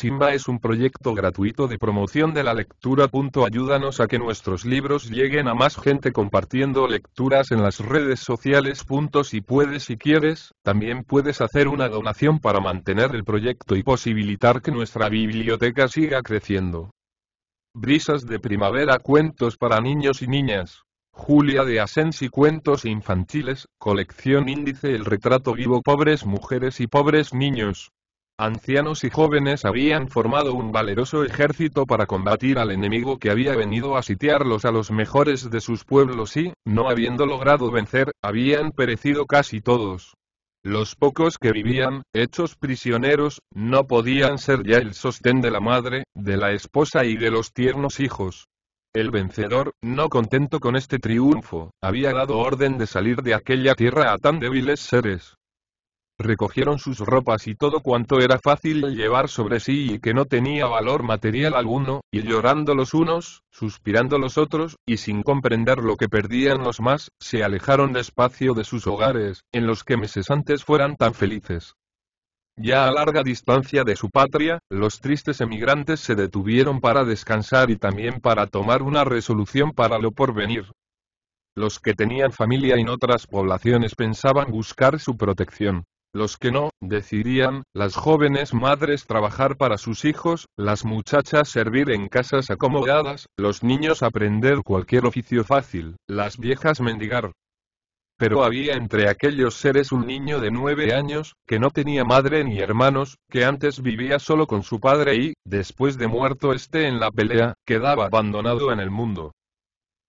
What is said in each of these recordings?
Simba es un proyecto gratuito de promoción de la lectura. Ayúdanos a que nuestros libros lleguen a más gente compartiendo lecturas en las redes sociales. Si puedes y quieres, también puedes hacer una donación para mantener el proyecto y posibilitar que nuestra biblioteca siga creciendo. Brisas de primavera cuentos para niños y niñas. Julia de Asensi Cuentos Infantiles, colección índice El retrato vivo Pobres mujeres y pobres niños, ancianos y jóvenes habían formado un valeroso ejército para combatir al enemigo que había venido a sitiarlos a los mejores de sus pueblos y, no habiendo logrado vencer, habían perecido casi todos. Los pocos que vivían, hechos prisioneros, no podían ser ya el sostén de la madre, de la esposa y de los tiernos hijos. El vencedor, no contento con este triunfo, había dado orden de salir de aquella tierra a tan débiles seres recogieron sus ropas y todo cuanto era fácil llevar sobre sí y que no tenía valor material alguno, y llorando los unos, suspirando los otros, y sin comprender lo que perdían los más, se alejaron despacio de sus hogares, en los que meses antes fueran tan felices. Ya a larga distancia de su patria, los tristes emigrantes se detuvieron para descansar y también para tomar una resolución para lo porvenir. Los que tenían familia en otras poblaciones pensaban buscar su protección. Los que no, decidían, las jóvenes madres trabajar para sus hijos, las muchachas servir en casas acomodadas, los niños aprender cualquier oficio fácil, las viejas mendigar. Pero había entre aquellos seres un niño de nueve años, que no tenía madre ni hermanos, que antes vivía solo con su padre y, después de muerto este en la pelea, quedaba abandonado en el mundo.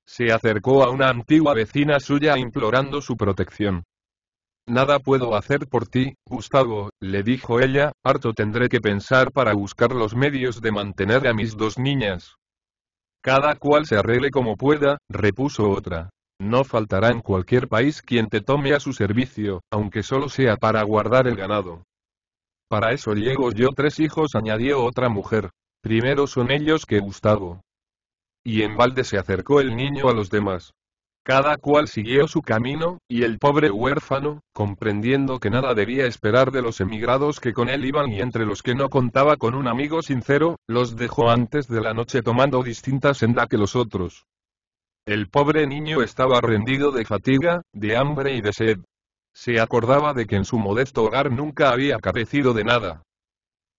Se acercó a una antigua vecina suya implorando su protección. Nada puedo hacer por ti, Gustavo, le dijo ella, harto tendré que pensar para buscar los medios de mantener a mis dos niñas. Cada cual se arregle como pueda, repuso otra. No faltará en cualquier país quien te tome a su servicio, aunque solo sea para guardar el ganado. Para eso llego yo tres hijos, añadió otra mujer. Primero son ellos que Gustavo. Y en balde se acercó el niño a los demás. Cada cual siguió su camino, y el pobre huérfano, comprendiendo que nada debía esperar de los emigrados que con él iban y entre los que no contaba con un amigo sincero, los dejó antes de la noche tomando distinta senda que los otros. El pobre niño estaba rendido de fatiga, de hambre y de sed. Se acordaba de que en su modesto hogar nunca había carecido de nada.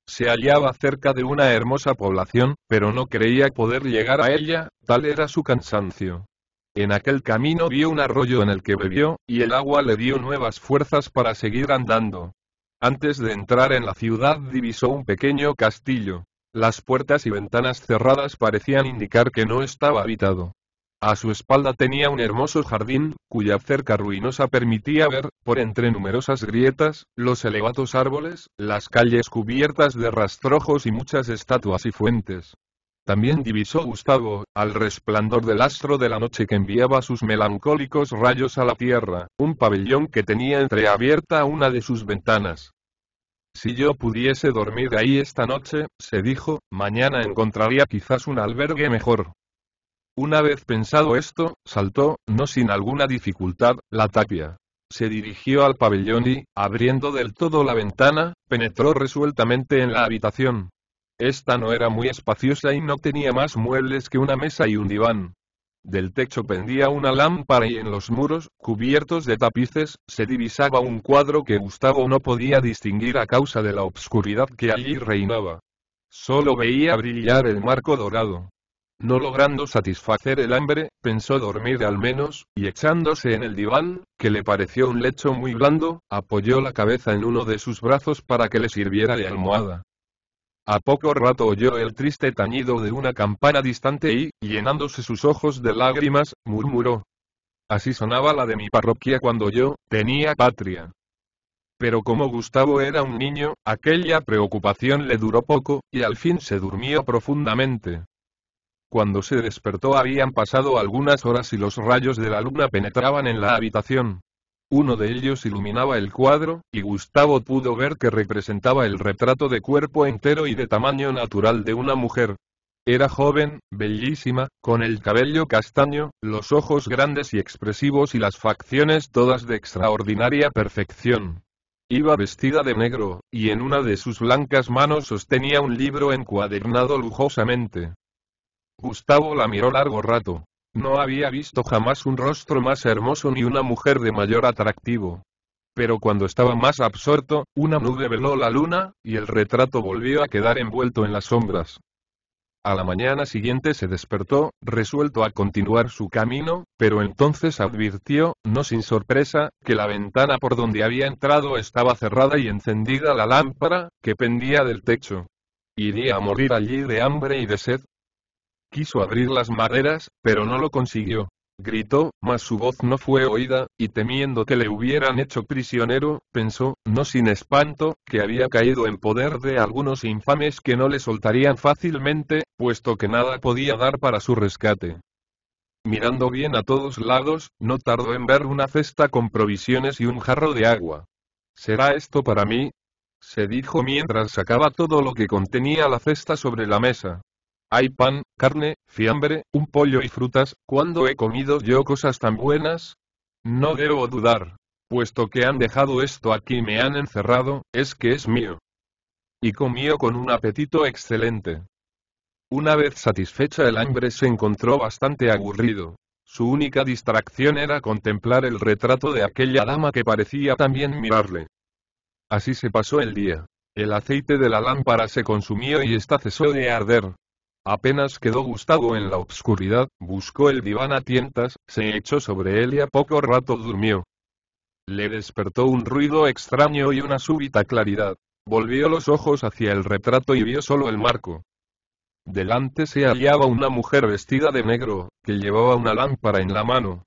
Se hallaba cerca de una hermosa población, pero no creía poder llegar a ella, tal era su cansancio. En aquel camino vio un arroyo en el que bebió, y el agua le dio nuevas fuerzas para seguir andando. Antes de entrar en la ciudad divisó un pequeño castillo. Las puertas y ventanas cerradas parecían indicar que no estaba habitado. A su espalda tenía un hermoso jardín, cuya cerca ruinosa permitía ver, por entre numerosas grietas, los elevados árboles, las calles cubiertas de rastrojos y muchas estatuas y fuentes. También divisó Gustavo, al resplandor del astro de la noche que enviaba sus melancólicos rayos a la tierra, un pabellón que tenía entreabierta una de sus ventanas. Si yo pudiese dormir ahí esta noche, se dijo, mañana encontraría quizás un albergue mejor. Una vez pensado esto, saltó, no sin alguna dificultad, la tapia. Se dirigió al pabellón y, abriendo del todo la ventana, penetró resueltamente en la habitación. Esta no era muy espaciosa y no tenía más muebles que una mesa y un diván. Del techo pendía una lámpara y en los muros, cubiertos de tapices, se divisaba un cuadro que Gustavo no podía distinguir a causa de la obscuridad que allí reinaba. Solo veía brillar el marco dorado. No logrando satisfacer el hambre, pensó dormir al menos, y echándose en el diván, que le pareció un lecho muy blando, apoyó la cabeza en uno de sus brazos para que le sirviera de almohada. A poco rato oyó el triste tañido de una campana distante y, llenándose sus ojos de lágrimas, murmuró. Así sonaba la de mi parroquia cuando yo, tenía patria. Pero como Gustavo era un niño, aquella preocupación le duró poco, y al fin se durmió profundamente. Cuando se despertó habían pasado algunas horas y los rayos de la luna penetraban en la habitación. Uno de ellos iluminaba el cuadro, y Gustavo pudo ver que representaba el retrato de cuerpo entero y de tamaño natural de una mujer. Era joven, bellísima, con el cabello castaño, los ojos grandes y expresivos y las facciones todas de extraordinaria perfección. Iba vestida de negro, y en una de sus blancas manos sostenía un libro encuadernado lujosamente. Gustavo la miró largo rato. No había visto jamás un rostro más hermoso ni una mujer de mayor atractivo. Pero cuando estaba más absorto, una nube veló la luna, y el retrato volvió a quedar envuelto en las sombras. A la mañana siguiente se despertó, resuelto a continuar su camino, pero entonces advirtió, no sin sorpresa, que la ventana por donde había entrado estaba cerrada y encendida la lámpara, que pendía del techo. Iría a morir allí de hambre y de sed, Quiso abrir las maderas, pero no lo consiguió. Gritó, mas su voz no fue oída, y temiendo que le hubieran hecho prisionero, pensó, no sin espanto, que había caído en poder de algunos infames que no le soltarían fácilmente, puesto que nada podía dar para su rescate. Mirando bien a todos lados, no tardó en ver una cesta con provisiones y un jarro de agua. ¿Será esto para mí? se dijo mientras sacaba todo lo que contenía la cesta sobre la mesa. Hay pan, carne, fiambre, un pollo y frutas, ¿cuándo he comido yo cosas tan buenas? No debo dudar. Puesto que han dejado esto aquí y me han encerrado, es que es mío. Y comió con un apetito excelente. Una vez satisfecha el hambre se encontró bastante aburrido. Su única distracción era contemplar el retrato de aquella dama que parecía también mirarle. Así se pasó el día. El aceite de la lámpara se consumió y esta cesó de arder. Apenas quedó Gustavo en la obscuridad, buscó el diván a tientas, se echó sobre él y a poco rato durmió. Le despertó un ruido extraño y una súbita claridad. Volvió los ojos hacia el retrato y vio solo el marco. Delante se hallaba una mujer vestida de negro, que llevaba una lámpara en la mano.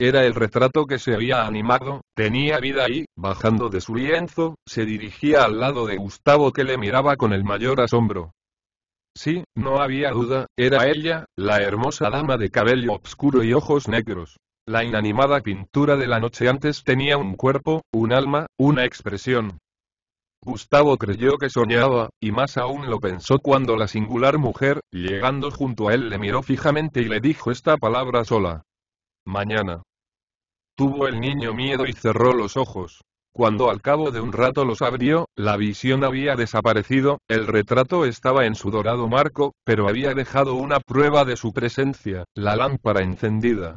Era el retrato que se había animado, tenía vida y, bajando de su lienzo, se dirigía al lado de Gustavo que le miraba con el mayor asombro. Sí, no había duda, era ella, la hermosa dama de cabello oscuro y ojos negros. La inanimada pintura de la noche antes tenía un cuerpo, un alma, una expresión. Gustavo creyó que soñaba, y más aún lo pensó cuando la singular mujer, llegando junto a él, le miró fijamente y le dijo esta palabra sola. Mañana. Tuvo el niño miedo y cerró los ojos. Cuando al cabo de un rato los abrió, la visión había desaparecido, el retrato estaba en su dorado marco, pero había dejado una prueba de su presencia, la lámpara encendida.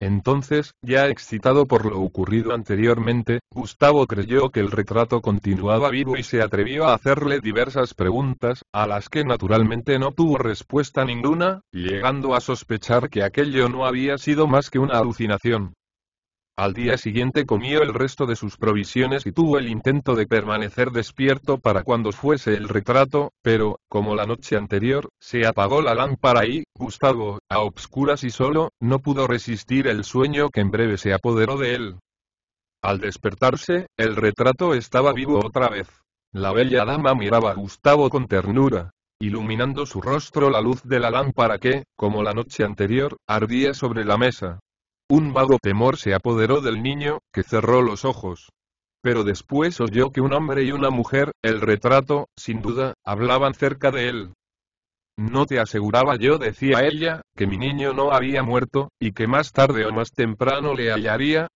Entonces, ya excitado por lo ocurrido anteriormente, Gustavo creyó que el retrato continuaba vivo y se atrevió a hacerle diversas preguntas, a las que naturalmente no tuvo respuesta ninguna, llegando a sospechar que aquello no había sido más que una alucinación. Al día siguiente comió el resto de sus provisiones y tuvo el intento de permanecer despierto para cuando fuese el retrato, pero, como la noche anterior, se apagó la lámpara y, Gustavo, a obscuras y solo, no pudo resistir el sueño que en breve se apoderó de él. Al despertarse, el retrato estaba vivo otra vez. La bella dama miraba a Gustavo con ternura, iluminando su rostro la luz de la lámpara que, como la noche anterior, ardía sobre la mesa. Un vago temor se apoderó del niño, que cerró los ojos. Pero después oyó que un hombre y una mujer, el retrato, sin duda, hablaban cerca de él. No te aseguraba yo, decía ella, que mi niño no había muerto, y que más tarde o más temprano le hallaría.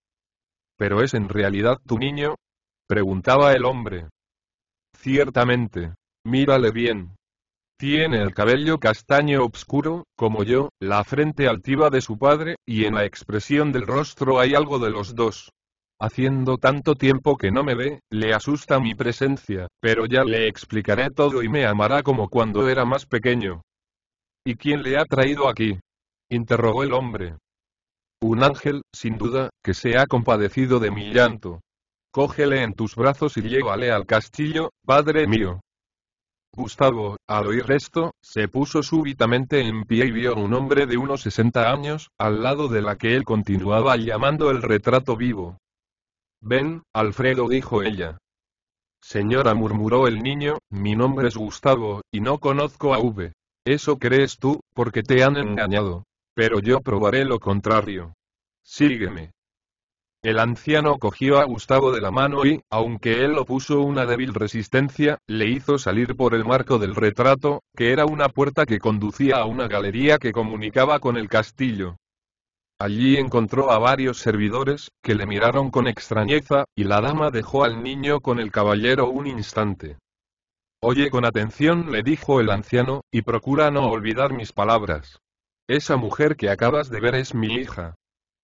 ¿Pero es en realidad tu niño? preguntaba el hombre. Ciertamente. Mírale bien. Tiene el cabello castaño obscuro, como yo, la frente altiva de su padre, y en la expresión del rostro hay algo de los dos. Haciendo tanto tiempo que no me ve, le asusta mi presencia, pero ya le explicaré todo y me amará como cuando era más pequeño. ¿Y quién le ha traído aquí? interrogó el hombre. Un ángel, sin duda, que se ha compadecido de mi llanto. Cógele en tus brazos y llévale al castillo, padre mío. Gustavo, al oír esto, se puso súbitamente en pie y vio un hombre de unos 60 años, al lado de la que él continuaba llamando el retrato vivo. Ven, Alfredo, dijo ella. Señora, murmuró el niño, mi nombre es Gustavo, y no conozco a V. Eso crees tú, porque te han engañado. Pero yo probaré lo contrario. Sígueme. El anciano cogió a Gustavo de la mano y, aunque él opuso una débil resistencia, le hizo salir por el marco del retrato, que era una puerta que conducía a una galería que comunicaba con el castillo. Allí encontró a varios servidores, que le miraron con extrañeza, y la dama dejó al niño con el caballero un instante. Oye con atención, le dijo el anciano, y procura no olvidar mis palabras. Esa mujer que acabas de ver es mi hija.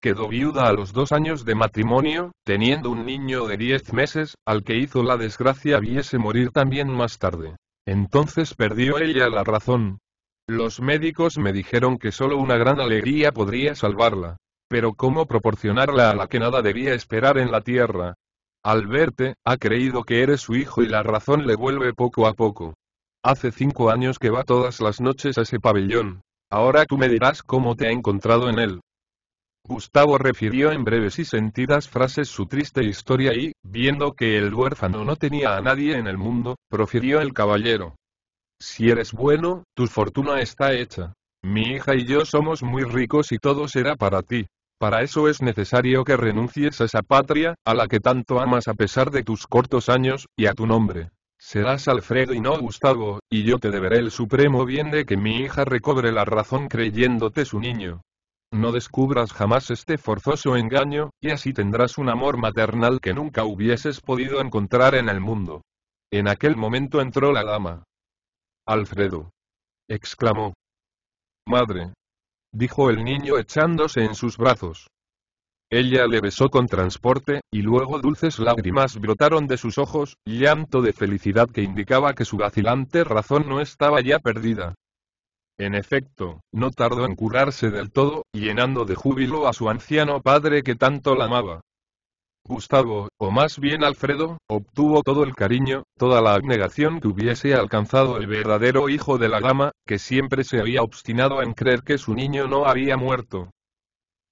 Quedó viuda a los dos años de matrimonio, teniendo un niño de diez meses, al que hizo la desgracia viese morir también más tarde. Entonces perdió ella la razón. Los médicos me dijeron que solo una gran alegría podría salvarla. Pero ¿cómo proporcionarla a la que nada debía esperar en la tierra? Al verte, ha creído que eres su hijo y la razón le vuelve poco a poco. Hace cinco años que va todas las noches a ese pabellón. Ahora tú me dirás cómo te ha encontrado en él. Gustavo refirió en breves y sentidas frases su triste historia y, viendo que el huérfano no tenía a nadie en el mundo, profirió el caballero. Si eres bueno, tu fortuna está hecha. Mi hija y yo somos muy ricos y todo será para ti. Para eso es necesario que renuncies a esa patria, a la que tanto amas a pesar de tus cortos años, y a tu nombre. Serás Alfredo y no Gustavo, y yo te deberé el supremo bien de que mi hija recobre la razón creyéndote su niño. No descubras jamás este forzoso engaño, y así tendrás un amor maternal que nunca hubieses podido encontrar en el mundo. En aquel momento entró la dama. Alfredo. exclamó. Madre. dijo el niño echándose en sus brazos. Ella le besó con transporte, y luego dulces lágrimas brotaron de sus ojos, llanto de felicidad que indicaba que su vacilante razón no estaba ya perdida. En efecto, no tardó en curarse del todo, llenando de júbilo a su anciano padre que tanto la amaba. Gustavo, o más bien Alfredo, obtuvo todo el cariño, toda la abnegación que hubiese alcanzado el verdadero hijo de la dama, que siempre se había obstinado en creer que su niño no había muerto.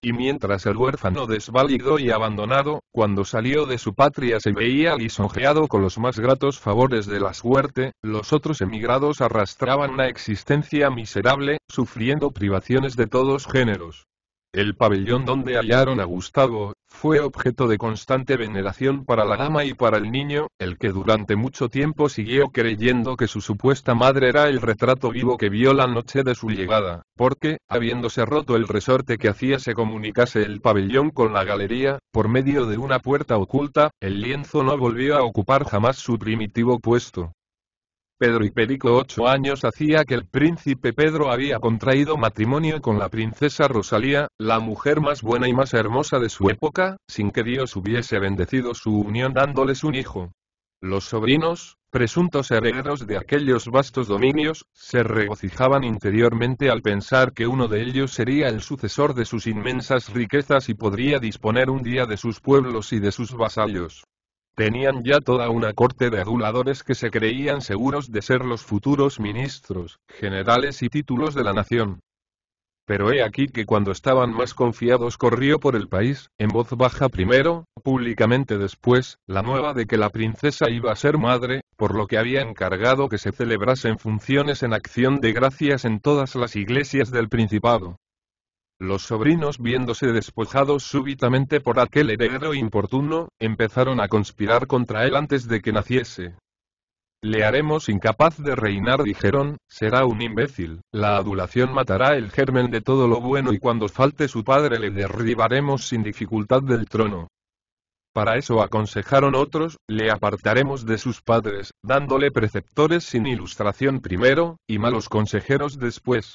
Y mientras el huérfano desválido y abandonado, cuando salió de su patria se veía lisonjeado con los más gratos favores de la suerte, los otros emigrados arrastraban una existencia miserable, sufriendo privaciones de todos géneros. El pabellón donde hallaron a Gustavo, fue objeto de constante veneración para la dama y para el niño, el que durante mucho tiempo siguió creyendo que su supuesta madre era el retrato vivo que vio la noche de su llegada, porque, habiéndose roto el resorte que hacía se comunicase el pabellón con la galería, por medio de una puerta oculta, el lienzo no volvió a ocupar jamás su primitivo puesto. Pedro y Perico ocho años hacía que el príncipe Pedro había contraído matrimonio con la princesa Rosalía, la mujer más buena y más hermosa de su época, sin que Dios hubiese bendecido su unión dándoles un hijo. Los sobrinos, presuntos herederos de aquellos vastos dominios, se regocijaban interiormente al pensar que uno de ellos sería el sucesor de sus inmensas riquezas y podría disponer un día de sus pueblos y de sus vasallos tenían ya toda una corte de aduladores que se creían seguros de ser los futuros ministros, generales y títulos de la nación. Pero he aquí que cuando estaban más confiados corrió por el país, en voz baja primero, públicamente después, la nueva de que la princesa iba a ser madre, por lo que había encargado que se celebrasen funciones en acción de gracias en todas las iglesias del principado. Los sobrinos viéndose despojados súbitamente por aquel heredero importuno, empezaron a conspirar contra él antes de que naciese. Le haremos incapaz de reinar, dijeron, será un imbécil, la adulación matará el germen de todo lo bueno y cuando falte su padre le derribaremos sin dificultad del trono. Para eso aconsejaron otros, le apartaremos de sus padres, dándole preceptores sin ilustración primero, y malos consejeros después.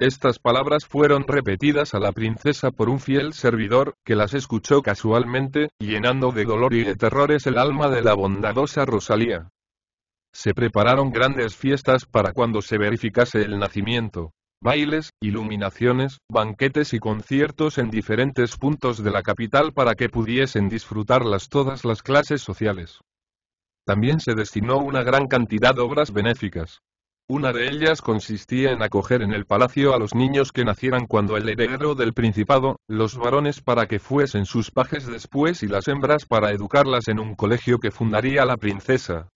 Estas palabras fueron repetidas a la princesa por un fiel servidor, que las escuchó casualmente, llenando de dolor y de terrores el alma de la bondadosa Rosalía. Se prepararon grandes fiestas para cuando se verificase el nacimiento. Bailes, iluminaciones, banquetes y conciertos en diferentes puntos de la capital para que pudiesen disfrutarlas todas las clases sociales. También se destinó una gran cantidad de obras benéficas. Una de ellas consistía en acoger en el palacio a los niños que nacieran cuando el heredero del principado, los varones para que fuesen sus pajes después y las hembras para educarlas en un colegio que fundaría la princesa.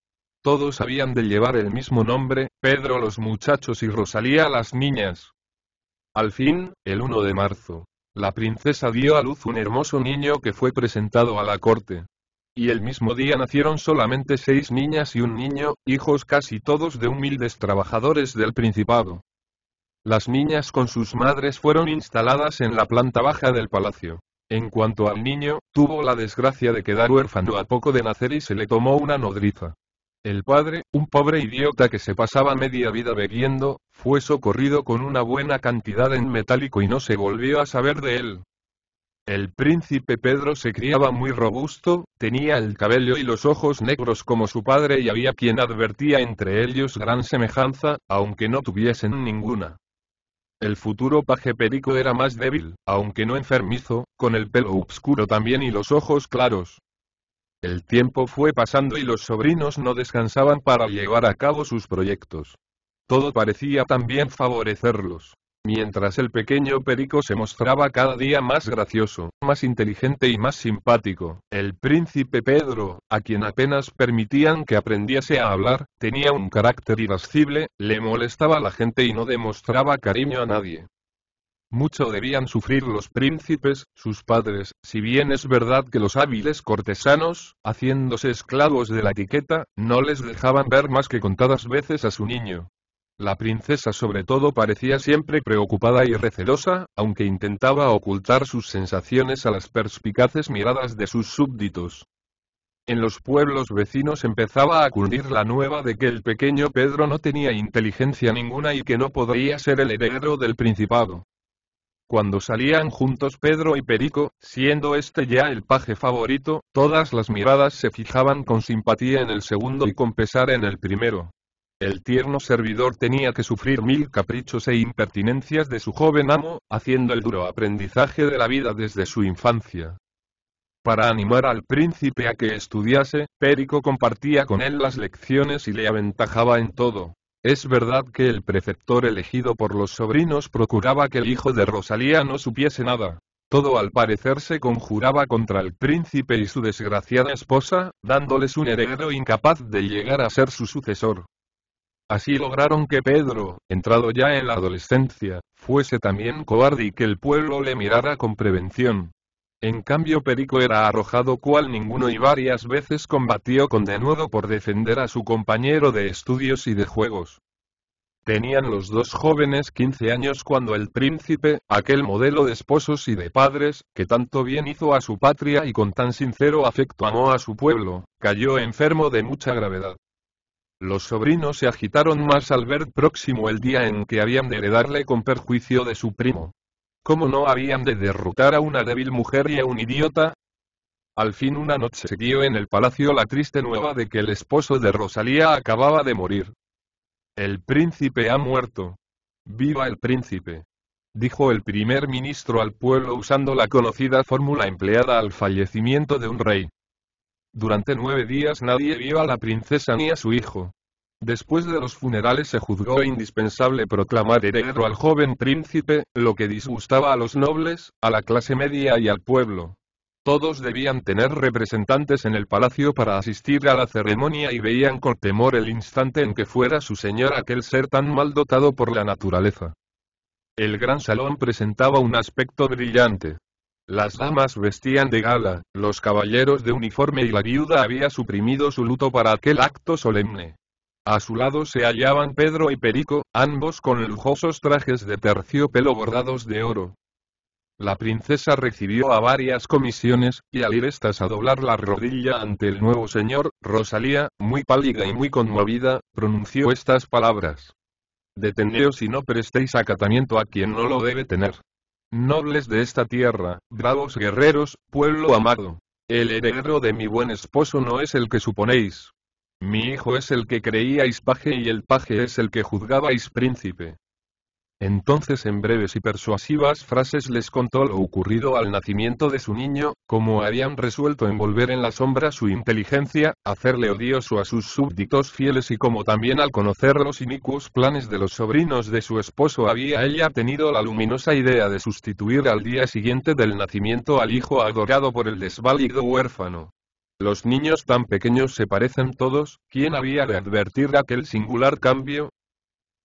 Todos habían de llevar el mismo nombre, Pedro los muchachos y Rosalía las niñas. Al fin, el 1 de marzo, la princesa dio a luz un hermoso niño que fue presentado a la corte y el mismo día nacieron solamente seis niñas y un niño, hijos casi todos de humildes trabajadores del Principado. Las niñas con sus madres fueron instaladas en la planta baja del palacio. En cuanto al niño, tuvo la desgracia de quedar huérfano a poco de nacer y se le tomó una nodriza. El padre, un pobre idiota que se pasaba media vida bebiendo, fue socorrido con una buena cantidad en metálico y no se volvió a saber de él. El príncipe Pedro se criaba muy robusto, tenía el cabello y los ojos negros como su padre y había quien advertía entre ellos gran semejanza, aunque no tuviesen ninguna. El futuro paje Perico era más débil, aunque no enfermizo, con el pelo obscuro también y los ojos claros. El tiempo fue pasando y los sobrinos no descansaban para llevar a cabo sus proyectos. Todo parecía también favorecerlos. Mientras el pequeño Perico se mostraba cada día más gracioso, más inteligente y más simpático, el príncipe Pedro, a quien apenas permitían que aprendiese a hablar, tenía un carácter irascible, le molestaba a la gente y no demostraba cariño a nadie. Mucho debían sufrir los príncipes, sus padres, si bien es verdad que los hábiles cortesanos, haciéndose esclavos de la etiqueta, no les dejaban ver más que contadas veces a su niño, la princesa sobre todo parecía siempre preocupada y recelosa, aunque intentaba ocultar sus sensaciones a las perspicaces miradas de sus súbditos. En los pueblos vecinos empezaba a cundir la nueva de que el pequeño Pedro no tenía inteligencia ninguna y que no podría ser el heredero del principado. Cuando salían juntos Pedro y Perico, siendo este ya el paje favorito, todas las miradas se fijaban con simpatía en el segundo y con pesar en el primero. El tierno servidor tenía que sufrir mil caprichos e impertinencias de su joven amo, haciendo el duro aprendizaje de la vida desde su infancia. Para animar al príncipe a que estudiase, Périco compartía con él las lecciones y le aventajaba en todo. Es verdad que el preceptor elegido por los sobrinos procuraba que el hijo de Rosalía no supiese nada. Todo al parecer se conjuraba contra el príncipe y su desgraciada esposa, dándoles un heredero incapaz de llegar a ser su sucesor. Así lograron que Pedro, entrado ya en la adolescencia, fuese también cobarde y que el pueblo le mirara con prevención. En cambio Perico era arrojado cual ninguno y varias veces combatió con denuedo por defender a su compañero de estudios y de juegos. Tenían los dos jóvenes 15 años cuando el príncipe, aquel modelo de esposos y de padres, que tanto bien hizo a su patria y con tan sincero afecto amó a su pueblo, cayó enfermo de mucha gravedad. Los sobrinos se agitaron más al ver próximo el día en que habían de heredarle con perjuicio de su primo. ¿Cómo no habían de derrotar a una débil mujer y a un idiota? Al fin una noche se dio en el palacio la triste nueva de que el esposo de Rosalía acababa de morir. El príncipe ha muerto. Viva el príncipe. Dijo el primer ministro al pueblo usando la conocida fórmula empleada al fallecimiento de un rey. Durante nueve días nadie vio a la princesa ni a su hijo. Después de los funerales se juzgó indispensable proclamar heredero al joven príncipe, lo que disgustaba a los nobles, a la clase media y al pueblo. Todos debían tener representantes en el palacio para asistir a la ceremonia y veían con temor el instante en que fuera su señor aquel ser tan mal dotado por la naturaleza. El gran salón presentaba un aspecto brillante. Las damas vestían de gala, los caballeros de uniforme y la viuda había suprimido su luto para aquel acto solemne. A su lado se hallaban Pedro y Perico, ambos con lujosos trajes de terciopelo bordados de oro. La princesa recibió a varias comisiones, y al ir estas a doblar la rodilla ante el nuevo señor, Rosalía, muy pálida y muy conmovida, pronunció estas palabras. Deteneos y no prestéis acatamiento a quien no lo debe tener nobles de esta tierra, bravos guerreros, pueblo amado. El heredero de mi buen esposo no es el que suponéis. Mi hijo es el que creíais paje y el paje es el que juzgabais príncipe. Entonces en breves y persuasivas frases les contó lo ocurrido al nacimiento de su niño, cómo habían resuelto envolver en la sombra su inteligencia, hacerle odioso a sus súbditos fieles y cómo también al conocer los inicuos planes de los sobrinos de su esposo había ella tenido la luminosa idea de sustituir al día siguiente del nacimiento al hijo adorado por el desválido huérfano. Los niños tan pequeños se parecen todos, ¿quién había de advertir aquel singular cambio?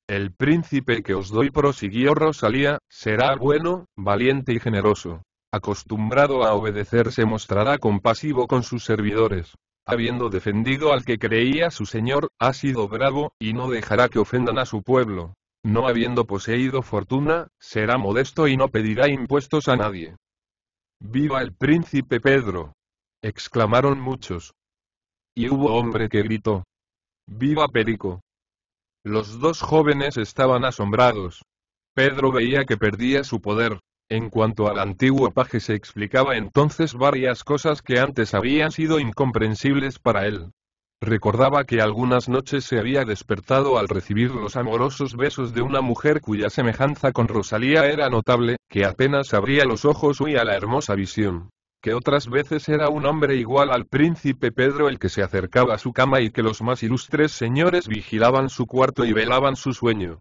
El príncipe que os doy, prosiguió Rosalía, será bueno, valiente y generoso. Acostumbrado a obedecer, se mostrará compasivo con sus servidores. Habiendo defendido al que creía su señor, ha sido bravo, y no dejará que ofendan a su pueblo. No habiendo poseído fortuna, será modesto y no pedirá impuestos a nadie. ¡Viva el príncipe Pedro! exclamaron muchos. Y hubo hombre que gritó. ¡Viva Perico! Los dos jóvenes estaban asombrados. Pedro veía que perdía su poder. En cuanto al antiguo paje se explicaba entonces varias cosas que antes habían sido incomprensibles para él. Recordaba que algunas noches se había despertado al recibir los amorosos besos de una mujer cuya semejanza con Rosalía era notable, que apenas abría los ojos huía la hermosa visión que otras veces era un hombre igual al príncipe Pedro el que se acercaba a su cama y que los más ilustres señores vigilaban su cuarto y velaban su sueño.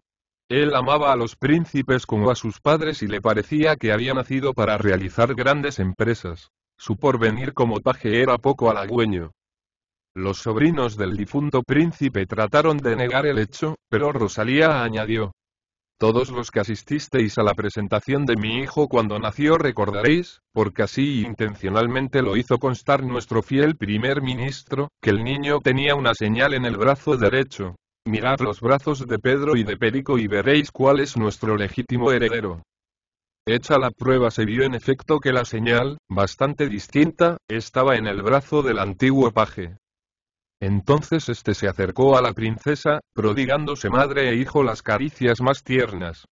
Él amaba a los príncipes como a sus padres y le parecía que había nacido para realizar grandes empresas. Su porvenir como paje era poco halagüeño. Los sobrinos del difunto príncipe trataron de negar el hecho, pero Rosalía añadió, todos los que asististeis a la presentación de mi hijo cuando nació recordaréis, porque así intencionalmente lo hizo constar nuestro fiel primer ministro, que el niño tenía una señal en el brazo derecho. Mirad los brazos de Pedro y de Perico y veréis cuál es nuestro legítimo heredero. Hecha la prueba se vio en efecto que la señal, bastante distinta, estaba en el brazo del antiguo paje. Entonces éste se acercó a la princesa, prodigándose madre e hijo las caricias más tiernas.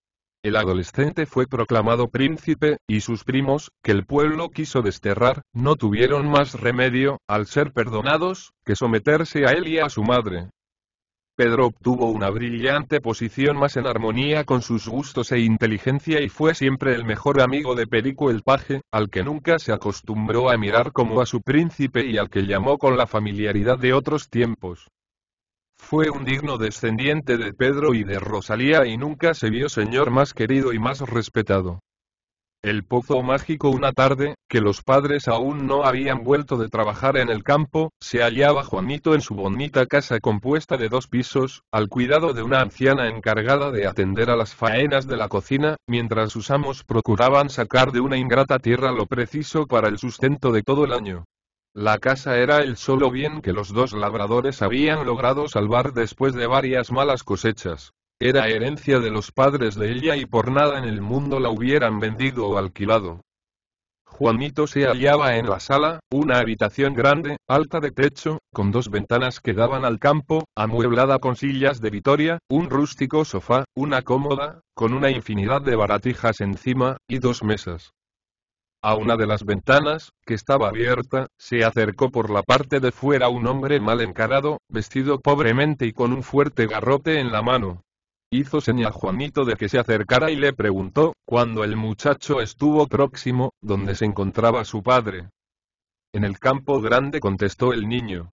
El adolescente fue proclamado príncipe, y sus primos, que el pueblo quiso desterrar, no tuvieron más remedio, al ser perdonados, que someterse a él y a su madre. Pedro obtuvo una brillante posición más en armonía con sus gustos e inteligencia y fue siempre el mejor amigo de Perico el Paje, al que nunca se acostumbró a mirar como a su príncipe y al que llamó con la familiaridad de otros tiempos. Fue un digno descendiente de Pedro y de Rosalía y nunca se vio señor más querido y más respetado el pozo mágico una tarde, que los padres aún no habían vuelto de trabajar en el campo, se hallaba Juanito en su bonita casa compuesta de dos pisos, al cuidado de una anciana encargada de atender a las faenas de la cocina, mientras sus amos procuraban sacar de una ingrata tierra lo preciso para el sustento de todo el año. La casa era el solo bien que los dos labradores habían logrado salvar después de varias malas cosechas. Era herencia de los padres de ella y por nada en el mundo la hubieran vendido o alquilado. Juanito se hallaba en la sala, una habitación grande, alta de techo, con dos ventanas que daban al campo, amueblada con sillas de Vitoria, un rústico sofá, una cómoda, con una infinidad de baratijas encima, y dos mesas. A una de las ventanas, que estaba abierta, se acercó por la parte de fuera un hombre mal encarado, vestido pobremente y con un fuerte garrote en la mano. Hizo señal a Juanito de que se acercara y le preguntó, cuando el muchacho estuvo próximo, dónde se encontraba su padre. En el campo grande contestó el niño.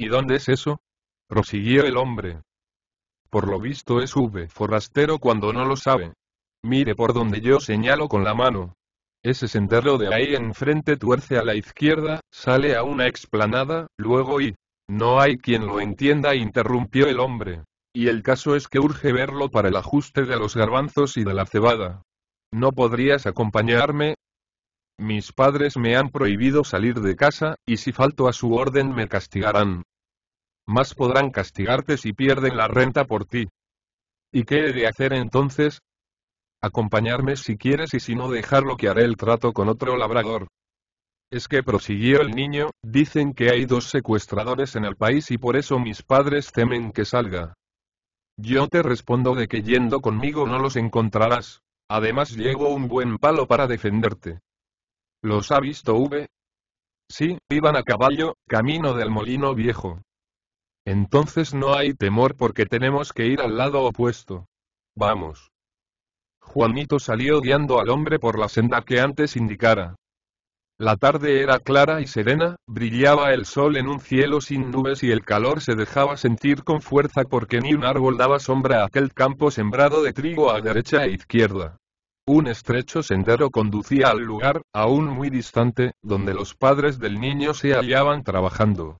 ¿Y dónde es eso? prosiguió el hombre. Por lo visto es V forastero cuando no lo sabe. Mire por donde yo señalo con la mano. Ese sendero de ahí enfrente tuerce a la izquierda, sale a una explanada, luego y... No hay quien lo entienda, interrumpió el hombre. Y el caso es que urge verlo para el ajuste de los garbanzos y de la cebada. ¿No podrías acompañarme? Mis padres me han prohibido salir de casa, y si falto a su orden me castigarán. Más podrán castigarte si pierden la renta por ti. ¿Y qué he de hacer entonces? Acompañarme si quieres y si no dejarlo que haré el trato con otro labrador. Es que prosiguió el niño, dicen que hay dos secuestradores en el país y por eso mis padres temen que salga. Yo te respondo de que yendo conmigo no los encontrarás. Además llevo un buen palo para defenderte. ¿Los ha visto V? Sí, iban a caballo, camino del molino viejo. Entonces no hay temor porque tenemos que ir al lado opuesto. Vamos. Juanito salió guiando al hombre por la senda que antes indicara. La tarde era clara y serena, brillaba el sol en un cielo sin nubes y el calor se dejaba sentir con fuerza porque ni un árbol daba sombra a aquel campo sembrado de trigo a derecha e izquierda. Un estrecho sendero conducía al lugar, aún muy distante, donde los padres del niño se hallaban trabajando.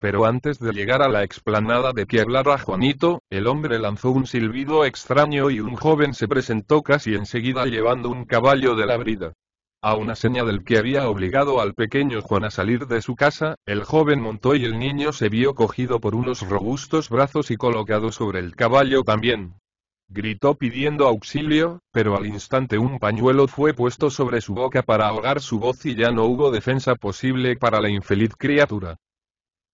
Pero antes de llegar a la explanada de que hablara Juanito, el hombre lanzó un silbido extraño y un joven se presentó casi enseguida llevando un caballo de la brida. A una seña del que había obligado al pequeño Juan a salir de su casa, el joven montó y el niño se vio cogido por unos robustos brazos y colocado sobre el caballo también. Gritó pidiendo auxilio, pero al instante un pañuelo fue puesto sobre su boca para ahogar su voz y ya no hubo defensa posible para la infeliz criatura.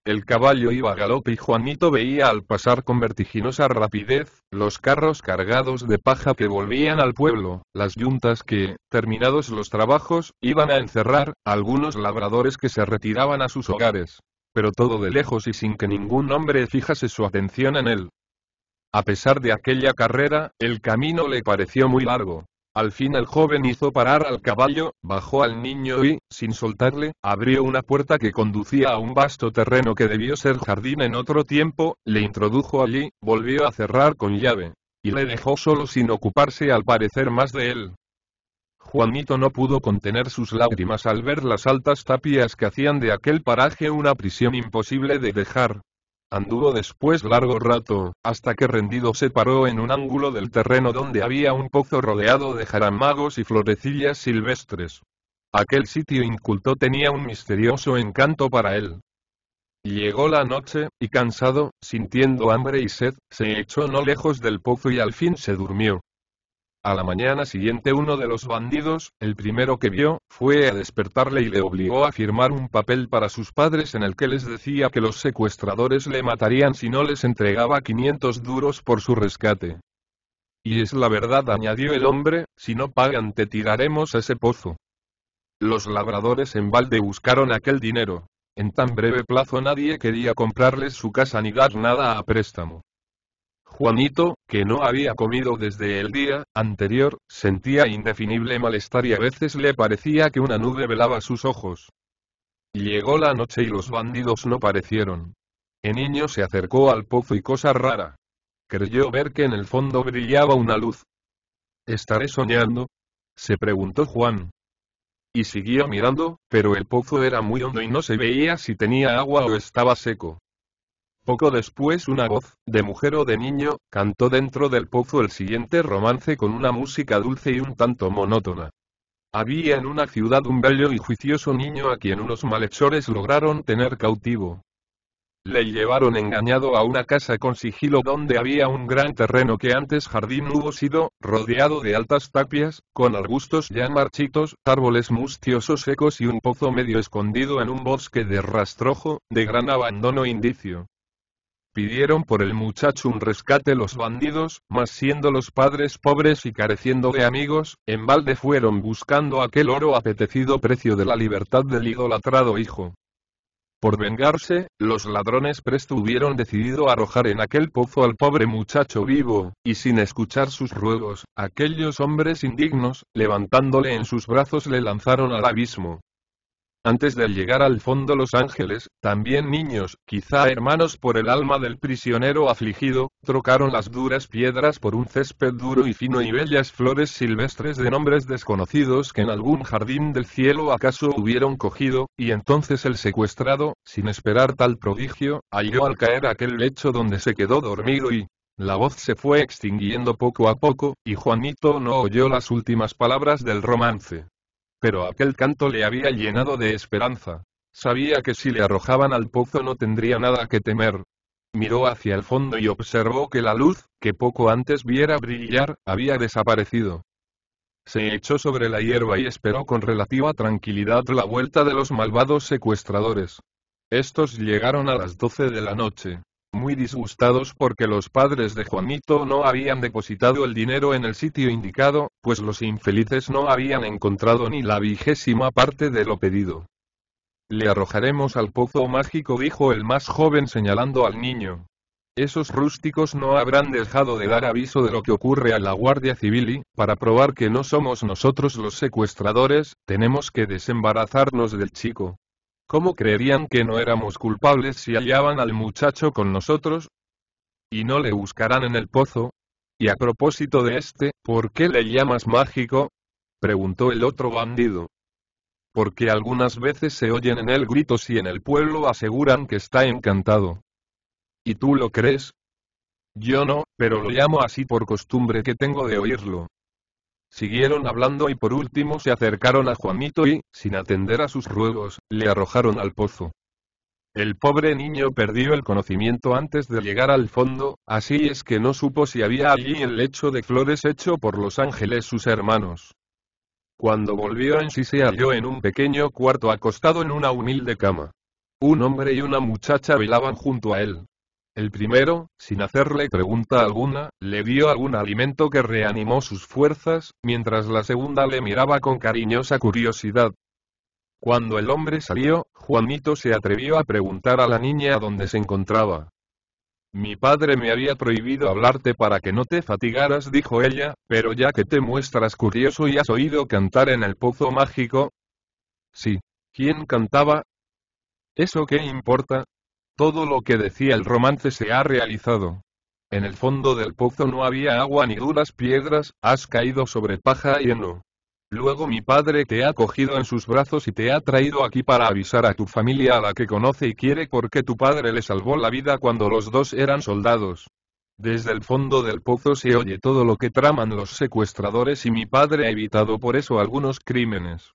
El caballo iba a galope y Juanito veía al pasar con vertiginosa rapidez, los carros cargados de paja que volvían al pueblo, las yuntas que, terminados los trabajos, iban a encerrar, algunos labradores que se retiraban a sus hogares. Pero todo de lejos y sin que ningún hombre fijase su atención en él. A pesar de aquella carrera, el camino le pareció muy largo, al fin el joven hizo parar al caballo, bajó al niño y, sin soltarle, abrió una puerta que conducía a un vasto terreno que debió ser jardín en otro tiempo, le introdujo allí, volvió a cerrar con llave. Y le dejó solo sin ocuparse al parecer más de él. Juanito no pudo contener sus lágrimas al ver las altas tapias que hacían de aquel paraje una prisión imposible de dejar. Anduvo después largo rato, hasta que rendido se paró en un ángulo del terreno donde había un pozo rodeado de jaramagos y florecillas silvestres. Aquel sitio inculto tenía un misterioso encanto para él. Llegó la noche, y cansado, sintiendo hambre y sed, se echó no lejos del pozo y al fin se durmió. A la mañana siguiente uno de los bandidos, el primero que vio, fue a despertarle y le obligó a firmar un papel para sus padres en el que les decía que los secuestradores le matarían si no les entregaba 500 duros por su rescate. Y es la verdad, añadió el hombre, si no pagan te tiraremos ese pozo. Los labradores en balde buscaron aquel dinero. En tan breve plazo nadie quería comprarles su casa ni dar nada a préstamo. Juanito, que no había comido desde el día anterior, sentía indefinible malestar y a veces le parecía que una nube velaba sus ojos. Llegó la noche y los bandidos no parecieron. El niño se acercó al pozo y cosa rara. Creyó ver que en el fondo brillaba una luz. ¿Estaré soñando? se preguntó Juan. Y siguió mirando, pero el pozo era muy hondo y no se veía si tenía agua o estaba seco. Poco después una voz, de mujer o de niño, cantó dentro del pozo el siguiente romance con una música dulce y un tanto monótona. Había en una ciudad un bello y juicioso niño a quien unos malhechores lograron tener cautivo. Le llevaron engañado a una casa con sigilo donde había un gran terreno que antes jardín hubo sido, rodeado de altas tapias, con arbustos ya marchitos, árboles mustiosos secos y un pozo medio escondido en un bosque de rastrojo, de gran abandono e indicio pidieron por el muchacho un rescate los bandidos, mas siendo los padres pobres y careciendo de amigos, en balde fueron buscando aquel oro apetecido precio de la libertad del idolatrado hijo. Por vengarse, los ladrones presto hubieron decidido arrojar en aquel pozo al pobre muchacho vivo, y sin escuchar sus ruegos, aquellos hombres indignos, levantándole en sus brazos le lanzaron al abismo antes de llegar al fondo Los Ángeles, también niños, quizá hermanos por el alma del prisionero afligido, trocaron las duras piedras por un césped duro y fino y bellas flores silvestres de nombres desconocidos que en algún jardín del cielo acaso hubieron cogido, y entonces el secuestrado, sin esperar tal prodigio, halló al caer aquel lecho donde se quedó dormido y, la voz se fue extinguiendo poco a poco, y Juanito no oyó las últimas palabras del romance. Pero aquel canto le había llenado de esperanza. Sabía que si le arrojaban al pozo no tendría nada que temer. Miró hacia el fondo y observó que la luz, que poco antes viera brillar, había desaparecido. Se echó sobre la hierba y esperó con relativa tranquilidad la vuelta de los malvados secuestradores. Estos llegaron a las doce de la noche muy disgustados porque los padres de Juanito no habían depositado el dinero en el sitio indicado, pues los infelices no habían encontrado ni la vigésima parte de lo pedido. Le arrojaremos al pozo mágico, dijo el más joven señalando al niño. Esos rústicos no habrán dejado de dar aviso de lo que ocurre a la Guardia Civil y, para probar que no somos nosotros los secuestradores, tenemos que desembarazarnos del chico. ¿Cómo creerían que no éramos culpables si hallaban al muchacho con nosotros? ¿Y no le buscarán en el pozo? Y a propósito de este, ¿por qué le llamas mágico? preguntó el otro bandido. Porque algunas veces se oyen en él gritos y en el pueblo aseguran que está encantado. ¿Y tú lo crees? Yo no, pero lo llamo así por costumbre que tengo de oírlo. Siguieron hablando y por último se acercaron a Juanito y, sin atender a sus ruegos, le arrojaron al pozo. El pobre niño perdió el conocimiento antes de llegar al fondo, así es que no supo si había allí el lecho de flores hecho por los ángeles sus hermanos. Cuando volvió en sí se halló en un pequeño cuarto acostado en una humilde cama. Un hombre y una muchacha velaban junto a él, el primero, sin hacerle pregunta alguna, le dio algún alimento que reanimó sus fuerzas, mientras la segunda le miraba con cariñosa curiosidad. Cuando el hombre salió, Juanito se atrevió a preguntar a la niña dónde se encontraba. Mi padre me había prohibido hablarte para que no te fatigaras, dijo ella, pero ya que te muestras curioso y has oído cantar en el pozo mágico. Sí. ¿Quién cantaba? ¿Eso qué importa? Todo lo que decía el romance se ha realizado. En el fondo del pozo no había agua ni duras piedras, has caído sobre paja y heno. Luego mi padre te ha cogido en sus brazos y te ha traído aquí para avisar a tu familia a la que conoce y quiere porque tu padre le salvó la vida cuando los dos eran soldados. Desde el fondo del pozo se oye todo lo que traman los secuestradores y mi padre ha evitado por eso algunos crímenes.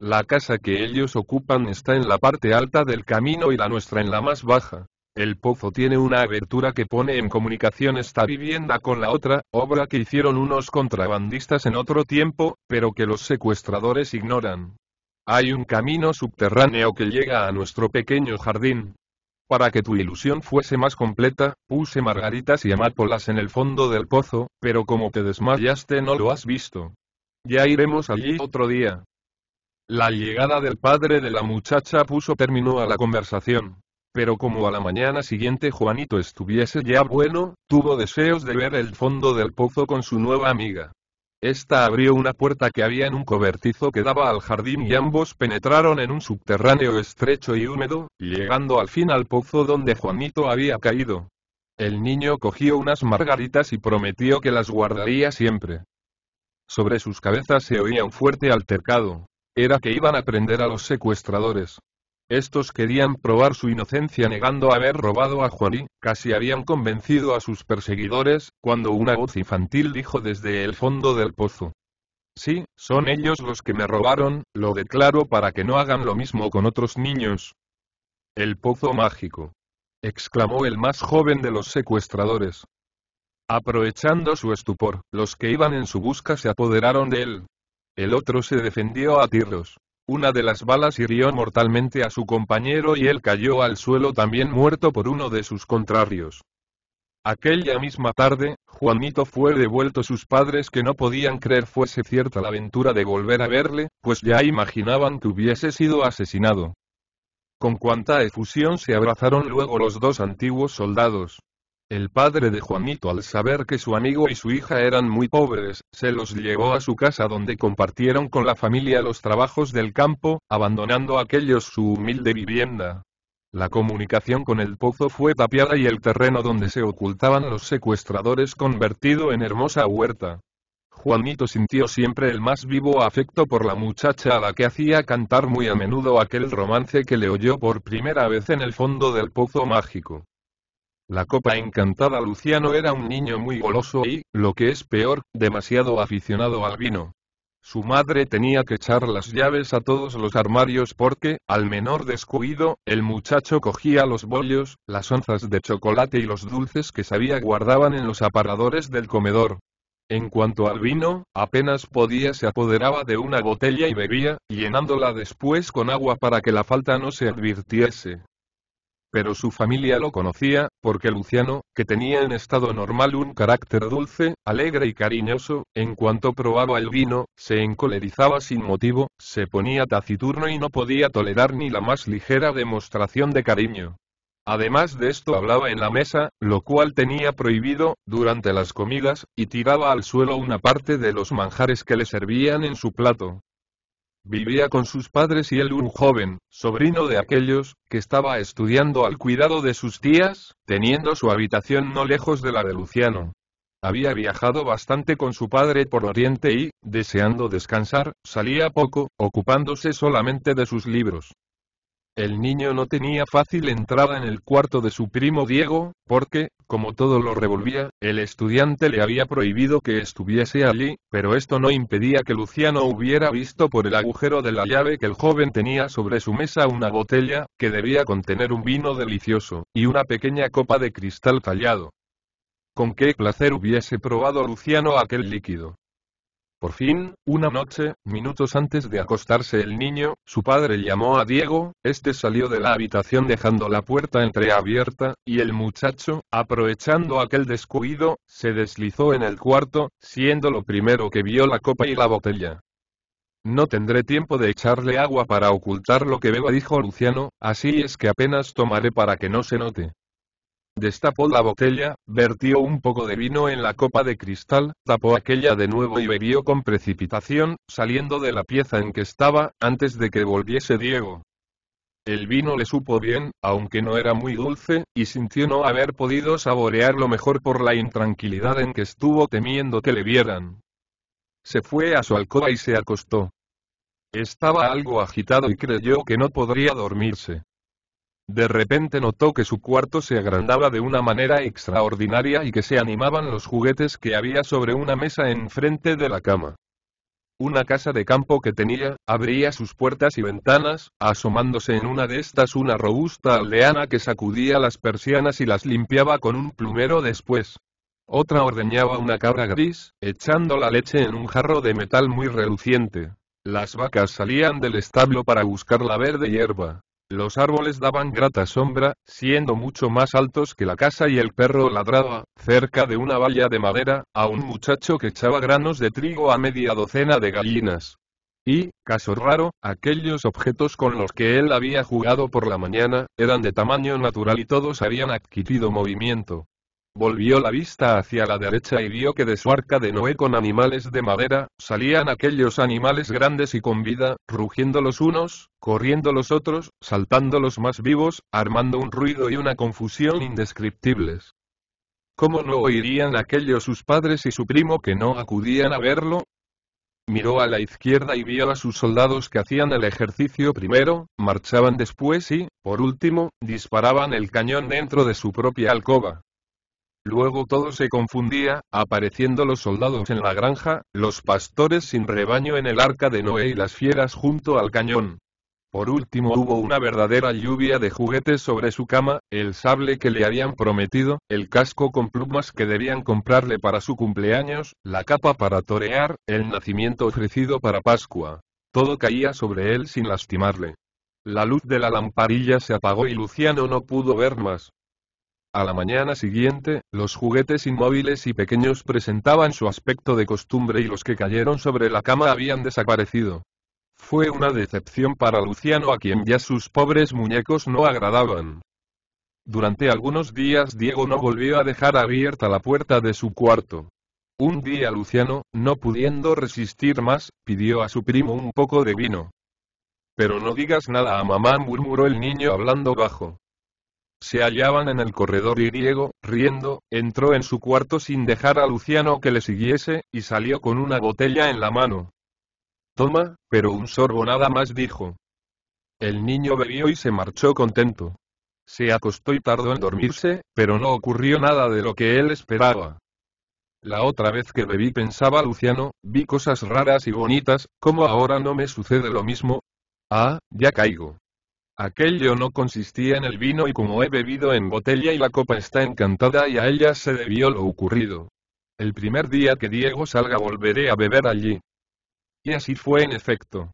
La casa que ellos ocupan está en la parte alta del camino y la nuestra en la más baja. El pozo tiene una abertura que pone en comunicación esta vivienda con la otra, obra que hicieron unos contrabandistas en otro tiempo, pero que los secuestradores ignoran. Hay un camino subterráneo que llega a nuestro pequeño jardín. Para que tu ilusión fuese más completa, puse margaritas y amápolas en el fondo del pozo, pero como te desmayaste no lo has visto. Ya iremos allí otro día. La llegada del padre de la muchacha puso término a la conversación. Pero como a la mañana siguiente Juanito estuviese ya bueno, tuvo deseos de ver el fondo del pozo con su nueva amiga. Esta abrió una puerta que había en un cobertizo que daba al jardín y ambos penetraron en un subterráneo estrecho y húmedo, llegando al fin al pozo donde Juanito había caído. El niño cogió unas margaritas y prometió que las guardaría siempre. Sobre sus cabezas se oía un fuerte altercado era que iban a prender a los secuestradores. Estos querían probar su inocencia negando haber robado a Juan casi habían convencido a sus perseguidores, cuando una voz infantil dijo desde el fondo del pozo. Sí, son ellos los que me robaron, lo declaro para que no hagan lo mismo con otros niños. El pozo mágico. exclamó el más joven de los secuestradores. Aprovechando su estupor, los que iban en su busca se apoderaron de él, el otro se defendió a tiros. Una de las balas hirió mortalmente a su compañero y él cayó al suelo también muerto por uno de sus contrarios. Aquella misma tarde, Juanito fue devuelto a sus padres que no podían creer fuese cierta la aventura de volver a verle, pues ya imaginaban que hubiese sido asesinado. Con cuánta efusión se abrazaron luego los dos antiguos soldados. El padre de Juanito al saber que su amigo y su hija eran muy pobres, se los llevó a su casa donde compartieron con la familia los trabajos del campo, abandonando aquellos su humilde vivienda. La comunicación con el pozo fue tapiada y el terreno donde se ocultaban los secuestradores convertido en hermosa huerta. Juanito sintió siempre el más vivo afecto por la muchacha a la que hacía cantar muy a menudo aquel romance que le oyó por primera vez en el fondo del pozo mágico. La copa encantada Luciano era un niño muy goloso y, lo que es peor, demasiado aficionado al vino. Su madre tenía que echar las llaves a todos los armarios porque, al menor descuido, el muchacho cogía los bollos, las onzas de chocolate y los dulces que sabía guardaban en los aparadores del comedor. En cuanto al vino, apenas podía se apoderaba de una botella y bebía, llenándola después con agua para que la falta no se advirtiese pero su familia lo conocía, porque Luciano, que tenía en estado normal un carácter dulce, alegre y cariñoso, en cuanto probaba el vino, se encolerizaba sin motivo, se ponía taciturno y no podía tolerar ni la más ligera demostración de cariño. Además de esto hablaba en la mesa, lo cual tenía prohibido, durante las comidas, y tiraba al suelo una parte de los manjares que le servían en su plato. Vivía con sus padres y él un joven, sobrino de aquellos, que estaba estudiando al cuidado de sus tías, teniendo su habitación no lejos de la de Luciano. Había viajado bastante con su padre por Oriente y, deseando descansar, salía poco, ocupándose solamente de sus libros. El niño no tenía fácil entrada en el cuarto de su primo Diego, porque, como todo lo revolvía, el estudiante le había prohibido que estuviese allí, pero esto no impedía que Luciano hubiera visto por el agujero de la llave que el joven tenía sobre su mesa una botella, que debía contener un vino delicioso, y una pequeña copa de cristal tallado. Con qué placer hubiese probado Luciano aquel líquido. Por fin, una noche, minutos antes de acostarse el niño, su padre llamó a Diego, este salió de la habitación dejando la puerta entreabierta, y el muchacho, aprovechando aquel descuido, se deslizó en el cuarto, siendo lo primero que vio la copa y la botella. No tendré tiempo de echarle agua para ocultar lo que beba, dijo Luciano, así es que apenas tomaré para que no se note. Destapó la botella, vertió un poco de vino en la copa de cristal, tapó aquella de nuevo y bebió con precipitación, saliendo de la pieza en que estaba, antes de que volviese Diego. El vino le supo bien, aunque no era muy dulce, y sintió no haber podido saborearlo mejor por la intranquilidad en que estuvo temiendo que le vieran. Se fue a su alcoba y se acostó. Estaba algo agitado y creyó que no podría dormirse. De repente notó que su cuarto se agrandaba de una manera extraordinaria y que se animaban los juguetes que había sobre una mesa enfrente de la cama. Una casa de campo que tenía, abría sus puertas y ventanas, asomándose en una de estas una robusta aldeana que sacudía las persianas y las limpiaba con un plumero después. Otra ordeñaba una cabra gris, echando la leche en un jarro de metal muy reluciente. Las vacas salían del establo para buscar la verde hierba. Los árboles daban grata sombra, siendo mucho más altos que la casa y el perro ladraba, cerca de una valla de madera, a un muchacho que echaba granos de trigo a media docena de gallinas. Y, caso raro, aquellos objetos con los que él había jugado por la mañana, eran de tamaño natural y todos habían adquirido movimiento. Volvió la vista hacia la derecha y vio que de su arca de Noé con animales de madera, salían aquellos animales grandes y con vida, rugiendo los unos, corriendo los otros, saltando los más vivos, armando un ruido y una confusión indescriptibles. ¿Cómo no oirían aquellos sus padres y su primo que no acudían a verlo? Miró a la izquierda y vio a sus soldados que hacían el ejercicio primero, marchaban después y, por último, disparaban el cañón dentro de su propia alcoba. Luego todo se confundía, apareciendo los soldados en la granja, los pastores sin rebaño en el arca de Noé y las fieras junto al cañón. Por último hubo una verdadera lluvia de juguetes sobre su cama, el sable que le habían prometido, el casco con plumas que debían comprarle para su cumpleaños, la capa para torear, el nacimiento ofrecido para Pascua. Todo caía sobre él sin lastimarle. La luz de la lamparilla se apagó y Luciano no pudo ver más. A la mañana siguiente, los juguetes inmóviles y pequeños presentaban su aspecto de costumbre y los que cayeron sobre la cama habían desaparecido. Fue una decepción para Luciano a quien ya sus pobres muñecos no agradaban. Durante algunos días Diego no volvió a dejar abierta la puerta de su cuarto. Un día Luciano, no pudiendo resistir más, pidió a su primo un poco de vino. Pero no digas nada a mamá, murmuró el niño hablando bajo se hallaban en el corredor y Diego, riendo, entró en su cuarto sin dejar a Luciano que le siguiese, y salió con una botella en la mano. Toma, pero un sorbo nada más dijo. El niño bebió y se marchó contento. Se acostó y tardó en dormirse, pero no ocurrió nada de lo que él esperaba. La otra vez que bebí pensaba Luciano, vi cosas raras y bonitas, como ahora no me sucede lo mismo? Ah, ya caigo. Aquello no consistía en el vino y como he bebido en botella y la copa está encantada y a ella se debió lo ocurrido. El primer día que Diego salga volveré a beber allí. Y así fue en efecto.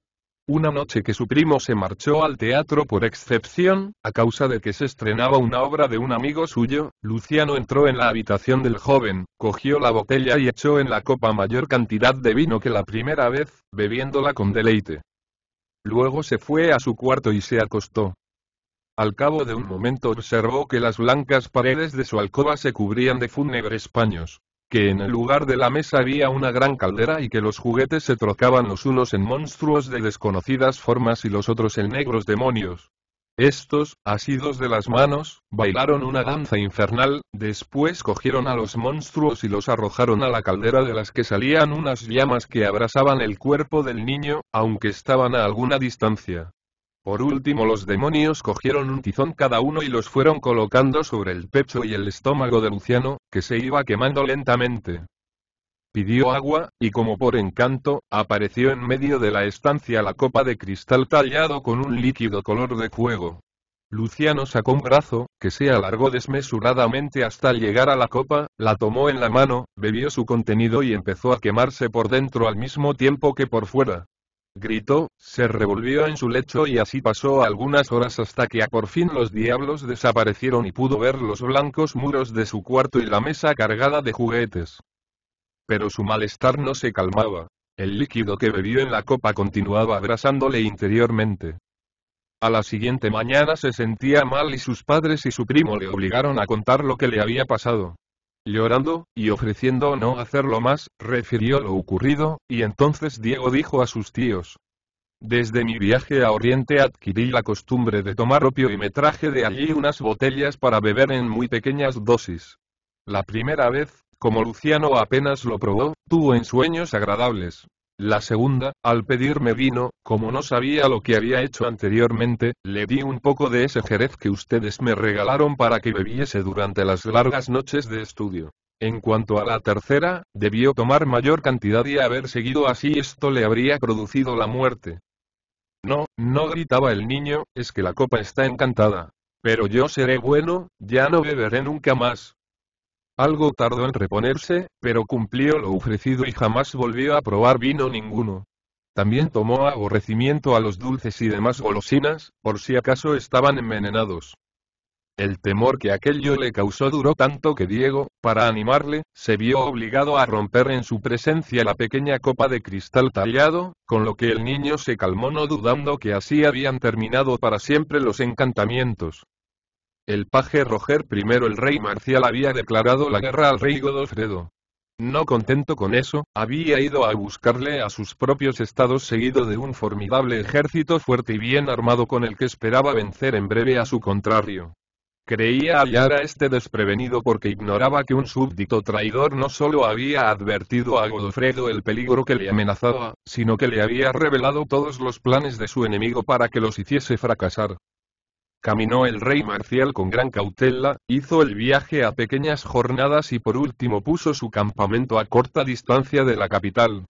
Una noche que su primo se marchó al teatro por excepción, a causa de que se estrenaba una obra de un amigo suyo, Luciano entró en la habitación del joven, cogió la botella y echó en la copa mayor cantidad de vino que la primera vez, bebiéndola con deleite. Luego se fue a su cuarto y se acostó. Al cabo de un momento observó que las blancas paredes de su alcoba se cubrían de fúnebres paños, que en el lugar de la mesa había una gran caldera y que los juguetes se trocaban los unos en monstruos de desconocidas formas y los otros en negros demonios, estos, asidos de las manos, bailaron una danza infernal, después cogieron a los monstruos y los arrojaron a la caldera de las que salían unas llamas que abrasaban el cuerpo del niño, aunque estaban a alguna distancia. Por último los demonios cogieron un tizón cada uno y los fueron colocando sobre el pecho y el estómago de Luciano, que se iba quemando lentamente pidió agua, y como por encanto, apareció en medio de la estancia la copa de cristal tallado con un líquido color de fuego. Luciano sacó un brazo, que se alargó desmesuradamente hasta llegar a la copa, la tomó en la mano, bebió su contenido y empezó a quemarse por dentro al mismo tiempo que por fuera. Gritó, se revolvió en su lecho y así pasó algunas horas hasta que a por fin los diablos desaparecieron y pudo ver los blancos muros de su cuarto y la mesa cargada de juguetes pero su malestar no se calmaba. El líquido que bebió en la copa continuaba abrasándole interiormente. A la siguiente mañana se sentía mal y sus padres y su primo le obligaron a contar lo que le había pasado. Llorando, y ofreciendo no hacerlo más, refirió lo ocurrido, y entonces Diego dijo a sus tíos. Desde mi viaje a Oriente adquirí la costumbre de tomar opio y me traje de allí unas botellas para beber en muy pequeñas dosis. La primera vez, como Luciano apenas lo probó, tuvo ensueños agradables. La segunda, al pedirme vino, como no sabía lo que había hecho anteriormente, le di un poco de ese jerez que ustedes me regalaron para que bebiese durante las largas noches de estudio. En cuanto a la tercera, debió tomar mayor cantidad y haber seguido así esto le habría producido la muerte. No, no gritaba el niño, es que la copa está encantada. Pero yo seré bueno, ya no beberé nunca más. Algo tardó en reponerse, pero cumplió lo ofrecido y jamás volvió a probar vino ninguno. También tomó aborrecimiento a los dulces y demás golosinas, por si acaso estaban envenenados. El temor que aquello le causó duró tanto que Diego, para animarle, se vio obligado a romper en su presencia la pequeña copa de cristal tallado, con lo que el niño se calmó no dudando que así habían terminado para siempre los encantamientos. El paje Roger I el rey marcial había declarado la guerra al rey Godofredo. No contento con eso, había ido a buscarle a sus propios estados seguido de un formidable ejército fuerte y bien armado con el que esperaba vencer en breve a su contrario. Creía hallar a este desprevenido porque ignoraba que un súbdito traidor no solo había advertido a Godofredo el peligro que le amenazaba, sino que le había revelado todos los planes de su enemigo para que los hiciese fracasar. Caminó el rey Marcial con gran cautela, hizo el viaje a pequeñas jornadas y por último puso su campamento a corta distancia de la capital.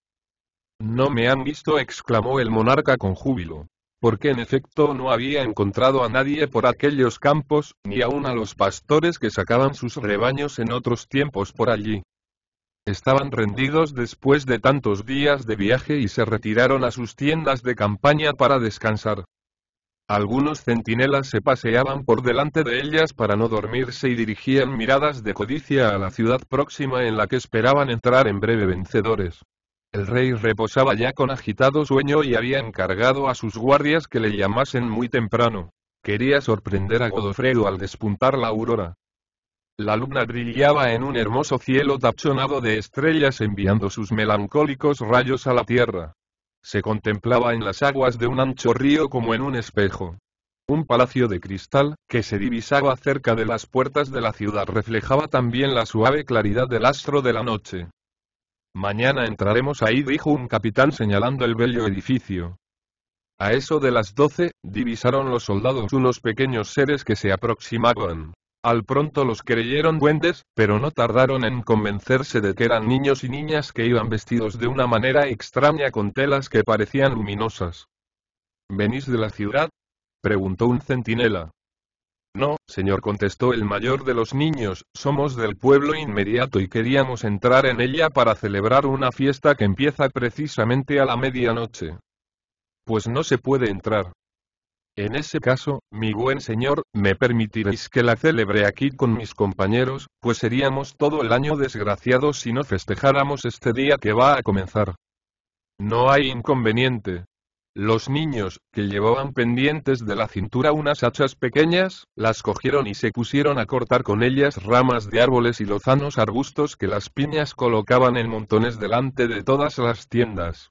No me han visto, exclamó el monarca con júbilo. Porque en efecto no había encontrado a nadie por aquellos campos, ni aun a los pastores que sacaban sus rebaños en otros tiempos por allí. Estaban rendidos después de tantos días de viaje y se retiraron a sus tiendas de campaña para descansar. Algunos centinelas se paseaban por delante de ellas para no dormirse y dirigían miradas de codicia a la ciudad próxima en la que esperaban entrar en breve vencedores. El rey reposaba ya con agitado sueño y había encargado a sus guardias que le llamasen muy temprano. Quería sorprender a Godofredo al despuntar la aurora. La luna brillaba en un hermoso cielo tachonado de estrellas enviando sus melancólicos rayos a la tierra. Se contemplaba en las aguas de un ancho río como en un espejo. Un palacio de cristal, que se divisaba cerca de las puertas de la ciudad, reflejaba también la suave claridad del astro de la noche. Mañana entraremos ahí, dijo un capitán señalando el bello edificio. A eso de las doce, divisaron los soldados unos pequeños seres que se aproximaban. Al pronto los creyeron duendes, pero no tardaron en convencerse de que eran niños y niñas que iban vestidos de una manera extraña con telas que parecían luminosas. ¿Venís de la ciudad? preguntó un centinela. No, señor, contestó el mayor de los niños, somos del pueblo inmediato y queríamos entrar en ella para celebrar una fiesta que empieza precisamente a la medianoche. Pues no se puede entrar. En ese caso, mi buen señor, me permitiréis que la celebre aquí con mis compañeros, pues seríamos todo el año desgraciados si no festejáramos este día que va a comenzar. No hay inconveniente, los niños, que llevaban pendientes de la cintura unas hachas pequeñas, las cogieron y se pusieron a cortar con ellas ramas de árboles y lozanos arbustos que las piñas colocaban en montones delante de todas las tiendas.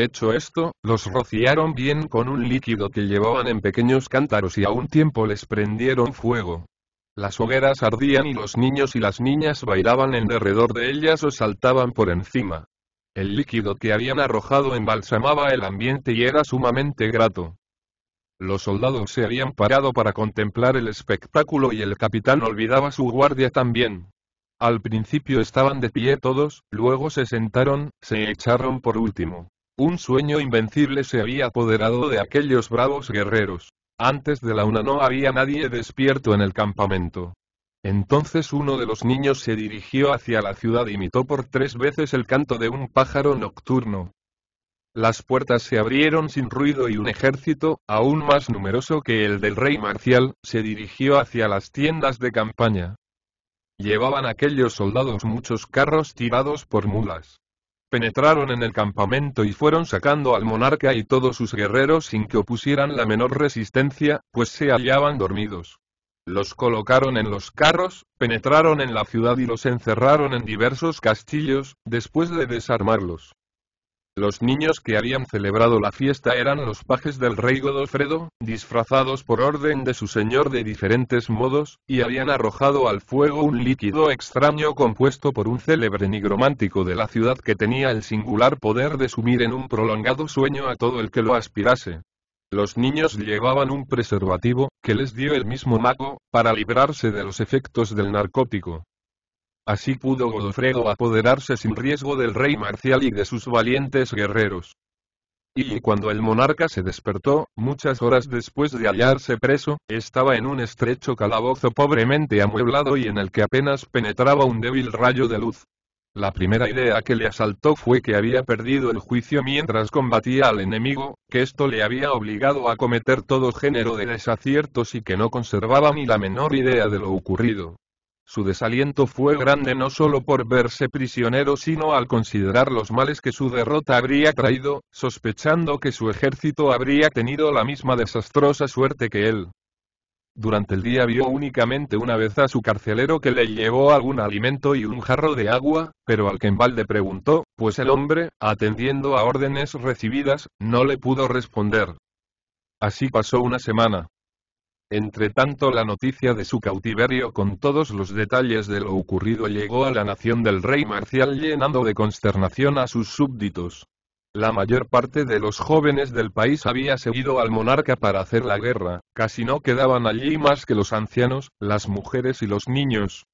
Hecho esto, los rociaron bien con un líquido que llevaban en pequeños cántaros y a un tiempo les prendieron fuego. Las hogueras ardían y los niños y las niñas bailaban en derredor de ellas o saltaban por encima. El líquido que habían arrojado embalsamaba el ambiente y era sumamente grato. Los soldados se habían parado para contemplar el espectáculo y el capitán olvidaba su guardia también. Al principio estaban de pie todos, luego se sentaron, se echaron por último. Un sueño invencible se había apoderado de aquellos bravos guerreros. Antes de la una no había nadie despierto en el campamento. Entonces uno de los niños se dirigió hacia la ciudad y imitó por tres veces el canto de un pájaro nocturno. Las puertas se abrieron sin ruido y un ejército, aún más numeroso que el del rey marcial, se dirigió hacia las tiendas de campaña. Llevaban aquellos soldados muchos carros tirados por mulas penetraron en el campamento y fueron sacando al monarca y todos sus guerreros sin que opusieran la menor resistencia, pues se hallaban dormidos. Los colocaron en los carros, penetraron en la ciudad y los encerraron en diversos castillos, después de desarmarlos. Los niños que habían celebrado la fiesta eran los pajes del rey Godofredo, disfrazados por orden de su señor de diferentes modos, y habían arrojado al fuego un líquido extraño compuesto por un célebre nigromántico de la ciudad que tenía el singular poder de sumir en un prolongado sueño a todo el que lo aspirase. Los niños llevaban un preservativo, que les dio el mismo mago, para librarse de los efectos del narcótico. Así pudo Godofredo apoderarse sin riesgo del rey marcial y de sus valientes guerreros. Y cuando el monarca se despertó, muchas horas después de hallarse preso, estaba en un estrecho calabozo pobremente amueblado y en el que apenas penetraba un débil rayo de luz. La primera idea que le asaltó fue que había perdido el juicio mientras combatía al enemigo, que esto le había obligado a cometer todo género de desaciertos y que no conservaba ni la menor idea de lo ocurrido. Su desaliento fue grande no solo por verse prisionero sino al considerar los males que su derrota habría traído, sospechando que su ejército habría tenido la misma desastrosa suerte que él. Durante el día vio únicamente una vez a su carcelero que le llevó algún alimento y un jarro de agua, pero al que en balde preguntó, pues el hombre, atendiendo a órdenes recibidas, no le pudo responder. Así pasó una semana. Entre tanto la noticia de su cautiverio con todos los detalles de lo ocurrido llegó a la nación del rey marcial llenando de consternación a sus súbditos. La mayor parte de los jóvenes del país había seguido al monarca para hacer la guerra, casi no quedaban allí más que los ancianos, las mujeres y los niños.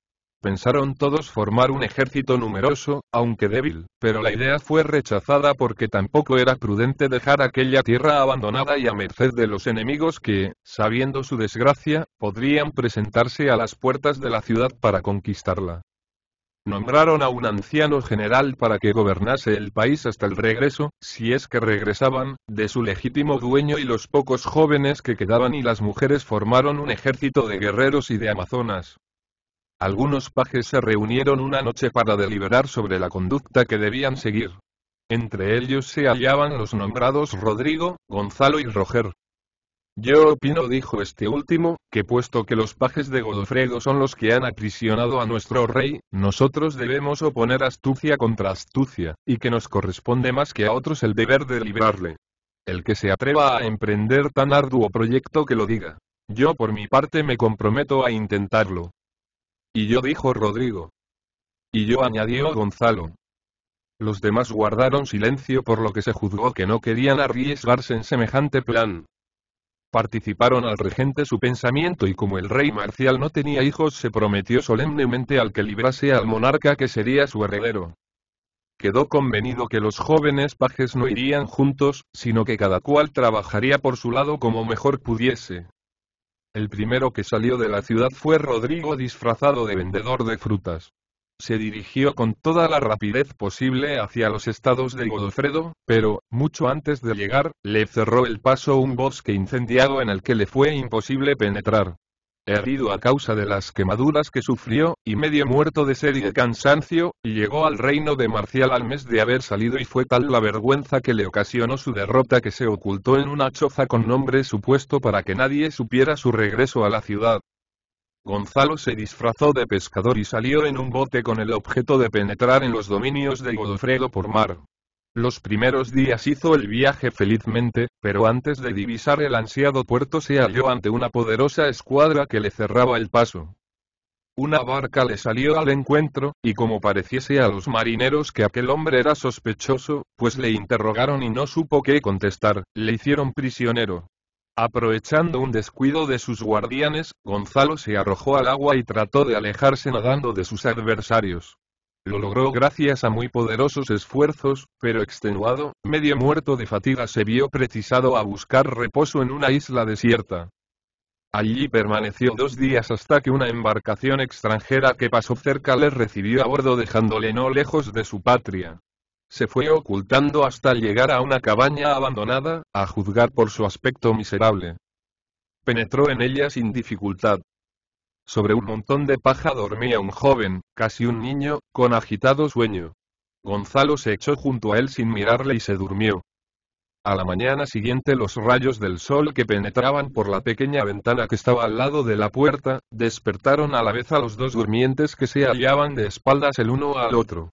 Pensaron todos formar un ejército numeroso, aunque débil, pero la idea fue rechazada porque tampoco era prudente dejar aquella tierra abandonada y a merced de los enemigos que, sabiendo su desgracia, podrían presentarse a las puertas de la ciudad para conquistarla. Nombraron a un anciano general para que gobernase el país hasta el regreso, si es que regresaban, de su legítimo dueño y los pocos jóvenes que quedaban y las mujeres formaron un ejército de guerreros y de amazonas, algunos pajes se reunieron una noche para deliberar sobre la conducta que debían seguir. Entre ellos se hallaban los nombrados Rodrigo, Gonzalo y Roger. Yo opino, dijo este último, que puesto que los pajes de Godofredo son los que han aprisionado a nuestro rey, nosotros debemos oponer astucia contra astucia, y que nos corresponde más que a otros el deber de librarle. El que se atreva a emprender tan arduo proyecto que lo diga. Yo por mi parte me comprometo a intentarlo. Y yo dijo Rodrigo. Y yo añadió Gonzalo. Los demás guardaron silencio por lo que se juzgó que no querían arriesgarse en semejante plan. Participaron al regente su pensamiento y como el rey marcial no tenía hijos se prometió solemnemente al que librase al monarca que sería su heredero. Quedó convenido que los jóvenes pajes no irían juntos, sino que cada cual trabajaría por su lado como mejor pudiese. El primero que salió de la ciudad fue Rodrigo disfrazado de vendedor de frutas. Se dirigió con toda la rapidez posible hacia los estados de Godofredo, pero, mucho antes de llegar, le cerró el paso un bosque incendiado en el que le fue imposible penetrar herido a causa de las quemaduras que sufrió, y medio muerto de sed y cansancio, llegó al reino de Marcial al mes de haber salido y fue tal la vergüenza que le ocasionó su derrota que se ocultó en una choza con nombre supuesto para que nadie supiera su regreso a la ciudad. Gonzalo se disfrazó de pescador y salió en un bote con el objeto de penetrar en los dominios de Godofredo por mar. Los primeros días hizo el viaje felizmente, pero antes de divisar el ansiado puerto se halló ante una poderosa escuadra que le cerraba el paso. Una barca le salió al encuentro, y como pareciese a los marineros que aquel hombre era sospechoso, pues le interrogaron y no supo qué contestar, le hicieron prisionero. Aprovechando un descuido de sus guardianes, Gonzalo se arrojó al agua y trató de alejarse nadando de sus adversarios. Lo logró gracias a muy poderosos esfuerzos, pero extenuado, medio muerto de fatiga se vio precisado a buscar reposo en una isla desierta. Allí permaneció dos días hasta que una embarcación extranjera que pasó cerca le recibió a bordo dejándole no lejos de su patria. Se fue ocultando hasta llegar a una cabaña abandonada, a juzgar por su aspecto miserable. Penetró en ella sin dificultad, sobre un montón de paja dormía un joven, casi un niño, con agitado sueño. Gonzalo se echó junto a él sin mirarle y se durmió. A la mañana siguiente los rayos del sol que penetraban por la pequeña ventana que estaba al lado de la puerta, despertaron a la vez a los dos durmientes que se hallaban de espaldas el uno al otro.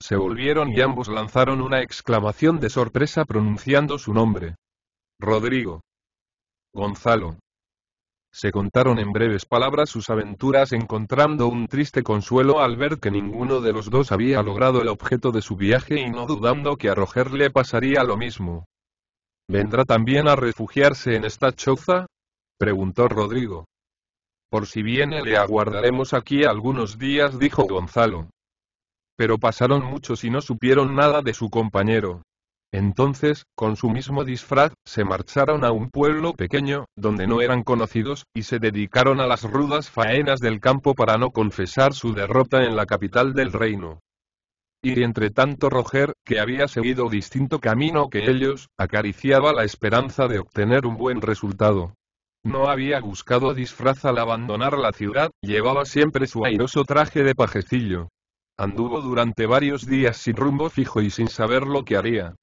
Se volvieron y ambos lanzaron una exclamación de sorpresa pronunciando su nombre. Rodrigo. Gonzalo, se contaron en breves palabras sus aventuras encontrando un triste consuelo al ver que ninguno de los dos había logrado el objeto de su viaje y no dudando que a Roger le pasaría lo mismo. ¿Vendrá también a refugiarse en esta choza? preguntó Rodrigo. Por si viene le aguardaremos aquí algunos días, dijo Gonzalo. Pero pasaron muchos y no supieron nada de su compañero. Entonces, con su mismo disfraz, se marcharon a un pueblo pequeño, donde no eran conocidos, y se dedicaron a las rudas faenas del campo para no confesar su derrota en la capital del reino. Y entre tanto Roger, que había seguido distinto camino que ellos, acariciaba la esperanza de obtener un buen resultado. No había buscado disfraz al abandonar la ciudad, llevaba siempre su airoso traje de pajecillo. Anduvo durante varios días sin rumbo fijo y sin saber lo que haría.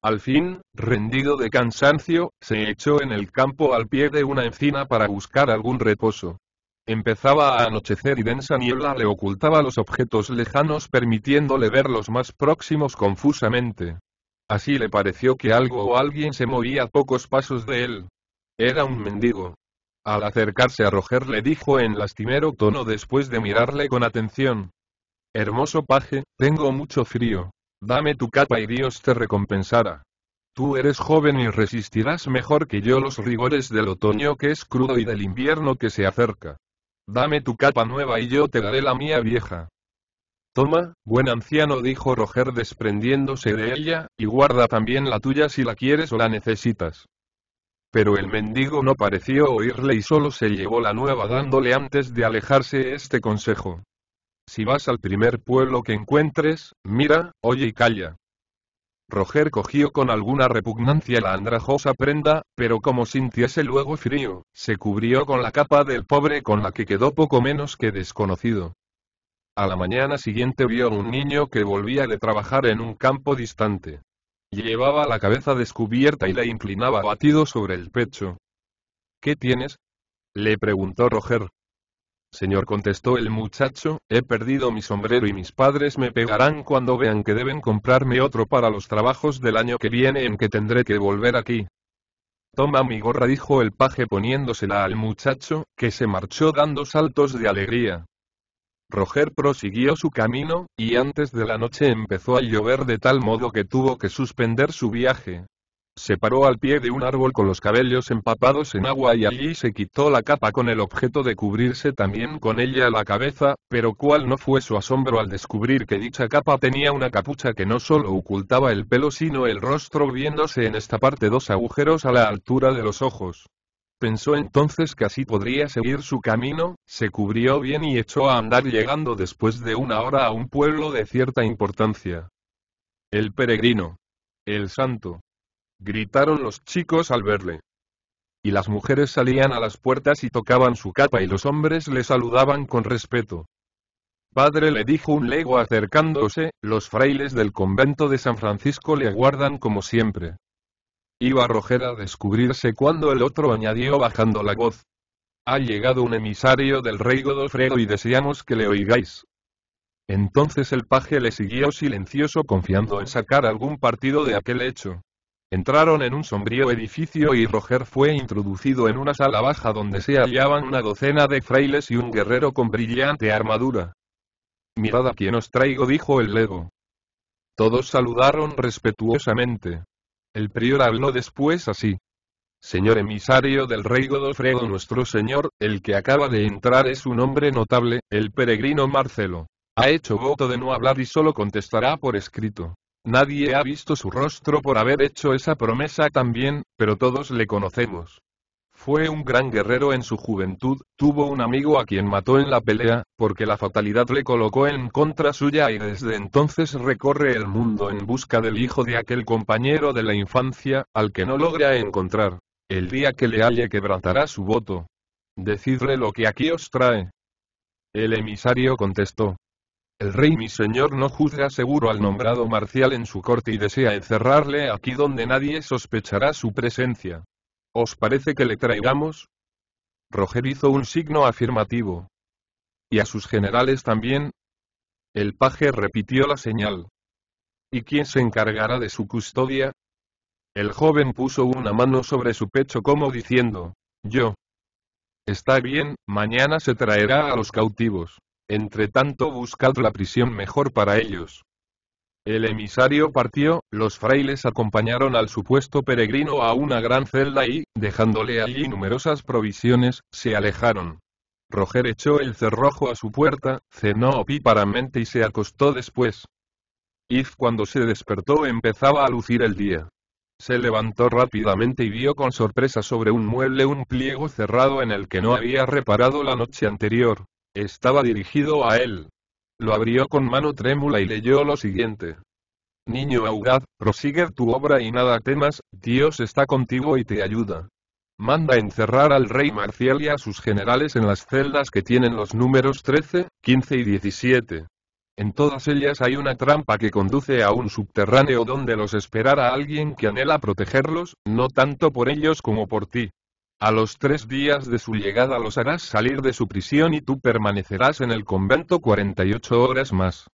Al fin, rendido de cansancio, se echó en el campo al pie de una encina para buscar algún reposo. Empezaba a anochecer y densa niebla le ocultaba los objetos lejanos permitiéndole ver los más próximos confusamente. Así le pareció que algo o alguien se movía a pocos pasos de él. Era un mendigo. Al acercarse a Roger le dijo en lastimero tono después de mirarle con atención. Hermoso paje, tengo mucho frío. Dame tu capa y Dios te recompensará. Tú eres joven y resistirás mejor que yo los rigores del otoño que es crudo y del invierno que se acerca. Dame tu capa nueva y yo te daré la mía vieja. Toma, buen anciano, dijo Roger desprendiéndose de ella, y guarda también la tuya si la quieres o la necesitas. Pero el mendigo no pareció oírle y solo se llevó la nueva dándole antes de alejarse este consejo. Si vas al primer pueblo que encuentres, mira, oye y calla. Roger cogió con alguna repugnancia la andrajosa prenda, pero como sintiese luego frío, se cubrió con la capa del pobre con la que quedó poco menos que desconocido. A la mañana siguiente vio un niño que volvía de trabajar en un campo distante. Llevaba la cabeza descubierta y la inclinaba batido sobre el pecho. ¿Qué tienes? le preguntó Roger. Señor contestó el muchacho, he perdido mi sombrero y mis padres me pegarán cuando vean que deben comprarme otro para los trabajos del año que viene en que tendré que volver aquí. Toma mi gorra dijo el paje poniéndosela al muchacho, que se marchó dando saltos de alegría. Roger prosiguió su camino, y antes de la noche empezó a llover de tal modo que tuvo que suspender su viaje. Se paró al pie de un árbol con los cabellos empapados en agua y allí se quitó la capa con el objeto de cubrirse también con ella la cabeza, pero cuál no fue su asombro al descubrir que dicha capa tenía una capucha que no solo ocultaba el pelo sino el rostro viéndose en esta parte dos agujeros a la altura de los ojos. Pensó entonces que así podría seguir su camino, se cubrió bien y echó a andar llegando después de una hora a un pueblo de cierta importancia. El peregrino. El santo gritaron los chicos al verle. Y las mujeres salían a las puertas y tocaban su capa y los hombres le saludaban con respeto. Padre le dijo un lego acercándose, los frailes del convento de San Francisco le aguardan como siempre. Iba Roger a descubrirse cuando el otro añadió bajando la voz. Ha llegado un emisario del rey Godofredo y deseamos que le oigáis. Entonces el paje le siguió silencioso confiando en sacar algún partido de aquel hecho. Entraron en un sombrío edificio y Roger fue introducido en una sala baja donde se hallaban una docena de frailes y un guerrero con brillante armadura. Mirad a quien os traigo, dijo el lego. Todos saludaron respetuosamente. El prior habló después así. Señor emisario del rey Godofredo nuestro señor, el que acaba de entrar es un hombre notable, el peregrino Marcelo. Ha hecho voto de no hablar y solo contestará por escrito. Nadie ha visto su rostro por haber hecho esa promesa también, pero todos le conocemos. Fue un gran guerrero en su juventud, tuvo un amigo a quien mató en la pelea, porque la fatalidad le colocó en contra suya y desde entonces recorre el mundo en busca del hijo de aquel compañero de la infancia, al que no logra encontrar. El día que le halle quebrantará su voto. Decidle lo que aquí os trae. El emisario contestó, el rey mi señor no juzga seguro al nombrado Marcial en su corte y desea encerrarle aquí donde nadie sospechará su presencia. ¿Os parece que le traigamos? Roger hizo un signo afirmativo. ¿Y a sus generales también? El paje repitió la señal. ¿Y quién se encargará de su custodia? El joven puso una mano sobre su pecho como diciendo, yo. Está bien, mañana se traerá a los cautivos. Entre tanto buscad la prisión mejor para ellos. El emisario partió, los frailes acompañaron al supuesto peregrino a una gran celda y, dejándole allí numerosas provisiones, se alejaron. Roger echó el cerrojo a su puerta, cenó opíparamente y se acostó después. Y cuando se despertó empezaba a lucir el día. Se levantó rápidamente y vio con sorpresa sobre un mueble un pliego cerrado en el que no había reparado la noche anterior. Estaba dirigido a él. Lo abrió con mano trémula y leyó lo siguiente. Niño audaz, prosigue tu obra y nada temas, Dios está contigo y te ayuda. Manda encerrar al rey Marcial y a sus generales en las celdas que tienen los números 13, 15 y 17. En todas ellas hay una trampa que conduce a un subterráneo donde los esperará alguien que anhela protegerlos, no tanto por ellos como por ti. A los tres días de su llegada los harás salir de su prisión y tú permanecerás en el convento 48 horas más.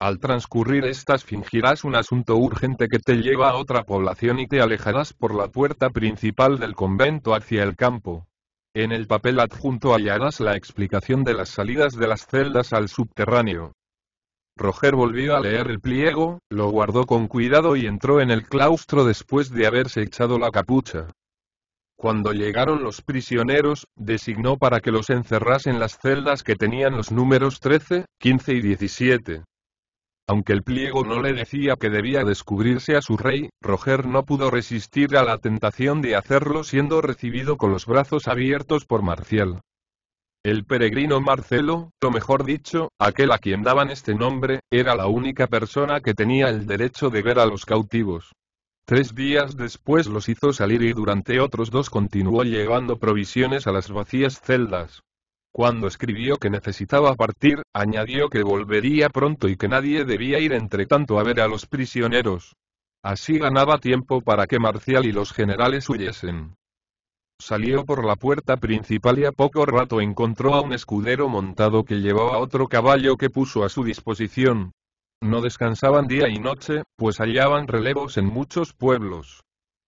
Al transcurrir estas fingirás un asunto urgente que te lleva a otra población y te alejarás por la puerta principal del convento hacia el campo. En el papel adjunto hallarás la explicación de las salidas de las celdas al subterráneo. Roger volvió a leer el pliego, lo guardó con cuidado y entró en el claustro después de haberse echado la capucha. Cuando llegaron los prisioneros, designó para que los encerrasen las celdas que tenían los números 13, 15 y 17. Aunque el pliego no le decía que debía descubrirse a su rey, Roger no pudo resistir a la tentación de hacerlo siendo recibido con los brazos abiertos por Marcial. El peregrino Marcelo, o mejor dicho, aquel a quien daban este nombre, era la única persona que tenía el derecho de ver a los cautivos. Tres días después los hizo salir y durante otros dos continuó llevando provisiones a las vacías celdas. Cuando escribió que necesitaba partir, añadió que volvería pronto y que nadie debía ir entre tanto a ver a los prisioneros. Así ganaba tiempo para que Marcial y los generales huyesen. Salió por la puerta principal y a poco rato encontró a un escudero montado que llevaba otro caballo que puso a su disposición. No descansaban día y noche, pues hallaban relevos en muchos pueblos.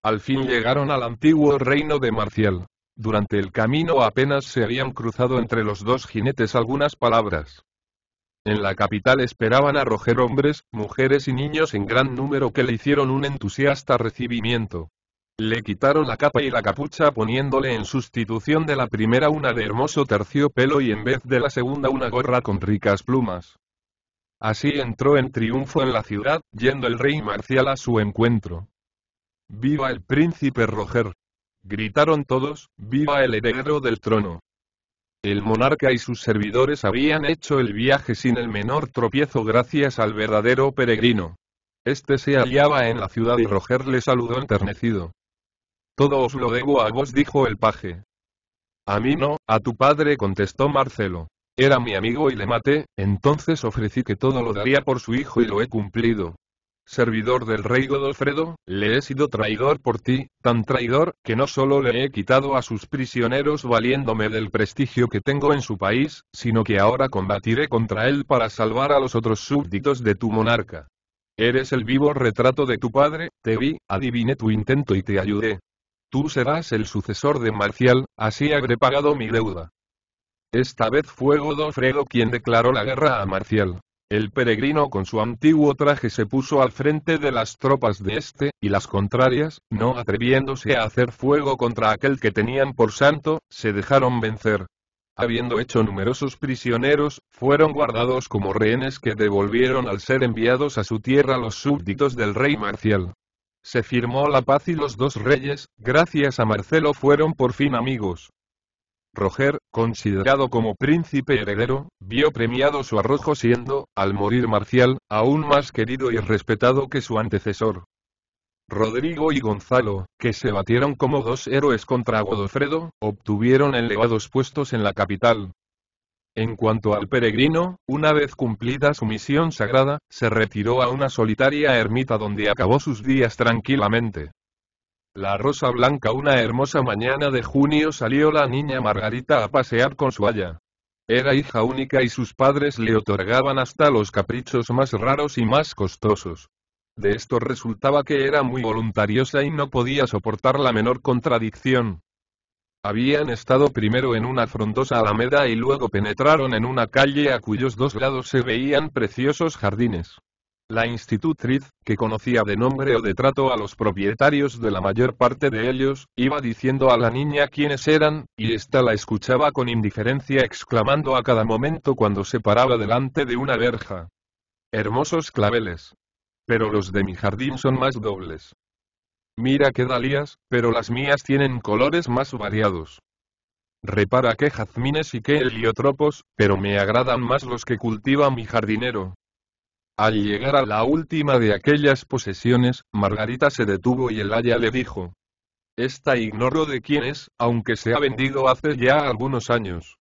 Al fin llegaron al antiguo reino de Marcial. Durante el camino apenas se habían cruzado entre los dos jinetes algunas palabras. En la capital esperaban arrojar hombres, mujeres y niños en gran número que le hicieron un entusiasta recibimiento. Le quitaron la capa y la capucha poniéndole en sustitución de la primera una de hermoso terciopelo y en vez de la segunda una gorra con ricas plumas. Así entró en triunfo en la ciudad, yendo el rey marcial a su encuentro. ¡Viva el príncipe Roger! Gritaron todos, ¡viva el heredero del trono! El monarca y sus servidores habían hecho el viaje sin el menor tropiezo gracias al verdadero peregrino. Este se hallaba en la ciudad y Roger le saludó enternecido. Todo os lo debo a vos, dijo el paje. A mí no, a tu padre contestó Marcelo. Era mi amigo y le maté, entonces ofrecí que todo lo daría por su hijo y lo he cumplido. Servidor del rey Godofredo, le he sido traidor por ti, tan traidor, que no solo le he quitado a sus prisioneros valiéndome del prestigio que tengo en su país, sino que ahora combatiré contra él para salvar a los otros súbditos de tu monarca. Eres el vivo retrato de tu padre, te vi, adiviné tu intento y te ayudé. Tú serás el sucesor de Marcial, así habré pagado mi deuda. Esta vez fue Godofredo quien declaró la guerra a Marcial. El peregrino con su antiguo traje se puso al frente de las tropas de este, y las contrarias, no atreviéndose a hacer fuego contra aquel que tenían por santo, se dejaron vencer. Habiendo hecho numerosos prisioneros, fueron guardados como rehenes que devolvieron al ser enviados a su tierra los súbditos del rey Marcial. Se firmó la paz y los dos reyes, gracias a Marcelo fueron por fin amigos. Roger, considerado como príncipe heredero, vio premiado su arrojo siendo, al morir Marcial, aún más querido y respetado que su antecesor. Rodrigo y Gonzalo, que se batieron como dos héroes contra Godofredo, obtuvieron elevados puestos en la capital. En cuanto al peregrino, una vez cumplida su misión sagrada, se retiró a una solitaria ermita donde acabó sus días tranquilamente. La rosa blanca Una hermosa mañana de junio salió la niña Margarita a pasear con su aya. Era hija única y sus padres le otorgaban hasta los caprichos más raros y más costosos. De esto resultaba que era muy voluntariosa y no podía soportar la menor contradicción. Habían estado primero en una frondosa alameda y luego penetraron en una calle a cuyos dos lados se veían preciosos jardines. La institutriz, que conocía de nombre o de trato a los propietarios de la mayor parte de ellos, iba diciendo a la niña quiénes eran, y ésta la escuchaba con indiferencia exclamando a cada momento cuando se paraba delante de una verja. Hermosos claveles. Pero los de mi jardín son más dobles. Mira qué dalías, pero las mías tienen colores más variados. Repara qué jazmines y qué heliotropos, pero me agradan más los que cultiva mi jardinero. Al llegar a la última de aquellas posesiones, Margarita se detuvo y el aya le dijo. Esta ignoro de quién es, aunque se ha vendido hace ya algunos años.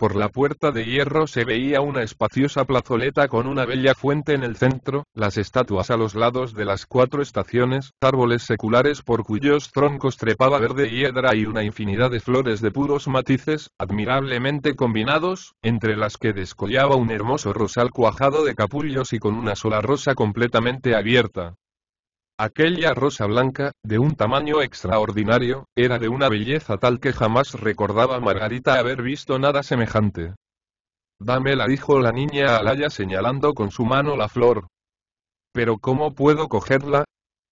Por la puerta de hierro se veía una espaciosa plazoleta con una bella fuente en el centro, las estatuas a los lados de las cuatro estaciones, árboles seculares por cuyos troncos trepaba verde hiedra y una infinidad de flores de puros matices, admirablemente combinados, entre las que descollaba un hermoso rosal cuajado de capullos y con una sola rosa completamente abierta, Aquella rosa blanca, de un tamaño extraordinario, era de una belleza tal que jamás recordaba Margarita haber visto nada semejante. Damela, dijo la niña Alaya señalando con su mano la flor. ¿Pero cómo puedo cogerla?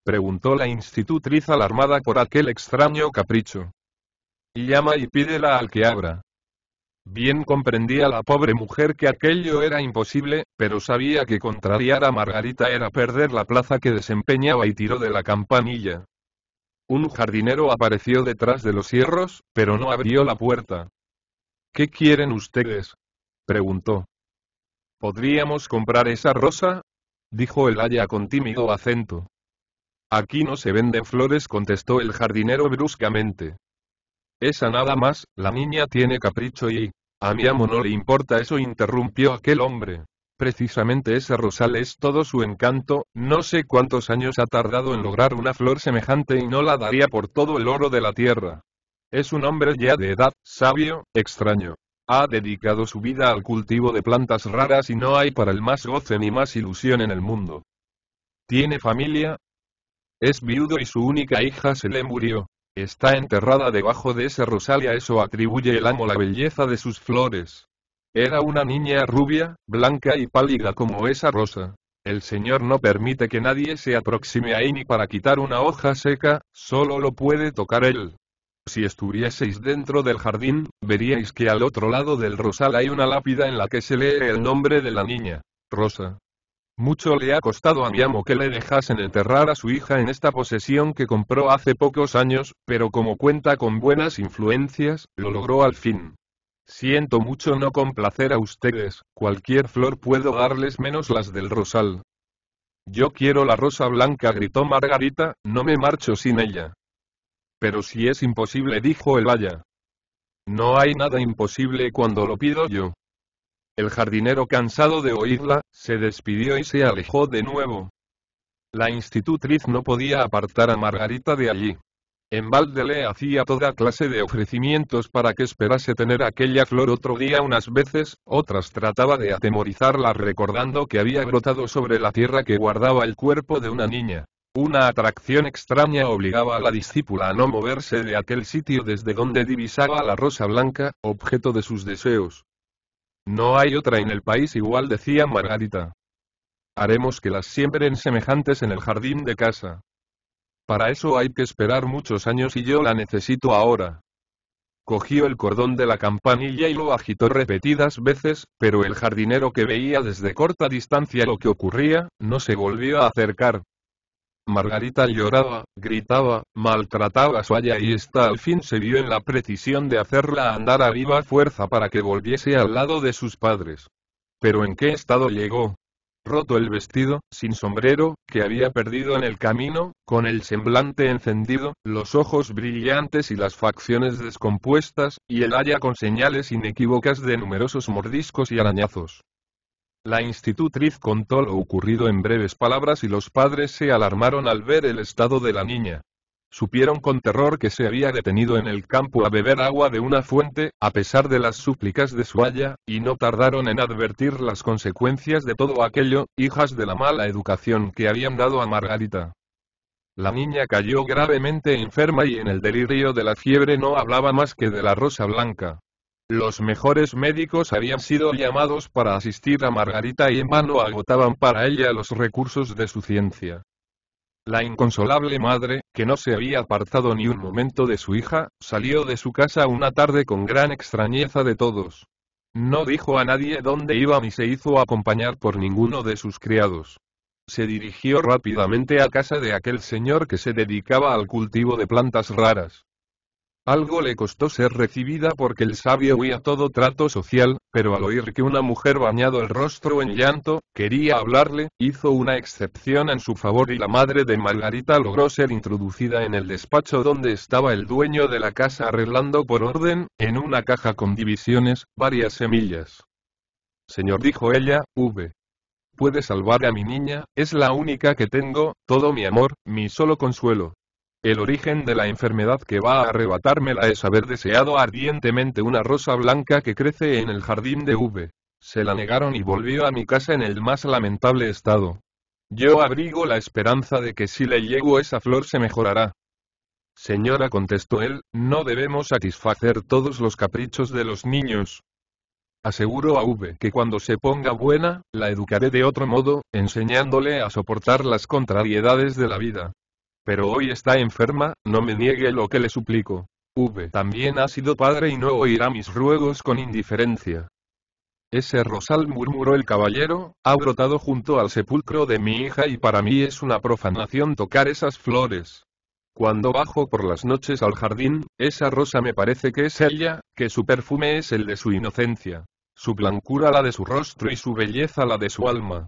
preguntó la institutriz alarmada por aquel extraño capricho. Llama y pídela al que abra. Bien comprendía la pobre mujer que aquello era imposible, pero sabía que contrariar a Margarita era perder la plaza que desempeñaba y tiró de la campanilla. Un jardinero apareció detrás de los hierros, pero no abrió la puerta. ¿Qué quieren ustedes? preguntó. ¿Podríamos comprar esa rosa? dijo el aya con tímido acento. Aquí no se venden flores, contestó el jardinero bruscamente. Esa nada más, la niña tiene capricho y... A mi amo no le importa eso, interrumpió aquel hombre. Precisamente ese rosal es todo su encanto, no sé cuántos años ha tardado en lograr una flor semejante y no la daría por todo el oro de la tierra. Es un hombre ya de edad, sabio, extraño. Ha dedicado su vida al cultivo de plantas raras y no hay para él más goce ni más ilusión en el mundo. ¿Tiene familia? Es viudo y su única hija se le murió. Está enterrada debajo de ese rosal y a eso atribuye el amo la belleza de sus flores. Era una niña rubia, blanca y pálida como esa rosa. El Señor no permite que nadie se aproxime a ni para quitar una hoja seca, solo lo puede tocar Él. Si estuvieseis dentro del jardín, veríais que al otro lado del rosal hay una lápida en la que se lee el nombre de la niña. Rosa. Mucho le ha costado a mi amo que le dejasen enterrar a su hija en esta posesión que compró hace pocos años, pero como cuenta con buenas influencias, lo logró al fin. Siento mucho no complacer a ustedes, cualquier flor puedo darles menos las del rosal. Yo quiero la rosa blanca, gritó Margarita, no me marcho sin ella. Pero si es imposible, dijo el vaya. No hay nada imposible cuando lo pido yo. El jardinero cansado de oírla, se despidió y se alejó de nuevo. La institutriz no podía apartar a Margarita de allí. En balde le hacía toda clase de ofrecimientos para que esperase tener aquella flor otro día unas veces, otras trataba de atemorizarla recordando que había brotado sobre la tierra que guardaba el cuerpo de una niña. Una atracción extraña obligaba a la discípula a no moverse de aquel sitio desde donde divisaba la rosa blanca, objeto de sus deseos. No hay otra en el país igual decía Margarita. Haremos que las siembren semejantes en el jardín de casa. Para eso hay que esperar muchos años y yo la necesito ahora. Cogió el cordón de la campanilla y lo agitó repetidas veces, pero el jardinero que veía desde corta distancia lo que ocurría, no se volvió a acercar, Margarita lloraba, gritaba, maltrataba a su haya y esta al fin se vio en la precisión de hacerla andar a viva fuerza para que volviese al lado de sus padres. Pero ¿en qué estado llegó? Roto el vestido, sin sombrero, que había perdido en el camino, con el semblante encendido, los ojos brillantes y las facciones descompuestas, y el haya con señales inequívocas de numerosos mordiscos y arañazos. La institutriz contó lo ocurrido en breves palabras y los padres se alarmaron al ver el estado de la niña. Supieron con terror que se había detenido en el campo a beber agua de una fuente, a pesar de las súplicas de su haya, y no tardaron en advertir las consecuencias de todo aquello, hijas de la mala educación que habían dado a Margarita. La niña cayó gravemente enferma y en el delirio de la fiebre no hablaba más que de la rosa blanca. Los mejores médicos habían sido llamados para asistir a Margarita y en vano agotaban para ella los recursos de su ciencia. La inconsolable madre, que no se había apartado ni un momento de su hija, salió de su casa una tarde con gran extrañeza de todos. No dijo a nadie dónde iba ni se hizo acompañar por ninguno de sus criados. Se dirigió rápidamente a casa de aquel señor que se dedicaba al cultivo de plantas raras. Algo le costó ser recibida porque el sabio huía todo trato social, pero al oír que una mujer bañado el rostro en llanto, quería hablarle, hizo una excepción en su favor y la madre de Margarita logró ser introducida en el despacho donde estaba el dueño de la casa arreglando por orden, en una caja con divisiones, varias semillas. Señor dijo ella, V puede salvar a mi niña, es la única que tengo, todo mi amor, mi solo consuelo. El origen de la enfermedad que va a arrebatármela es haber deseado ardientemente una rosa blanca que crece en el jardín de V. Se la negaron y volvió a mi casa en el más lamentable estado. Yo abrigo la esperanza de que si le llego esa flor se mejorará. Señora, contestó él, no debemos satisfacer todos los caprichos de los niños. Aseguro a V que cuando se ponga buena, la educaré de otro modo, enseñándole a soportar las contrariedades de la vida. Pero hoy está enferma, no me niegue lo que le suplico. V también ha sido padre y no oirá mis ruegos con indiferencia. Ese rosal murmuró el caballero, ha brotado junto al sepulcro de mi hija y para mí es una profanación tocar esas flores. Cuando bajo por las noches al jardín, esa rosa me parece que es ella, que su perfume es el de su inocencia, su blancura la de su rostro y su belleza la de su alma.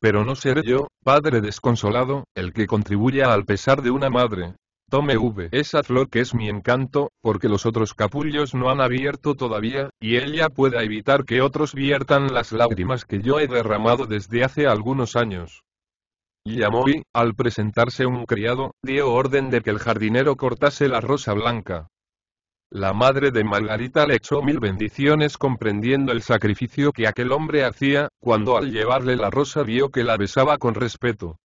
Pero no seré yo, padre desconsolado, el que contribuya al pesar de una madre. Tome V esa flor que es mi encanto, porque los otros capullos no han abierto todavía, y ella pueda evitar que otros viertan las lágrimas que yo he derramado desde hace algunos años. y, al presentarse un criado, dio orden de que el jardinero cortase la rosa blanca. La madre de Margarita le echó mil bendiciones comprendiendo el sacrificio que aquel hombre hacía, cuando al llevarle la rosa vio que la besaba con respeto.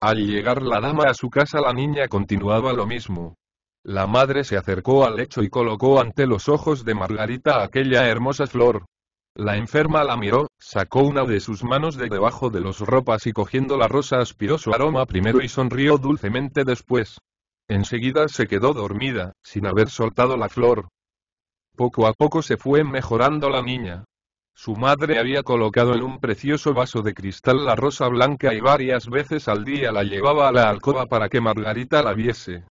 Al llegar la dama a su casa la niña continuaba lo mismo. La madre se acercó al lecho y colocó ante los ojos de Margarita aquella hermosa flor. La enferma la miró, sacó una de sus manos de debajo de los ropas y cogiendo la rosa aspiró su aroma primero y sonrió dulcemente después. Enseguida se quedó dormida, sin haber soltado la flor. Poco a poco se fue mejorando la niña. Su madre había colocado en un precioso vaso de cristal la rosa blanca y varias veces al día la llevaba a la alcoba para que Margarita la viese.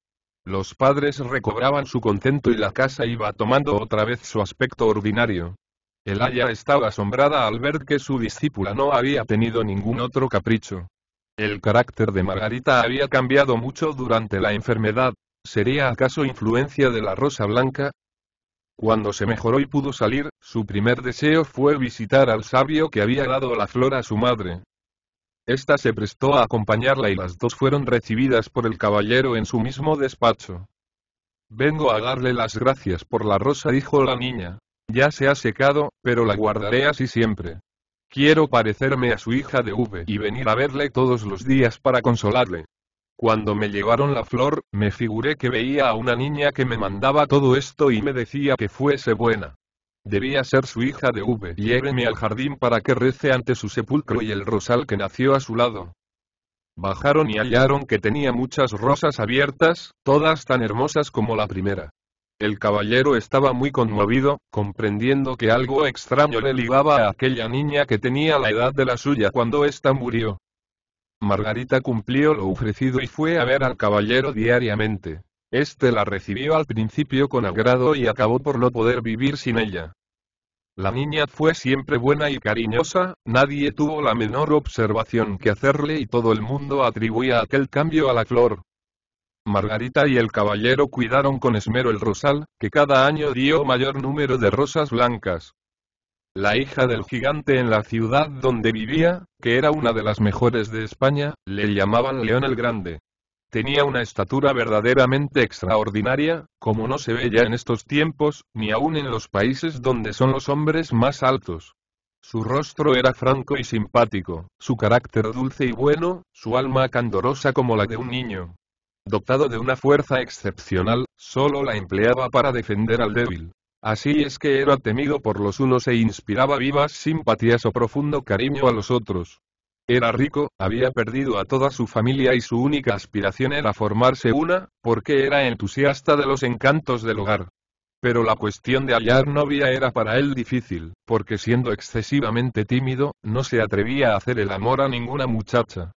Los padres recobraban su contento y la casa iba tomando otra vez su aspecto ordinario. El aya estaba asombrada al ver que su discípula no había tenido ningún otro capricho. El carácter de Margarita había cambiado mucho durante la enfermedad, ¿sería acaso influencia de la rosa blanca? Cuando se mejoró y pudo salir, su primer deseo fue visitar al sabio que había dado la flor a su madre. Esta se prestó a acompañarla y las dos fueron recibidas por el caballero en su mismo despacho. Vengo a darle las gracias por la rosa, dijo la niña. Ya se ha secado, pero la guardaré así siempre. Quiero parecerme a su hija de V y venir a verle todos los días para consolarle. Cuando me llevaron la flor, me figuré que veía a una niña que me mandaba todo esto y me decía que fuese buena. Debía ser su hija de V. Lléveme al jardín para que rece ante su sepulcro y el rosal que nació a su lado. Bajaron y hallaron que tenía muchas rosas abiertas, todas tan hermosas como la primera. El caballero estaba muy conmovido, comprendiendo que algo extraño le ligaba a aquella niña que tenía la edad de la suya cuando ésta murió. Margarita cumplió lo ofrecido y fue a ver al caballero diariamente. Este la recibió al principio con agrado y acabó por no poder vivir sin ella. La niña fue siempre buena y cariñosa, nadie tuvo la menor observación que hacerle y todo el mundo atribuía aquel cambio a la flor, Margarita y el caballero cuidaron con esmero el rosal, que cada año dio mayor número de rosas blancas. La hija del gigante en la ciudad donde vivía, que era una de las mejores de España, le llamaban León el Grande. Tenía una estatura verdaderamente extraordinaria, como no se ve ya en estos tiempos, ni aun en los países donde son los hombres más altos. Su rostro era franco y simpático, su carácter dulce y bueno, su alma candorosa como la de un niño, Dotado de una fuerza excepcional, solo la empleaba para defender al débil. Así es que era temido por los unos e inspiraba vivas simpatías o profundo cariño a los otros. Era rico, había perdido a toda su familia y su única aspiración era formarse una, porque era entusiasta de los encantos del hogar. Pero la cuestión de hallar novia era para él difícil, porque siendo excesivamente tímido, no se atrevía a hacer el amor a ninguna muchacha.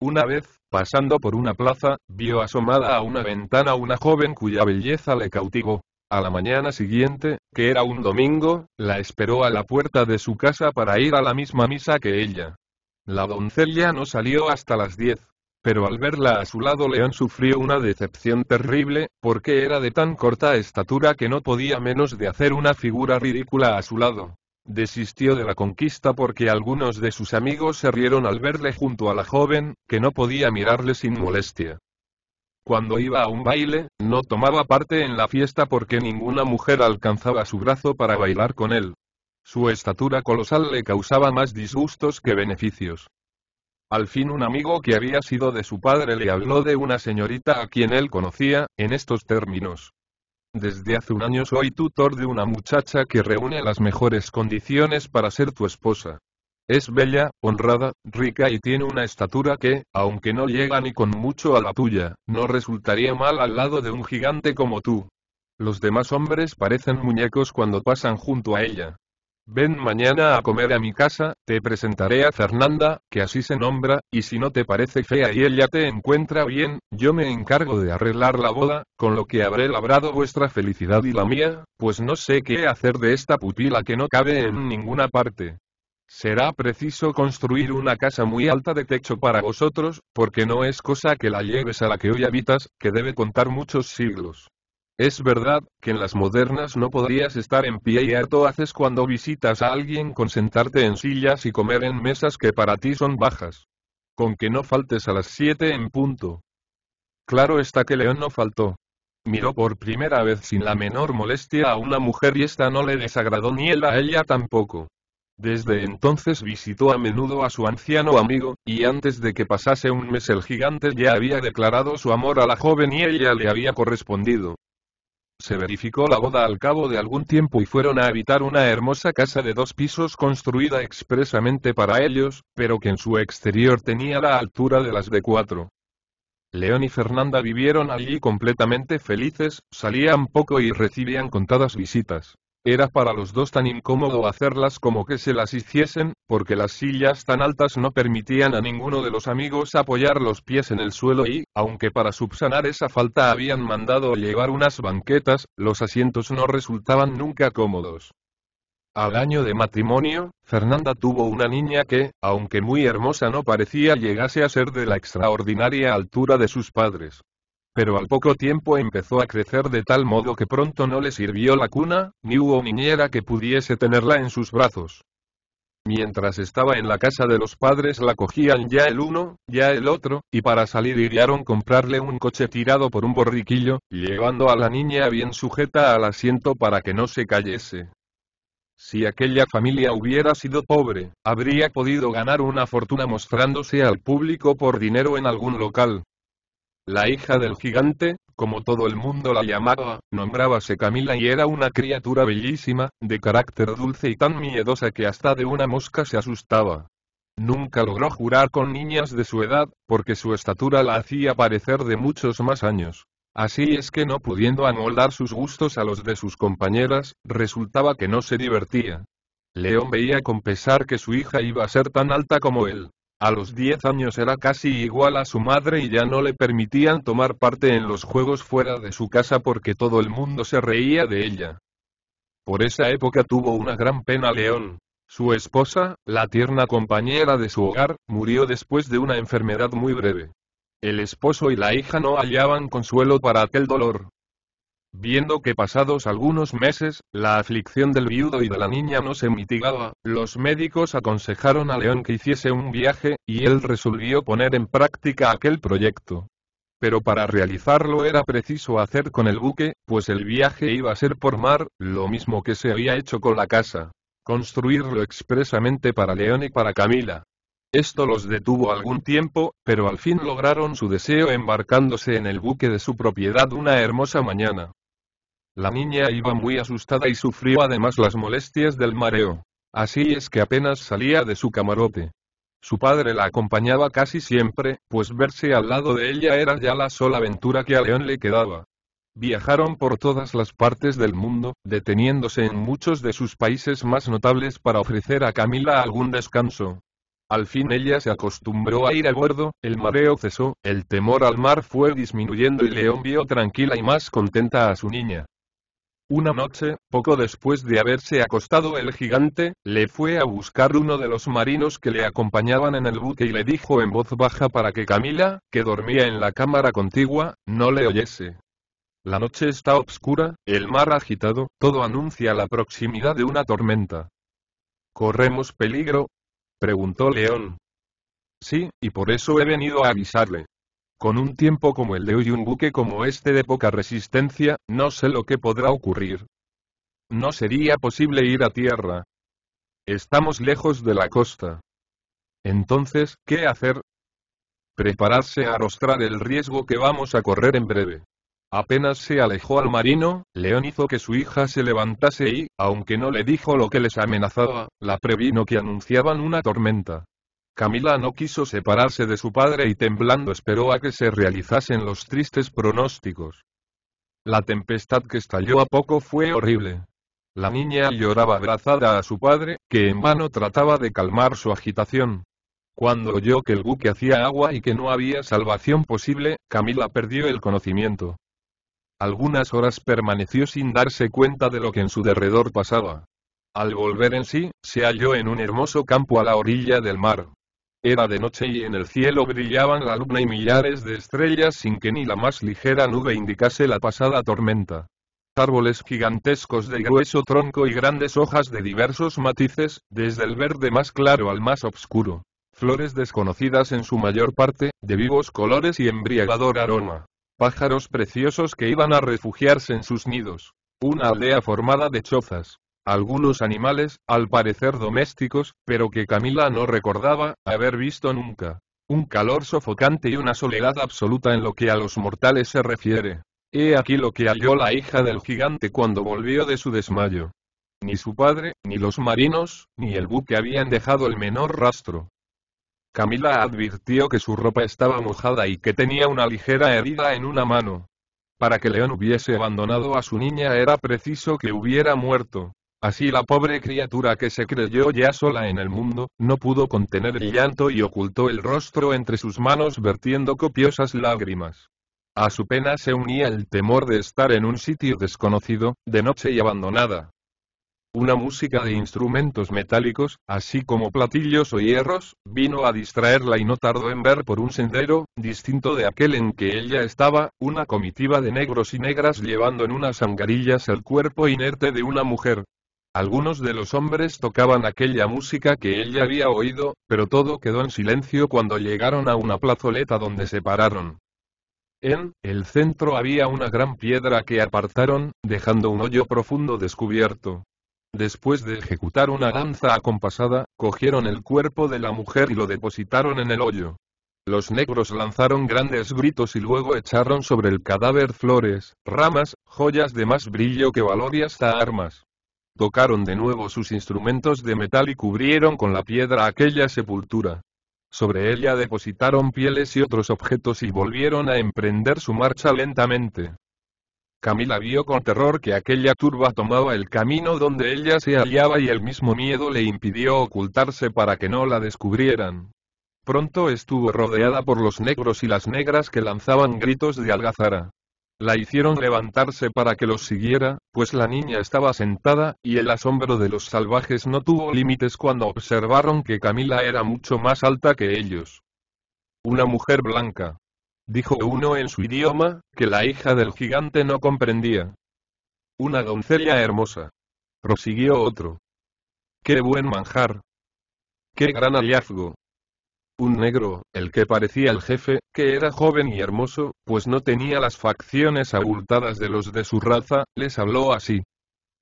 Una vez, Pasando por una plaza, vio asomada a una ventana una joven cuya belleza le cautivó. A la mañana siguiente, que era un domingo, la esperó a la puerta de su casa para ir a la misma misa que ella. La doncella no salió hasta las diez. Pero al verla a su lado León sufrió una decepción terrible, porque era de tan corta estatura que no podía menos de hacer una figura ridícula a su lado. Desistió de la conquista porque algunos de sus amigos se rieron al verle junto a la joven, que no podía mirarle sin molestia. Cuando iba a un baile, no tomaba parte en la fiesta porque ninguna mujer alcanzaba su brazo para bailar con él. Su estatura colosal le causaba más disgustos que beneficios. Al fin un amigo que había sido de su padre le habló de una señorita a quien él conocía, en estos términos. Desde hace un año soy tutor de una muchacha que reúne las mejores condiciones para ser tu esposa. Es bella, honrada, rica y tiene una estatura que, aunque no llega ni con mucho a la tuya, no resultaría mal al lado de un gigante como tú. Los demás hombres parecen muñecos cuando pasan junto a ella. Ven mañana a comer a mi casa, te presentaré a Fernanda, que así se nombra, y si no te parece fea y ella te encuentra bien, yo me encargo de arreglar la boda, con lo que habré labrado vuestra felicidad y la mía, pues no sé qué hacer de esta pupila que no cabe en ninguna parte. Será preciso construir una casa muy alta de techo para vosotros, porque no es cosa que la lleves a la que hoy habitas, que debe contar muchos siglos. Es verdad, que en las modernas no podrías estar en pie y harto haces cuando visitas a alguien con sentarte en sillas y comer en mesas que para ti son bajas. Con que no faltes a las 7 en punto. Claro está que León no faltó. Miró por primera vez sin la menor molestia a una mujer y esta no le desagradó ni él a ella tampoco. Desde entonces visitó a menudo a su anciano amigo, y antes de que pasase un mes el gigante ya había declarado su amor a la joven y ella le había correspondido. Se verificó la boda al cabo de algún tiempo y fueron a habitar una hermosa casa de dos pisos construida expresamente para ellos, pero que en su exterior tenía la altura de las de cuatro. León y Fernanda vivieron allí completamente felices, salían poco y recibían contadas visitas. Era para los dos tan incómodo hacerlas como que se las hiciesen, porque las sillas tan altas no permitían a ninguno de los amigos apoyar los pies en el suelo y, aunque para subsanar esa falta habían mandado llevar unas banquetas, los asientos no resultaban nunca cómodos. Al año de matrimonio, Fernanda tuvo una niña que, aunque muy hermosa no parecía llegase a ser de la extraordinaria altura de sus padres. Pero al poco tiempo empezó a crecer de tal modo que pronto no le sirvió la cuna, ni hubo niñera que pudiese tenerla en sus brazos. Mientras estaba en la casa de los padres la cogían ya el uno, ya el otro, y para salir hirieron comprarle un coche tirado por un borriquillo, llevando a la niña bien sujeta al asiento para que no se cayese. Si aquella familia hubiera sido pobre, habría podido ganar una fortuna mostrándose al público por dinero en algún local, la hija del gigante, como todo el mundo la llamaba, nombrábase Camila y era una criatura bellísima, de carácter dulce y tan miedosa que hasta de una mosca se asustaba. Nunca logró jurar con niñas de su edad, porque su estatura la hacía parecer de muchos más años. Así es que no pudiendo amoldar sus gustos a los de sus compañeras, resultaba que no se divertía. León veía con pesar que su hija iba a ser tan alta como él. A los 10 años era casi igual a su madre y ya no le permitían tomar parte en los juegos fuera de su casa porque todo el mundo se reía de ella. Por esa época tuvo una gran pena León. Su esposa, la tierna compañera de su hogar, murió después de una enfermedad muy breve. El esposo y la hija no hallaban consuelo para aquel dolor, Viendo que pasados algunos meses, la aflicción del viudo y de la niña no se mitigaba, los médicos aconsejaron a León que hiciese un viaje, y él resolvió poner en práctica aquel proyecto. Pero para realizarlo era preciso hacer con el buque, pues el viaje iba a ser por mar, lo mismo que se había hecho con la casa. Construirlo expresamente para León y para Camila. Esto los detuvo algún tiempo, pero al fin lograron su deseo embarcándose en el buque de su propiedad una hermosa mañana. La niña iba muy asustada y sufrió además las molestias del mareo. Así es que apenas salía de su camarote. Su padre la acompañaba casi siempre, pues verse al lado de ella era ya la sola aventura que a León le quedaba. Viajaron por todas las partes del mundo, deteniéndose en muchos de sus países más notables para ofrecer a Camila algún descanso. Al fin ella se acostumbró a ir a bordo, el mareo cesó, el temor al mar fue disminuyendo y León vio tranquila y más contenta a su niña. Una noche, poco después de haberse acostado el gigante, le fue a buscar uno de los marinos que le acompañaban en el buque y le dijo en voz baja para que Camila, que dormía en la cámara contigua, no le oyese. La noche está oscura, el mar agitado, todo anuncia la proximidad de una tormenta. ¿Corremos peligro? preguntó León. Sí, y por eso he venido a avisarle. Con un tiempo como el de hoy y un buque como este de poca resistencia, no sé lo que podrá ocurrir. No sería posible ir a tierra. Estamos lejos de la costa. Entonces, ¿qué hacer? Prepararse a arrostrar el riesgo que vamos a correr en breve. Apenas se alejó al marino, León hizo que su hija se levantase y, aunque no le dijo lo que les amenazaba, la previno que anunciaban una tormenta. Camila no quiso separarse de su padre y temblando esperó a que se realizasen los tristes pronósticos. La tempestad que estalló a poco fue horrible. La niña lloraba abrazada a su padre, que en vano trataba de calmar su agitación. Cuando oyó que el buque hacía agua y que no había salvación posible, Camila perdió el conocimiento. Algunas horas permaneció sin darse cuenta de lo que en su derredor pasaba. Al volver en sí, se halló en un hermoso campo a la orilla del mar. Era de noche y en el cielo brillaban la luna y millares de estrellas sin que ni la más ligera nube indicase la pasada tormenta. Árboles gigantescos de grueso tronco y grandes hojas de diversos matices, desde el verde más claro al más oscuro. Flores desconocidas en su mayor parte, de vivos colores y embriagador aroma. Pájaros preciosos que iban a refugiarse en sus nidos. Una aldea formada de chozas algunos animales, al parecer domésticos, pero que Camila no recordaba haber visto nunca. Un calor sofocante y una soledad absoluta en lo que a los mortales se refiere. He aquí lo que halló la hija del gigante cuando volvió de su desmayo. Ni su padre, ni los marinos, ni el buque habían dejado el menor rastro. Camila advirtió que su ropa estaba mojada y que tenía una ligera herida en una mano. Para que León hubiese abandonado a su niña era preciso que hubiera muerto. Así la pobre criatura que se creyó ya sola en el mundo, no pudo contener el llanto y ocultó el rostro entre sus manos vertiendo copiosas lágrimas. A su pena se unía el temor de estar en un sitio desconocido, de noche y abandonada. Una música de instrumentos metálicos, así como platillos o hierros, vino a distraerla y no tardó en ver por un sendero, distinto de aquel en que ella estaba, una comitiva de negros y negras llevando en unas angarillas el cuerpo inerte de una mujer. Algunos de los hombres tocaban aquella música que ella había oído, pero todo quedó en silencio cuando llegaron a una plazoleta donde se pararon. En el centro había una gran piedra que apartaron, dejando un hoyo profundo descubierto. Después de ejecutar una danza acompasada, cogieron el cuerpo de la mujer y lo depositaron en el hoyo. Los negros lanzaron grandes gritos y luego echaron sobre el cadáver flores, ramas, joyas de más brillo que valor y hasta armas. Tocaron de nuevo sus instrumentos de metal y cubrieron con la piedra aquella sepultura. Sobre ella depositaron pieles y otros objetos y volvieron a emprender su marcha lentamente. Camila vio con terror que aquella turba tomaba el camino donde ella se hallaba y el mismo miedo le impidió ocultarse para que no la descubrieran. Pronto estuvo rodeada por los negros y las negras que lanzaban gritos de algazara. La hicieron levantarse para que los siguiera, pues la niña estaba sentada, y el asombro de los salvajes no tuvo límites cuando observaron que Camila era mucho más alta que ellos. Una mujer blanca. Dijo uno en su idioma, que la hija del gigante no comprendía. Una doncella hermosa. Prosiguió otro. ¡Qué buen manjar! ¡Qué gran hallazgo! Un negro, el que parecía el jefe, que era joven y hermoso, pues no tenía las facciones abultadas de los de su raza, les habló así.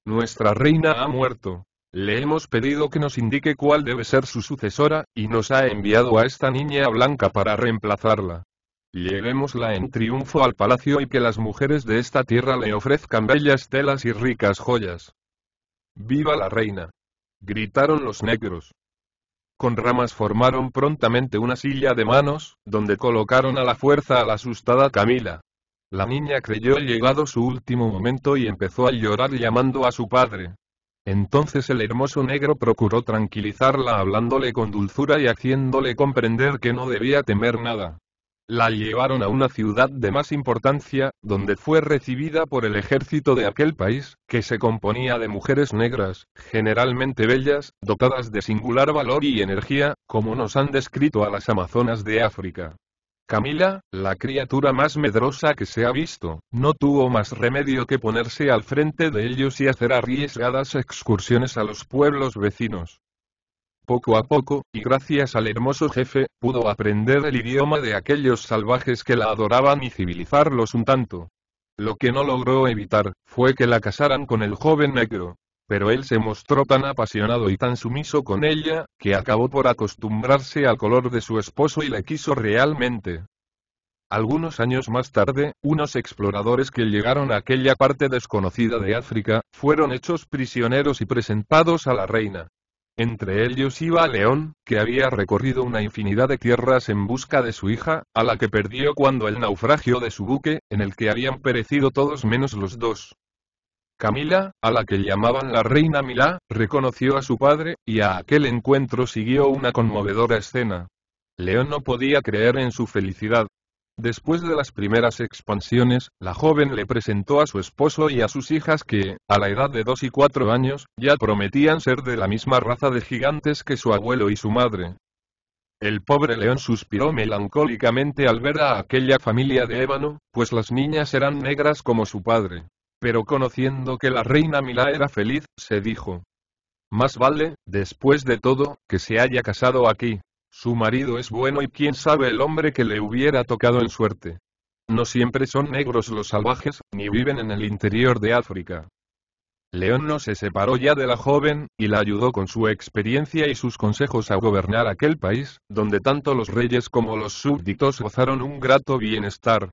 Nuestra reina ha muerto. Le hemos pedido que nos indique cuál debe ser su sucesora, y nos ha enviado a esta niña blanca para reemplazarla. Llevémosla en triunfo al palacio y que las mujeres de esta tierra le ofrezcan bellas telas y ricas joyas. ¡Viva la reina! gritaron los negros. Con ramas formaron prontamente una silla de manos, donde colocaron a la fuerza a la asustada Camila. La niña creyó llegado su último momento y empezó a llorar llamando a su padre. Entonces el hermoso negro procuró tranquilizarla hablándole con dulzura y haciéndole comprender que no debía temer nada la llevaron a una ciudad de más importancia, donde fue recibida por el ejército de aquel país, que se componía de mujeres negras, generalmente bellas, dotadas de singular valor y energía, como nos han descrito a las amazonas de África. Camila, la criatura más medrosa que se ha visto, no tuvo más remedio que ponerse al frente de ellos y hacer arriesgadas excursiones a los pueblos vecinos poco a poco, y gracias al hermoso jefe, pudo aprender el idioma de aquellos salvajes que la adoraban y civilizarlos un tanto. Lo que no logró evitar, fue que la casaran con el joven negro. Pero él se mostró tan apasionado y tan sumiso con ella, que acabó por acostumbrarse al color de su esposo y le quiso realmente. Algunos años más tarde, unos exploradores que llegaron a aquella parte desconocida de África, fueron hechos prisioneros y presentados a la reina. Entre ellos iba León, que había recorrido una infinidad de tierras en busca de su hija, a la que perdió cuando el naufragio de su buque, en el que habían perecido todos menos los dos. Camila, a la que llamaban la reina Milá, reconoció a su padre, y a aquel encuentro siguió una conmovedora escena. León no podía creer en su felicidad, Después de las primeras expansiones, la joven le presentó a su esposo y a sus hijas que, a la edad de dos y cuatro años, ya prometían ser de la misma raza de gigantes que su abuelo y su madre. El pobre león suspiró melancólicamente al ver a aquella familia de ébano, pues las niñas eran negras como su padre. Pero conociendo que la reina Mila era feliz, se dijo. Más vale, después de todo, que se haya casado aquí. Su marido es bueno y quién sabe el hombre que le hubiera tocado en suerte. No siempre son negros los salvajes, ni viven en el interior de África. León no se separó ya de la joven, y la ayudó con su experiencia y sus consejos a gobernar aquel país, donde tanto los reyes como los súbditos gozaron un grato bienestar.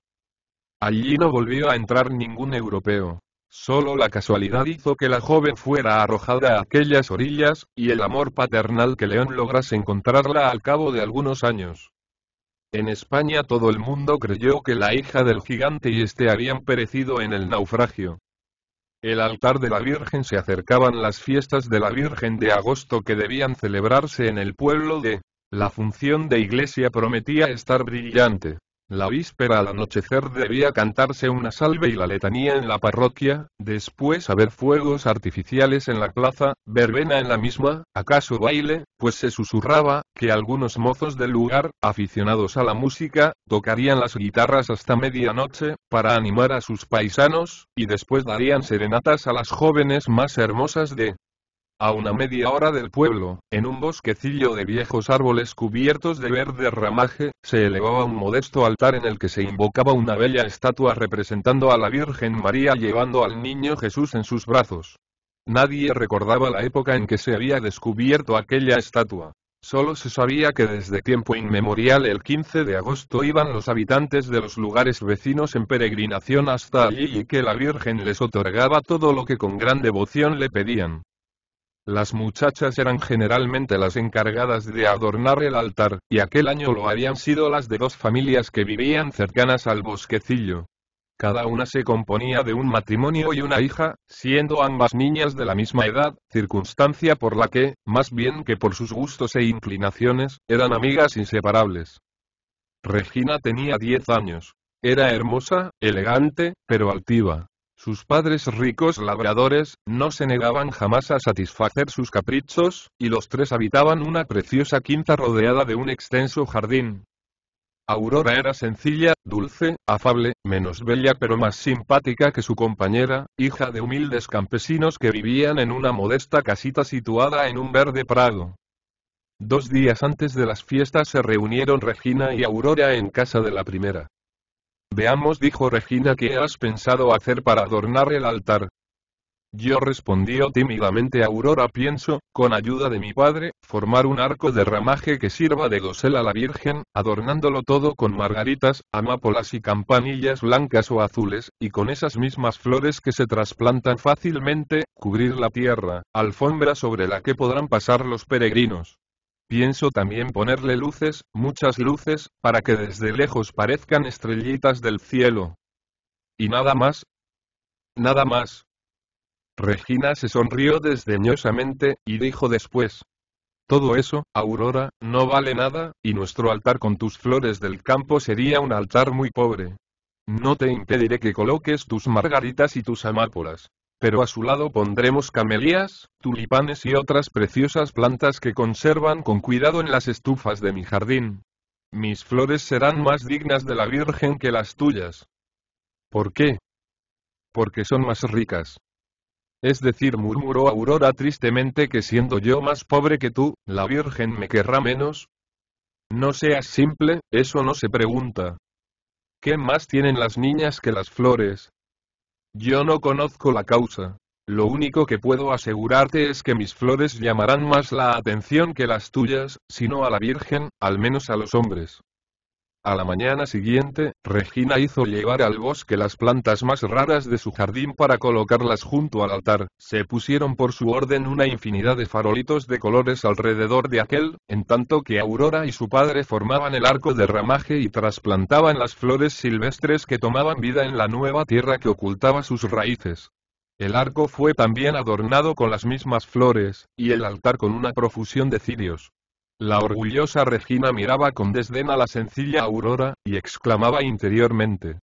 Allí no volvió a entrar ningún europeo. Solo la casualidad hizo que la joven fuera arrojada a aquellas orillas, y el amor paternal que León lograse encontrarla al cabo de algunos años. En España todo el mundo creyó que la hija del gigante y este habían perecido en el naufragio. El altar de la Virgen se acercaban las fiestas de la Virgen de agosto que debían celebrarse en el pueblo de... La función de iglesia prometía estar brillante. La víspera al anochecer debía cantarse una salve y la letanía en la parroquia, después haber fuegos artificiales en la plaza, verbena en la misma, acaso baile, pues se susurraba, que algunos mozos del lugar, aficionados a la música, tocarían las guitarras hasta medianoche, para animar a sus paisanos, y después darían serenatas a las jóvenes más hermosas de a una media hora del pueblo, en un bosquecillo de viejos árboles cubiertos de verde ramaje, se elevaba un modesto altar en el que se invocaba una bella estatua representando a la Virgen María llevando al niño Jesús en sus brazos. Nadie recordaba la época en que se había descubierto aquella estatua. Solo se sabía que desde tiempo inmemorial el 15 de agosto iban los habitantes de los lugares vecinos en peregrinación hasta allí y que la Virgen les otorgaba todo lo que con gran devoción le pedían. Las muchachas eran generalmente las encargadas de adornar el altar, y aquel año lo habían sido las de dos familias que vivían cercanas al bosquecillo. Cada una se componía de un matrimonio y una hija, siendo ambas niñas de la misma edad, circunstancia por la que, más bien que por sus gustos e inclinaciones, eran amigas inseparables. Regina tenía diez años. Era hermosa, elegante, pero altiva. Sus padres ricos labradores, no se negaban jamás a satisfacer sus caprichos, y los tres habitaban una preciosa quinta rodeada de un extenso jardín. Aurora era sencilla, dulce, afable, menos bella pero más simpática que su compañera, hija de humildes campesinos que vivían en una modesta casita situada en un verde prado. Dos días antes de las fiestas se reunieron Regina y Aurora en casa de la primera. Veamos, dijo Regina, ¿qué has pensado hacer para adornar el altar? Yo respondió tímidamente a Aurora pienso, con ayuda de mi padre, formar un arco de ramaje que sirva de dosel a la Virgen, adornándolo todo con margaritas, amápolas y campanillas blancas o azules, y con esas mismas flores que se trasplantan fácilmente, cubrir la tierra, alfombra sobre la que podrán pasar los peregrinos. Pienso también ponerle luces, muchas luces, para que desde lejos parezcan estrellitas del cielo. ¿Y nada más? Nada más. Regina se sonrió desdeñosamente, y dijo después. Todo eso, Aurora, no vale nada, y nuestro altar con tus flores del campo sería un altar muy pobre. No te impediré que coloques tus margaritas y tus amápolas pero a su lado pondremos camelías, tulipanes y otras preciosas plantas que conservan con cuidado en las estufas de mi jardín. Mis flores serán más dignas de la Virgen que las tuyas. ¿Por qué? Porque son más ricas. Es decir, murmuró Aurora tristemente que siendo yo más pobre que tú, la Virgen me querrá menos. No seas simple, eso no se pregunta. ¿Qué más tienen las niñas que las flores? Yo no conozco la causa. Lo único que puedo asegurarte es que mis flores llamarán más la atención que las tuyas, sino a la Virgen, al menos a los hombres. A la mañana siguiente, Regina hizo llevar al bosque las plantas más raras de su jardín para colocarlas junto al altar. Se pusieron por su orden una infinidad de farolitos de colores alrededor de aquel, en tanto que Aurora y su padre formaban el arco de ramaje y trasplantaban las flores silvestres que tomaban vida en la nueva tierra que ocultaba sus raíces. El arco fue también adornado con las mismas flores, y el altar con una profusión de cirios. La orgullosa Regina miraba con desdén a la sencilla Aurora, y exclamaba interiormente.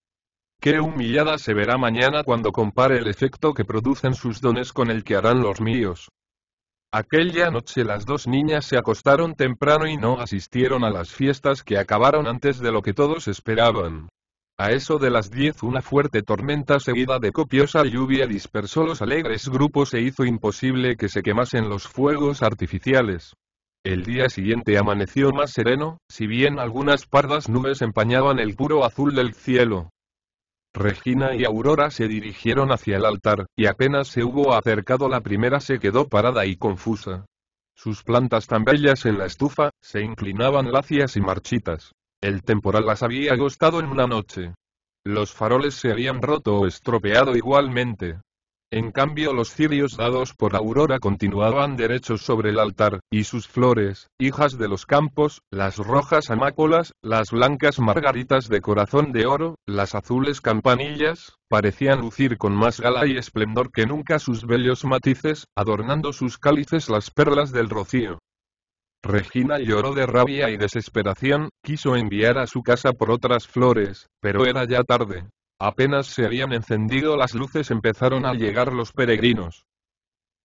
Qué humillada se verá mañana cuando compare el efecto que producen sus dones con el que harán los míos. Aquella noche las dos niñas se acostaron temprano y no asistieron a las fiestas que acabaron antes de lo que todos esperaban. A eso de las diez una fuerte tormenta seguida de copiosa lluvia dispersó los alegres grupos e hizo imposible que se quemasen los fuegos artificiales. El día siguiente amaneció más sereno, si bien algunas pardas nubes empañaban el puro azul del cielo. Regina y Aurora se dirigieron hacia el altar, y apenas se hubo acercado la primera se quedó parada y confusa. Sus plantas tan bellas en la estufa, se inclinaban lacias y marchitas. El temporal las había agostado en una noche. Los faroles se habían roto o estropeado igualmente, en cambio los cirios dados por Aurora continuaban derechos sobre el altar, y sus flores, hijas de los campos, las rojas amácolas, las blancas margaritas de corazón de oro, las azules campanillas, parecían lucir con más gala y esplendor que nunca sus bellos matices, adornando sus cálices las perlas del rocío. Regina lloró de rabia y desesperación, quiso enviar a su casa por otras flores, pero era ya tarde, Apenas se habían encendido las luces empezaron a llegar los peregrinos.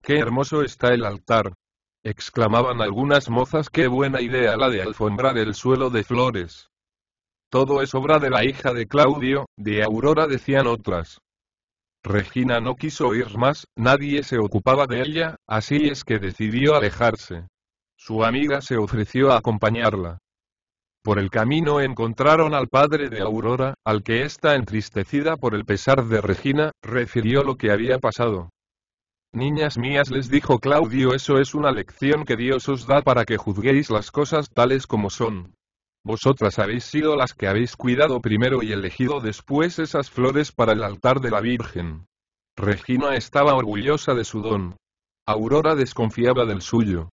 ¡Qué hermoso está el altar! exclamaban algunas mozas. ¡Qué buena idea la de alfombrar el suelo de flores! Todo es obra de la hija de Claudio, de Aurora decían otras. Regina no quiso oír más, nadie se ocupaba de ella, así es que decidió alejarse. Su amiga se ofreció a acompañarla. Por el camino encontraron al padre de Aurora, al que ésta entristecida por el pesar de Regina, refirió lo que había pasado. Niñas mías les dijo Claudio, eso es una lección que Dios os da para que juzguéis las cosas tales como son. Vosotras habéis sido las que habéis cuidado primero y elegido después esas flores para el altar de la Virgen. Regina estaba orgullosa de su don. Aurora desconfiaba del suyo.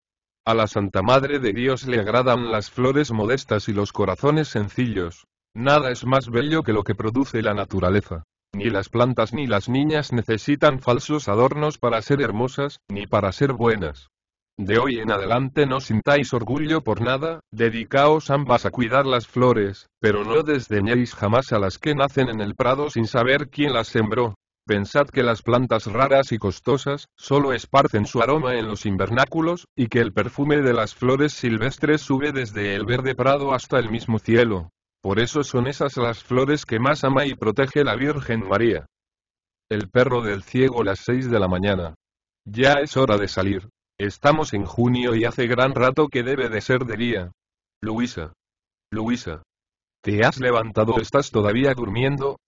A la Santa Madre de Dios le agradan las flores modestas y los corazones sencillos. Nada es más bello que lo que produce la naturaleza. Ni las plantas ni las niñas necesitan falsos adornos para ser hermosas, ni para ser buenas. De hoy en adelante no sintáis orgullo por nada, dedicaos ambas a cuidar las flores, pero no desdeñéis jamás a las que nacen en el prado sin saber quién las sembró, Pensad que las plantas raras y costosas solo esparcen su aroma en los invernáculos, y que el perfume de las flores silvestres sube desde el verde prado hasta el mismo cielo. Por eso son esas las flores que más ama y protege la Virgen María. El perro del ciego las seis de la mañana. Ya es hora de salir. Estamos en junio y hace gran rato que debe de ser de día. Luisa. Luisa. ¿Te has levantado? o ¿Estás todavía durmiendo?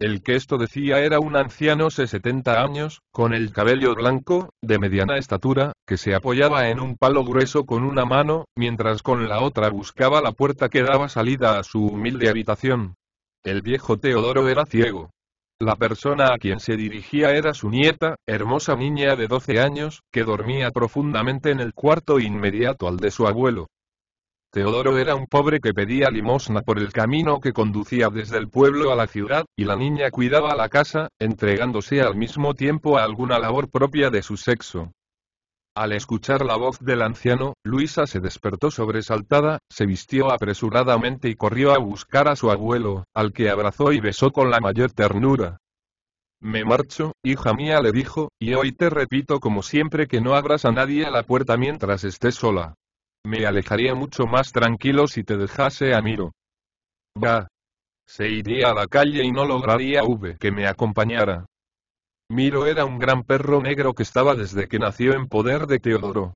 El que esto decía era un anciano de 70 años, con el cabello blanco, de mediana estatura, que se apoyaba en un palo grueso con una mano, mientras con la otra buscaba la puerta que daba salida a su humilde habitación. El viejo Teodoro era ciego. La persona a quien se dirigía era su nieta, hermosa niña de 12 años, que dormía profundamente en el cuarto inmediato al de su abuelo. Teodoro era un pobre que pedía limosna por el camino que conducía desde el pueblo a la ciudad, y la niña cuidaba la casa, entregándose al mismo tiempo a alguna labor propia de su sexo. Al escuchar la voz del anciano, Luisa se despertó sobresaltada, se vistió apresuradamente y corrió a buscar a su abuelo, al que abrazó y besó con la mayor ternura. Me marcho, hija mía le dijo, y hoy te repito como siempre que no abras a nadie a la puerta mientras estés sola. Me alejaría mucho más tranquilo si te dejase a Miro. Va, Se iría a la calle y no lograría V que me acompañara. Miro era un gran perro negro que estaba desde que nació en poder de Teodoro.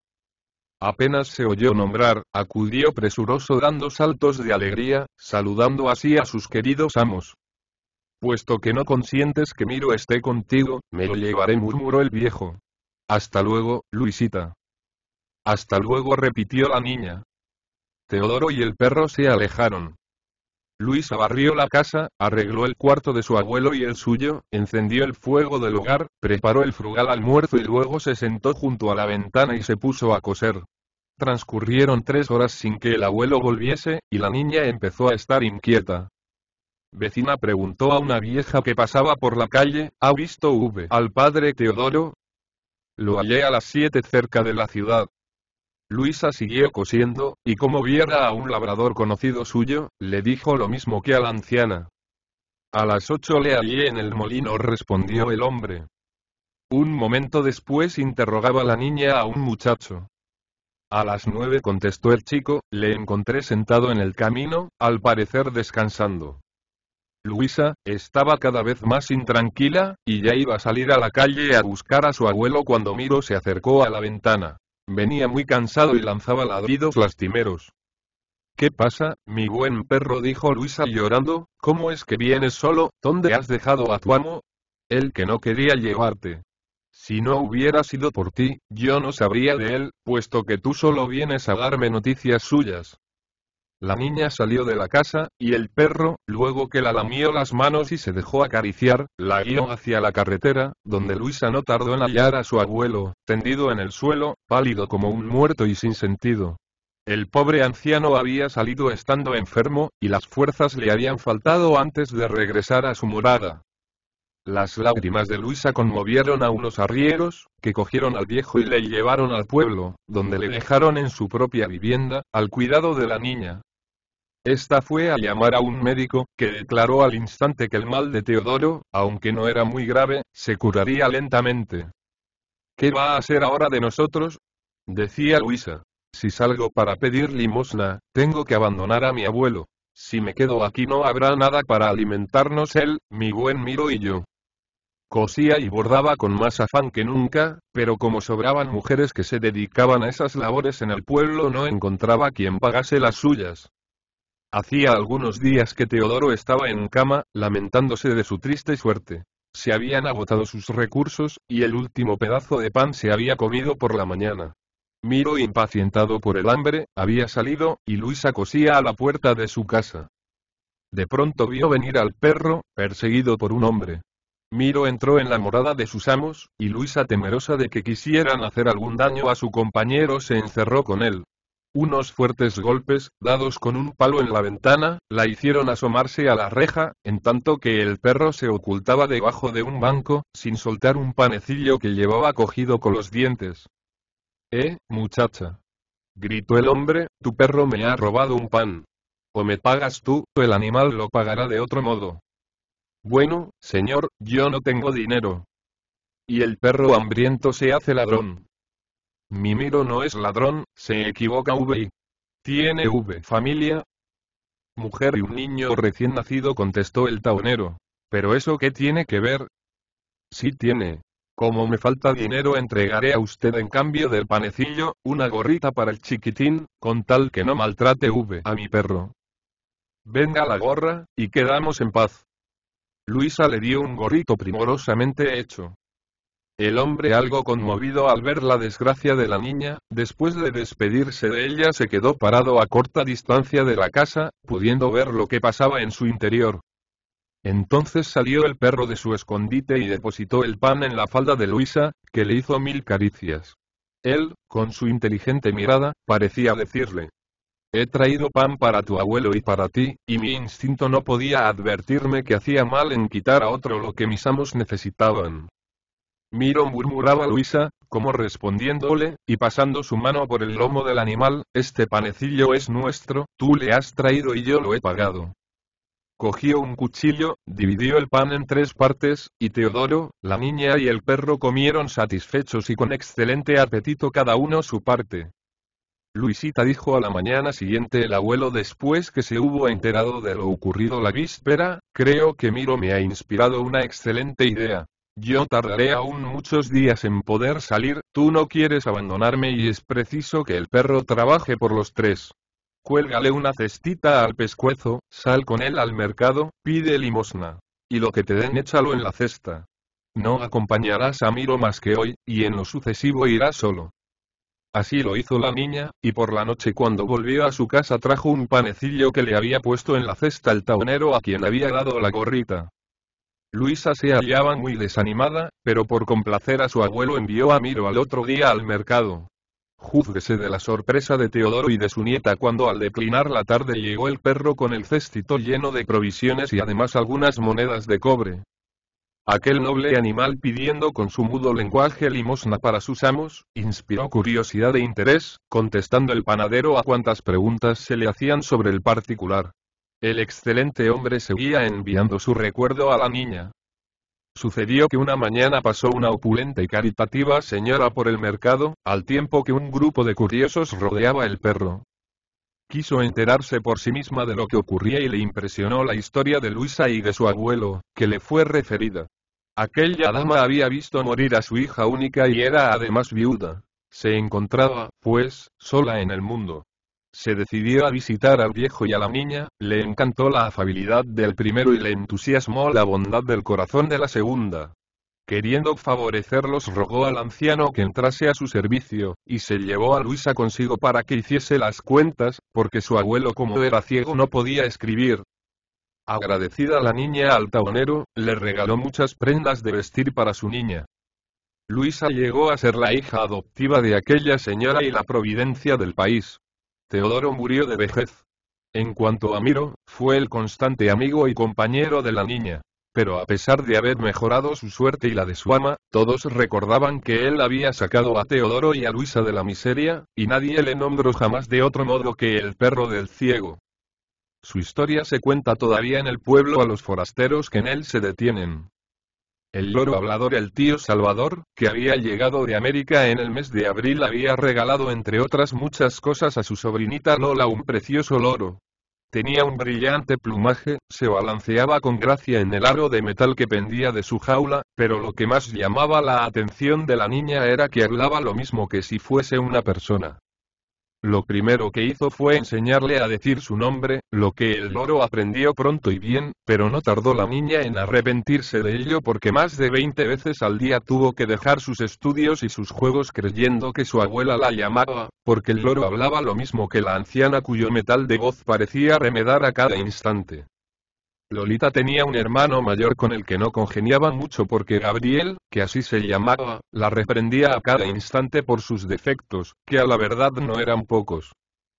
Apenas se oyó nombrar, acudió presuroso dando saltos de alegría, saludando así a sus queridos amos. Puesto que no consientes que Miro esté contigo, me lo llevaré murmuró el viejo. Hasta luego, Luisita. Hasta luego repitió la niña. Teodoro y el perro se alejaron. Luisa barrió la casa, arregló el cuarto de su abuelo y el suyo, encendió el fuego del hogar, preparó el frugal almuerzo y luego se sentó junto a la ventana y se puso a coser. Transcurrieron tres horas sin que el abuelo volviese, y la niña empezó a estar inquieta. Vecina preguntó a una vieja que pasaba por la calle, ¿ha visto V al padre Teodoro? Lo hallé a las siete cerca de la ciudad. Luisa siguió cosiendo, y como viera a un labrador conocido suyo, le dijo lo mismo que a la anciana. A las ocho le hallé en el molino, respondió el hombre. Un momento después interrogaba la niña a un muchacho. A las nueve contestó el chico, le encontré sentado en el camino, al parecer descansando. Luisa, estaba cada vez más intranquila, y ya iba a salir a la calle a buscar a su abuelo cuando Miro se acercó a la ventana. Venía muy cansado y lanzaba ladridos lastimeros. ¿Qué pasa, mi buen perro? dijo Luisa llorando, ¿cómo es que vienes solo? ¿Dónde has dejado a tu amo? El que no quería llevarte. Si no hubiera sido por ti, yo no sabría de él, puesto que tú solo vienes a darme noticias suyas. La niña salió de la casa, y el perro, luego que la lamió las manos y se dejó acariciar, la guió hacia la carretera, donde Luisa no tardó en hallar a su abuelo, tendido en el suelo, pálido como un muerto y sin sentido. El pobre anciano había salido estando enfermo, y las fuerzas le habían faltado antes de regresar a su morada. Las lágrimas de Luisa conmovieron a unos arrieros, que cogieron al viejo y le llevaron al pueblo, donde le dejaron en su propia vivienda, al cuidado de la niña, esta fue a llamar a un médico, que declaró al instante que el mal de Teodoro, aunque no era muy grave, se curaría lentamente. ¿Qué va a hacer ahora de nosotros? decía Luisa. Si salgo para pedir limosna, tengo que abandonar a mi abuelo. Si me quedo aquí no habrá nada para alimentarnos él, mi buen Miro y yo. Cosía y bordaba con más afán que nunca, pero como sobraban mujeres que se dedicaban a esas labores en el pueblo no encontraba quien pagase las suyas. Hacía algunos días que Teodoro estaba en cama, lamentándose de su triste suerte. Se habían agotado sus recursos, y el último pedazo de pan se había comido por la mañana. Miro, impacientado por el hambre, había salido, y Luisa cosía a la puerta de su casa. De pronto vio venir al perro, perseguido por un hombre. Miro entró en la morada de sus amos, y Luisa temerosa de que quisieran hacer algún daño a su compañero se encerró con él. Unos fuertes golpes, dados con un palo en la ventana, la hicieron asomarse a la reja, en tanto que el perro se ocultaba debajo de un banco, sin soltar un panecillo que llevaba cogido con los dientes. ¡Eh, muchacha! gritó el hombre, tu perro me ha robado un pan. O me pagas tú, o el animal lo pagará de otro modo. Bueno, señor, yo no tengo dinero. Y el perro hambriento se hace ladrón. Mimiro no es ladrón, se equivoca V. ¿Tiene V familia? Mujer y un niño recién nacido contestó el taonero. ¿Pero eso qué tiene que ver? Sí tiene. Como me falta dinero entregaré a usted en cambio del panecillo, una gorrita para el chiquitín, con tal que no maltrate V a mi perro. Venga la gorra, y quedamos en paz. Luisa le dio un gorrito primorosamente hecho. El hombre algo conmovido al ver la desgracia de la niña, después de despedirse de ella se quedó parado a corta distancia de la casa, pudiendo ver lo que pasaba en su interior. Entonces salió el perro de su escondite y depositó el pan en la falda de Luisa, que le hizo mil caricias. Él, con su inteligente mirada, parecía decirle, He traído pan para tu abuelo y para ti, y mi instinto no podía advertirme que hacía mal en quitar a otro lo que mis amos necesitaban. Miro murmuraba Luisa, como respondiéndole, y pasando su mano por el lomo del animal, este panecillo es nuestro, tú le has traído y yo lo he pagado. Cogió un cuchillo, dividió el pan en tres partes, y Teodoro, la niña y el perro comieron satisfechos y con excelente apetito cada uno su parte. Luisita dijo a la mañana siguiente el abuelo después que se hubo enterado de lo ocurrido la víspera, creo que Miro me ha inspirado una excelente idea. Yo tardaré aún muchos días en poder salir, tú no quieres abandonarme y es preciso que el perro trabaje por los tres. Cuélgale una cestita al pescuezo, sal con él al mercado, pide limosna. Y lo que te den échalo en la cesta. No acompañarás a Miro más que hoy, y en lo sucesivo irá solo. Así lo hizo la niña, y por la noche cuando volvió a su casa trajo un panecillo que le había puesto en la cesta el taonero a quien había dado la gorrita. Luisa se hallaba muy desanimada, pero por complacer a su abuelo envió a Miro al otro día al mercado. Júzguese de la sorpresa de Teodoro y de su nieta cuando al declinar la tarde llegó el perro con el cestito lleno de provisiones y además algunas monedas de cobre. Aquel noble animal pidiendo con su mudo lenguaje limosna para sus amos, inspiró curiosidad e interés, contestando el panadero a cuantas preguntas se le hacían sobre el particular. El excelente hombre seguía enviando su recuerdo a la niña. Sucedió que una mañana pasó una opulenta y caritativa señora por el mercado, al tiempo que un grupo de curiosos rodeaba el perro. Quiso enterarse por sí misma de lo que ocurría y le impresionó la historia de Luisa y de su abuelo, que le fue referida. Aquella dama había visto morir a su hija única y era además viuda. Se encontraba, pues, sola en el mundo. Se decidió a visitar al viejo y a la niña, le encantó la afabilidad del primero y le entusiasmó la bondad del corazón de la segunda. Queriendo favorecerlos rogó al anciano que entrase a su servicio, y se llevó a Luisa consigo para que hiciese las cuentas, porque su abuelo como era ciego no podía escribir. Agradecida la niña al taonero, le regaló muchas prendas de vestir para su niña. Luisa llegó a ser la hija adoptiva de aquella señora y la providencia del país. Teodoro murió de vejez. En cuanto a Miro, fue el constante amigo y compañero de la niña. Pero a pesar de haber mejorado su suerte y la de su ama, todos recordaban que él había sacado a Teodoro y a Luisa de la miseria, y nadie le nombró jamás de otro modo que el perro del ciego. Su historia se cuenta todavía en el pueblo a los forasteros que en él se detienen, el loro hablador el tío Salvador, que había llegado de América en el mes de abril había regalado entre otras muchas cosas a su sobrinita Lola un precioso loro. Tenía un brillante plumaje, se balanceaba con gracia en el aro de metal que pendía de su jaula, pero lo que más llamaba la atención de la niña era que hablaba lo mismo que si fuese una persona. Lo primero que hizo fue enseñarle a decir su nombre, lo que el loro aprendió pronto y bien, pero no tardó la niña en arrepentirse de ello porque más de veinte veces al día tuvo que dejar sus estudios y sus juegos creyendo que su abuela la llamaba, porque el loro hablaba lo mismo que la anciana cuyo metal de voz parecía remedar a cada instante. Lolita tenía un hermano mayor con el que no congeniaba mucho porque Gabriel, que así se llamaba, la reprendía a cada instante por sus defectos, que a la verdad no eran pocos.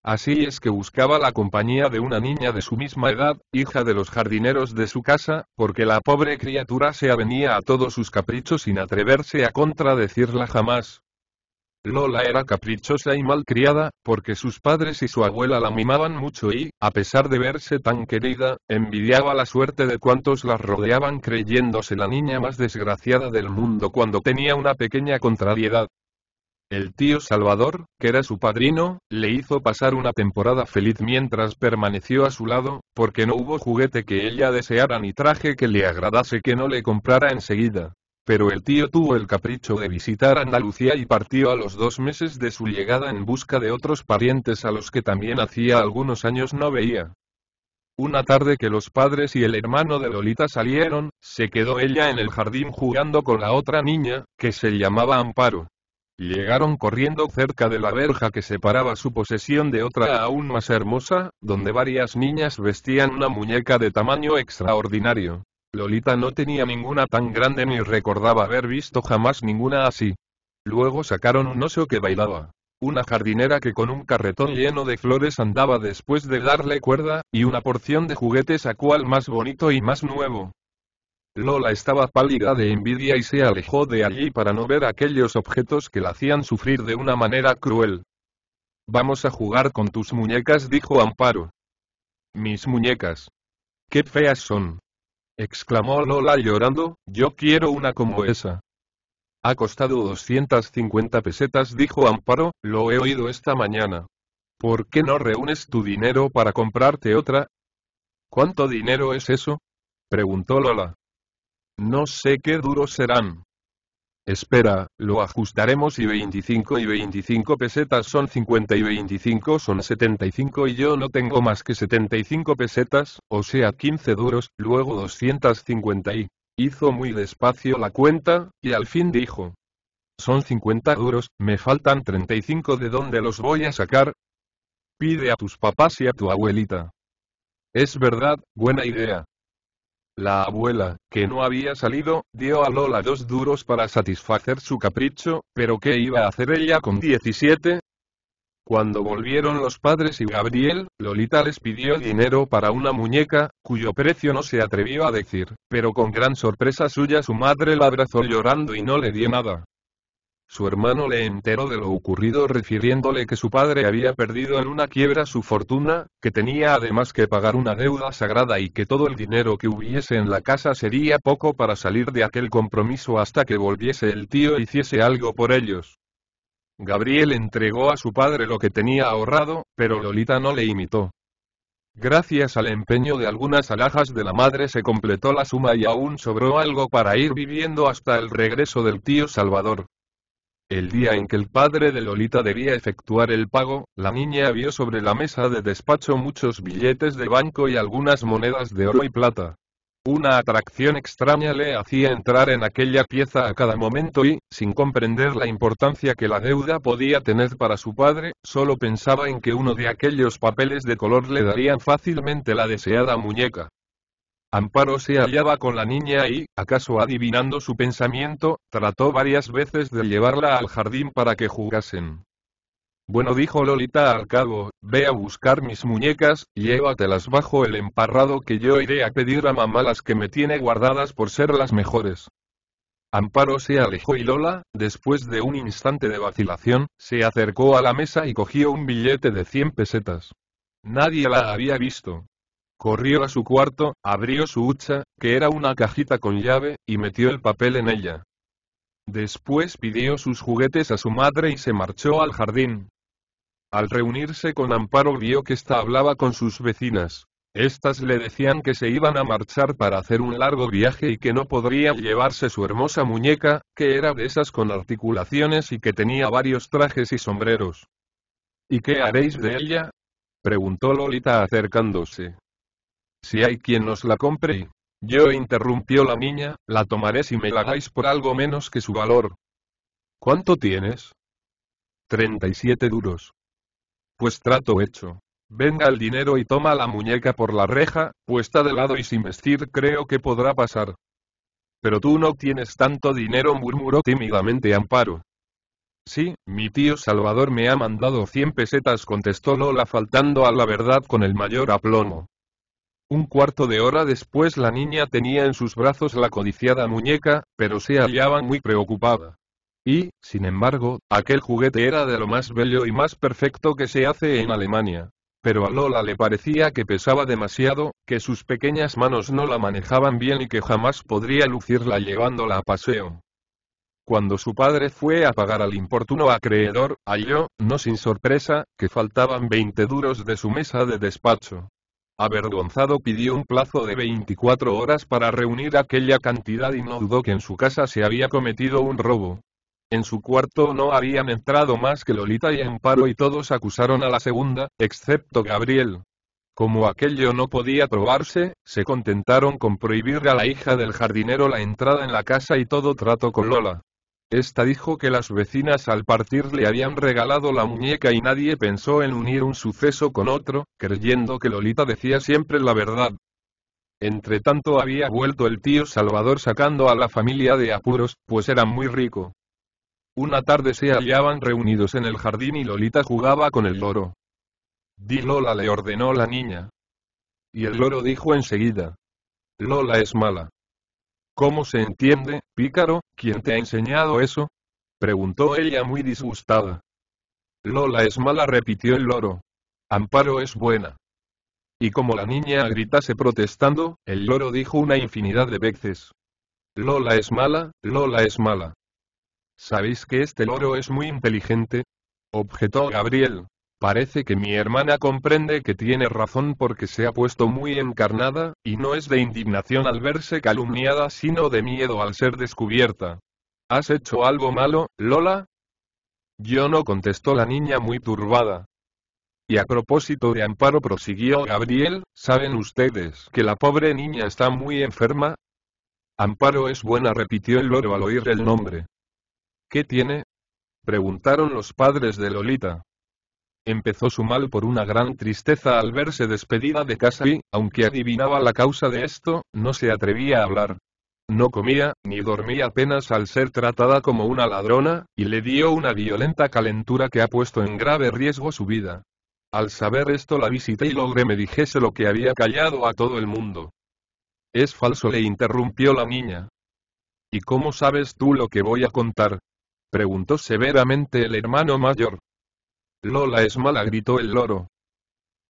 Así es que buscaba la compañía de una niña de su misma edad, hija de los jardineros de su casa, porque la pobre criatura se avenía a todos sus caprichos sin atreverse a contradecirla jamás. Lola era caprichosa y malcriada, porque sus padres y su abuela la mimaban mucho y, a pesar de verse tan querida, envidiaba la suerte de cuantos la rodeaban creyéndose la niña más desgraciada del mundo cuando tenía una pequeña contrariedad. El tío Salvador, que era su padrino, le hizo pasar una temporada feliz mientras permaneció a su lado, porque no hubo juguete que ella deseara ni traje que le agradase que no le comprara enseguida pero el tío tuvo el capricho de visitar Andalucía y partió a los dos meses de su llegada en busca de otros parientes a los que también hacía algunos años no veía. Una tarde que los padres y el hermano de Lolita salieron, se quedó ella en el jardín jugando con la otra niña, que se llamaba Amparo. Llegaron corriendo cerca de la verja que separaba su posesión de otra aún más hermosa, donde varias niñas vestían una muñeca de tamaño extraordinario. Lolita no tenía ninguna tan grande ni recordaba haber visto jamás ninguna así. Luego sacaron un oso que bailaba, una jardinera que con un carretón lleno de flores andaba después de darle cuerda, y una porción de juguetes a cual más bonito y más nuevo. Lola estaba pálida de envidia y se alejó de allí para no ver aquellos objetos que la hacían sufrir de una manera cruel. Vamos a jugar con tus muñecas, dijo Amparo. Mis muñecas. Qué feas son exclamó Lola llorando, yo quiero una como esa. Ha costado 250 pesetas, dijo Amparo, lo he oído esta mañana. ¿Por qué no reúnes tu dinero para comprarte otra? ¿Cuánto dinero es eso? preguntó Lola. No sé qué duros serán, Espera, lo ajustaremos y 25 y 25 pesetas son 50 y 25 son 75 y yo no tengo más que 75 pesetas, o sea 15 duros, luego 250 y... Hizo muy despacio la cuenta, y al fin dijo. Son 50 duros, me faltan 35 de dónde los voy a sacar. Pide a tus papás y a tu abuelita. Es verdad, buena idea, la abuela, que no había salido, dio a Lola dos duros para satisfacer su capricho, pero ¿qué iba a hacer ella con 17? Cuando volvieron los padres y Gabriel, Lolita les pidió dinero para una muñeca, cuyo precio no se atrevió a decir, pero con gran sorpresa suya su madre la abrazó llorando y no le dio nada. Su hermano le enteró de lo ocurrido refiriéndole que su padre había perdido en una quiebra su fortuna, que tenía además que pagar una deuda sagrada y que todo el dinero que hubiese en la casa sería poco para salir de aquel compromiso hasta que volviese el tío e hiciese algo por ellos. Gabriel entregó a su padre lo que tenía ahorrado, pero Lolita no le imitó. Gracias al empeño de algunas alhajas de la madre se completó la suma y aún sobró algo para ir viviendo hasta el regreso del tío Salvador. El día en que el padre de Lolita debía efectuar el pago, la niña vio sobre la mesa de despacho muchos billetes de banco y algunas monedas de oro y plata. Una atracción extraña le hacía entrar en aquella pieza a cada momento y, sin comprender la importancia que la deuda podía tener para su padre, solo pensaba en que uno de aquellos papeles de color le darían fácilmente la deseada muñeca. Amparo se hallaba con la niña y, acaso adivinando su pensamiento, trató varias veces de llevarla al jardín para que jugasen. Bueno dijo Lolita al cabo, ve a buscar mis muñecas, llévatelas bajo el emparrado que yo iré a pedir a mamá las que me tiene guardadas por ser las mejores. Amparo se alejó y Lola, después de un instante de vacilación, se acercó a la mesa y cogió un billete de 100 pesetas. Nadie la había visto, Corrió a su cuarto, abrió su hucha, que era una cajita con llave, y metió el papel en ella. Después pidió sus juguetes a su madre y se marchó al jardín. Al reunirse con Amparo vio que ésta hablaba con sus vecinas. Estas le decían que se iban a marchar para hacer un largo viaje y que no podría llevarse su hermosa muñeca, que era de esas con articulaciones y que tenía varios trajes y sombreros. ¿Y qué haréis de ella? preguntó Lolita acercándose. Si hay quien nos la compre Yo interrumpió la niña, la tomaré si me la dais por algo menos que su valor. ¿Cuánto tienes? Treinta y siete duros. Pues trato hecho. Venga el dinero y toma la muñeca por la reja, puesta de lado y sin vestir creo que podrá pasar. Pero tú no tienes tanto dinero, murmuró tímidamente Amparo. Sí, mi tío Salvador me ha mandado cien pesetas, contestó Lola faltando a la verdad con el mayor aplomo. Un cuarto de hora después la niña tenía en sus brazos la codiciada muñeca, pero se hallaba muy preocupada. Y, sin embargo, aquel juguete era de lo más bello y más perfecto que se hace en Alemania. Pero a Lola le parecía que pesaba demasiado, que sus pequeñas manos no la manejaban bien y que jamás podría lucirla llevándola a paseo. Cuando su padre fue a pagar al importuno acreedor, halló, no sin sorpresa, que faltaban 20 duros de su mesa de despacho. Avergonzado pidió un plazo de 24 horas para reunir aquella cantidad y no dudó que en su casa se había cometido un robo. En su cuarto no habían entrado más que Lolita y Amparo y todos acusaron a la segunda, excepto Gabriel. Como aquello no podía probarse, se contentaron con prohibir a la hija del jardinero la entrada en la casa y todo trato con Lola. Esta dijo que las vecinas al partir le habían regalado la muñeca y nadie pensó en unir un suceso con otro, creyendo que Lolita decía siempre la verdad. Entretanto había vuelto el tío Salvador sacando a la familia de apuros, pues era muy rico. Una tarde se hallaban reunidos en el jardín y Lolita jugaba con el loro. Di Lola le ordenó la niña. Y el loro dijo enseguida. Lola es mala. ¿Cómo se entiende, pícaro, quién te ha enseñado eso? preguntó ella muy disgustada. Lola es mala, repitió el loro. Amparo es buena. Y como la niña gritase protestando, el loro dijo una infinidad de veces. Lola es mala, Lola es mala. ¿Sabéis que este loro es muy inteligente? objetó Gabriel, Parece que mi hermana comprende que tiene razón porque se ha puesto muy encarnada, y no es de indignación al verse calumniada sino de miedo al ser descubierta. ¿Has hecho algo malo, Lola? Yo no contestó la niña muy turbada. Y a propósito de Amparo prosiguió Gabriel, ¿saben ustedes que la pobre niña está muy enferma? Amparo es buena repitió el loro al oír el nombre. ¿Qué tiene? Preguntaron los padres de Lolita empezó su mal por una gran tristeza al verse despedida de casa y, aunque adivinaba la causa de esto, no se atrevía a hablar. No comía, ni dormía apenas al ser tratada como una ladrona, y le dio una violenta calentura que ha puesto en grave riesgo su vida. Al saber esto la visité y logré me dijese lo que había callado a todo el mundo. Es falso, le interrumpió la niña. ¿Y cómo sabes tú lo que voy a contar? preguntó severamente el hermano mayor. Lola es mala, gritó el loro.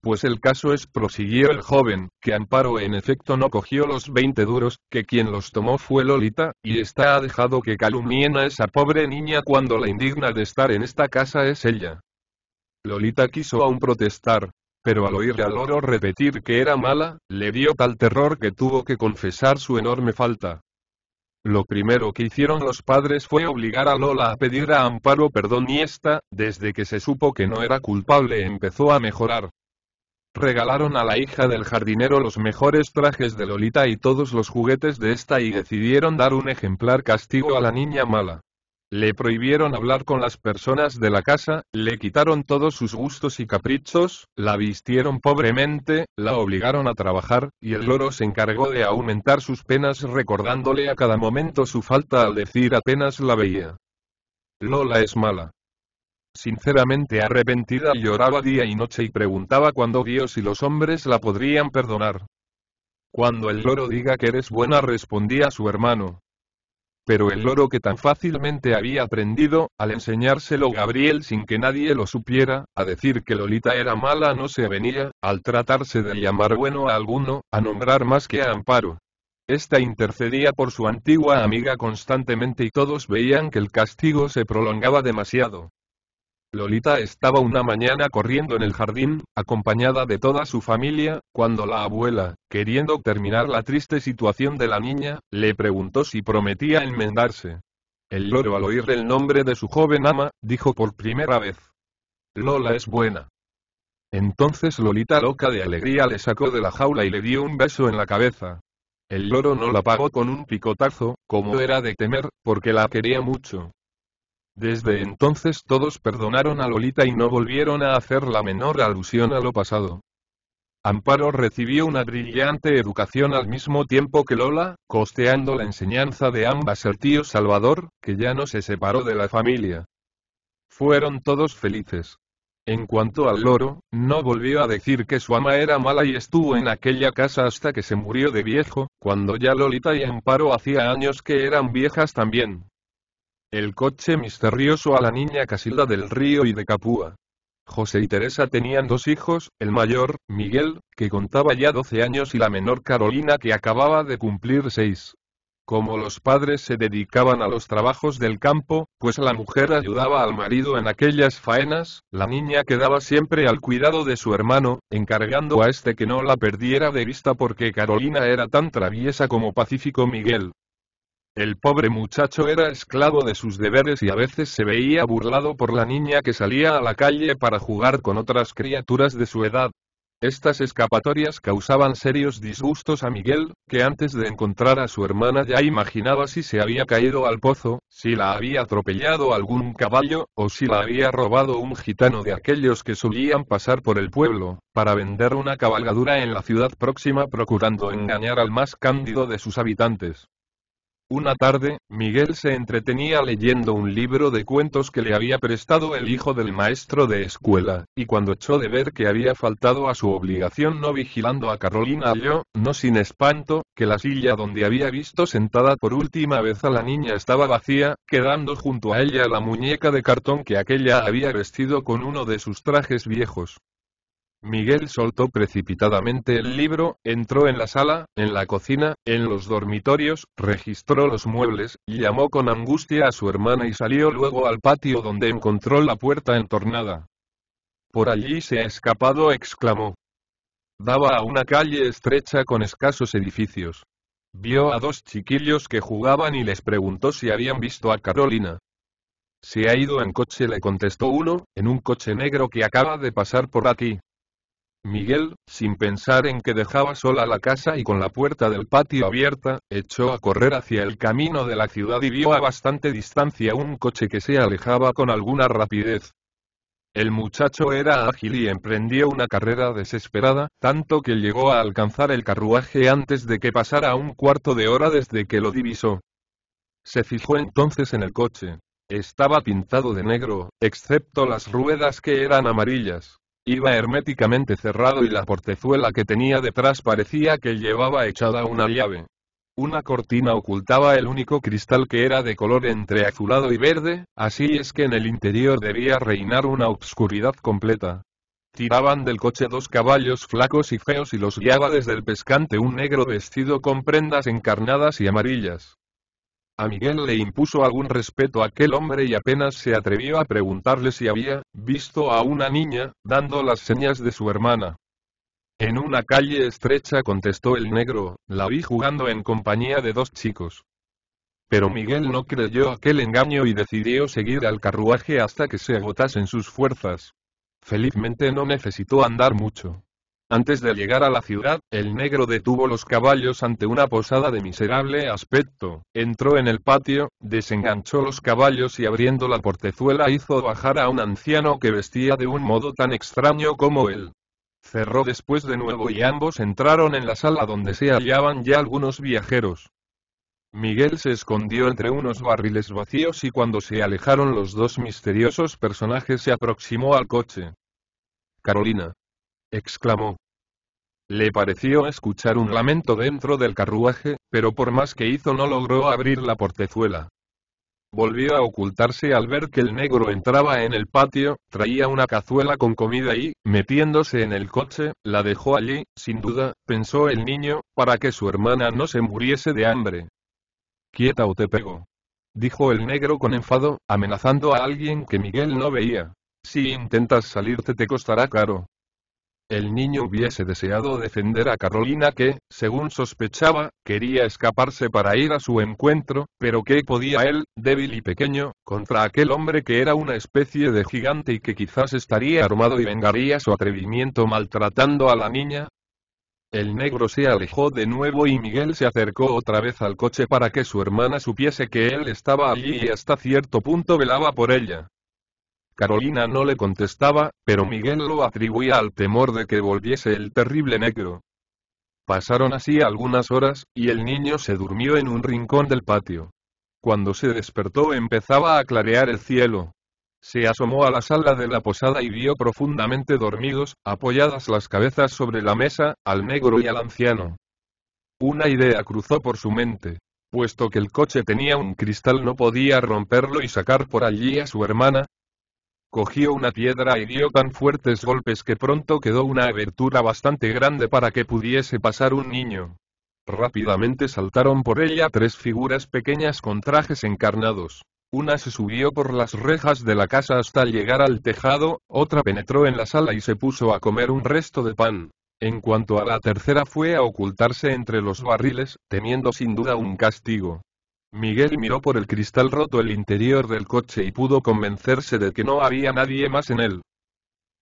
Pues el caso es, prosiguió el joven, que Amparo en efecto no cogió los veinte duros, que quien los tomó fue Lolita, y está ha dejado que calumnien a esa pobre niña cuando la indigna de estar en esta casa es ella. Lolita quiso aún protestar, pero al oír al loro repetir que era mala, le dio tal terror que tuvo que confesar su enorme falta. Lo primero que hicieron los padres fue obligar a Lola a pedir a Amparo perdón y esta, desde que se supo que no era culpable, empezó a mejorar. Regalaron a la hija del jardinero los mejores trajes de Lolita y todos los juguetes de esta y decidieron dar un ejemplar castigo a la niña mala. Le prohibieron hablar con las personas de la casa, le quitaron todos sus gustos y caprichos, la vistieron pobremente, la obligaron a trabajar, y el loro se encargó de aumentar sus penas recordándole a cada momento su falta al decir apenas la veía. Lola es mala. Sinceramente arrepentida lloraba día y noche y preguntaba cuándo Dios y los hombres la podrían perdonar. Cuando el loro diga que eres buena respondía su hermano, pero el loro que tan fácilmente había aprendido, al enseñárselo Gabriel sin que nadie lo supiera, a decir que Lolita era mala no se venía, al tratarse de llamar bueno a alguno, a nombrar más que a Amparo. Esta intercedía por su antigua amiga constantemente y todos veían que el castigo se prolongaba demasiado. Lolita estaba una mañana corriendo en el jardín, acompañada de toda su familia, cuando la abuela, queriendo terminar la triste situación de la niña, le preguntó si prometía enmendarse. El loro al oír el nombre de su joven ama, dijo por primera vez. Lola es buena. Entonces Lolita loca de alegría le sacó de la jaula y le dio un beso en la cabeza. El loro no la pagó con un picotazo, como era de temer, porque la quería mucho. Desde entonces todos perdonaron a Lolita y no volvieron a hacer la menor alusión a lo pasado. Amparo recibió una brillante educación al mismo tiempo que Lola, costeando la enseñanza de ambas el tío Salvador, que ya no se separó de la familia. Fueron todos felices. En cuanto al loro, no volvió a decir que su ama era mala y estuvo en aquella casa hasta que se murió de viejo, cuando ya Lolita y Amparo hacía años que eran viejas también. El coche misterioso a la niña Casilda del Río y de Capúa. José y Teresa tenían dos hijos, el mayor, Miguel, que contaba ya 12 años y la menor Carolina que acababa de cumplir 6. Como los padres se dedicaban a los trabajos del campo, pues la mujer ayudaba al marido en aquellas faenas, la niña quedaba siempre al cuidado de su hermano, encargando a este que no la perdiera de vista porque Carolina era tan traviesa como pacífico Miguel. El pobre muchacho era esclavo de sus deberes y a veces se veía burlado por la niña que salía a la calle para jugar con otras criaturas de su edad. Estas escapatorias causaban serios disgustos a Miguel, que antes de encontrar a su hermana ya imaginaba si se había caído al pozo, si la había atropellado algún caballo, o si la había robado un gitano de aquellos que solían pasar por el pueblo, para vender una cabalgadura en la ciudad próxima procurando engañar al más cándido de sus habitantes. Una tarde, Miguel se entretenía leyendo un libro de cuentos que le había prestado el hijo del maestro de escuela, y cuando echó de ver que había faltado a su obligación no vigilando a Carolina halló, no sin espanto, que la silla donde había visto sentada por última vez a la niña estaba vacía, quedando junto a ella la muñeca de cartón que aquella había vestido con uno de sus trajes viejos. Miguel soltó precipitadamente el libro, entró en la sala, en la cocina, en los dormitorios, registró los muebles, llamó con angustia a su hermana y salió luego al patio donde encontró la puerta entornada. Por allí se ha escapado, exclamó. Daba a una calle estrecha con escasos edificios. Vio a dos chiquillos que jugaban y les preguntó si habían visto a Carolina. Se ha ido en coche, le contestó uno, en un coche negro que acaba de pasar por aquí. Miguel, sin pensar en que dejaba sola la casa y con la puerta del patio abierta, echó a correr hacia el camino de la ciudad y vio a bastante distancia un coche que se alejaba con alguna rapidez. El muchacho era ágil y emprendió una carrera desesperada, tanto que llegó a alcanzar el carruaje antes de que pasara un cuarto de hora desde que lo divisó. Se fijó entonces en el coche. Estaba pintado de negro, excepto las ruedas que eran amarillas. Iba herméticamente cerrado y la portezuela que tenía detrás parecía que llevaba echada una llave. Una cortina ocultaba el único cristal que era de color entre azulado y verde, así es que en el interior debía reinar una obscuridad completa. Tiraban del coche dos caballos flacos y feos y los guiaba desde el pescante un negro vestido con prendas encarnadas y amarillas. A Miguel le impuso algún respeto aquel hombre y apenas se atrevió a preguntarle si había visto a una niña, dando las señas de su hermana. En una calle estrecha contestó el negro, la vi jugando en compañía de dos chicos. Pero Miguel no creyó aquel engaño y decidió seguir al carruaje hasta que se agotasen sus fuerzas. Felizmente no necesitó andar mucho. Antes de llegar a la ciudad, el negro detuvo los caballos ante una posada de miserable aspecto, entró en el patio, desenganchó los caballos y abriendo la portezuela hizo bajar a un anciano que vestía de un modo tan extraño como él. Cerró después de nuevo y ambos entraron en la sala donde se hallaban ya algunos viajeros. Miguel se escondió entre unos barriles vacíos y cuando se alejaron los dos misteriosos personajes se aproximó al coche. Carolina, exclamó. Le pareció escuchar un lamento dentro del carruaje, pero por más que hizo no logró abrir la portezuela. Volvió a ocultarse al ver que el negro entraba en el patio, traía una cazuela con comida y, metiéndose en el coche, la dejó allí, sin duda, pensó el niño, para que su hermana no se muriese de hambre. Quieta o te pego. Dijo el negro con enfado, amenazando a alguien que Miguel no veía. Si intentas salirte te costará caro. El niño hubiese deseado defender a Carolina que, según sospechaba, quería escaparse para ir a su encuentro, pero ¿qué podía él, débil y pequeño, contra aquel hombre que era una especie de gigante y que quizás estaría armado y vengaría su atrevimiento maltratando a la niña? El negro se alejó de nuevo y Miguel se acercó otra vez al coche para que su hermana supiese que él estaba allí y hasta cierto punto velaba por ella. Carolina no le contestaba, pero Miguel lo atribuía al temor de que volviese el terrible negro. Pasaron así algunas horas, y el niño se durmió en un rincón del patio. Cuando se despertó empezaba a clarear el cielo. Se asomó a la sala de la posada y vio profundamente dormidos, apoyadas las cabezas sobre la mesa, al negro y al anciano. Una idea cruzó por su mente. Puesto que el coche tenía un cristal no podía romperlo y sacar por allí a su hermana, Cogió una piedra y dio tan fuertes golpes que pronto quedó una abertura bastante grande para que pudiese pasar un niño. Rápidamente saltaron por ella tres figuras pequeñas con trajes encarnados. Una se subió por las rejas de la casa hasta llegar al tejado, otra penetró en la sala y se puso a comer un resto de pan. En cuanto a la tercera fue a ocultarse entre los barriles, temiendo sin duda un castigo. Miguel miró por el cristal roto el interior del coche y pudo convencerse de que no había nadie más en él.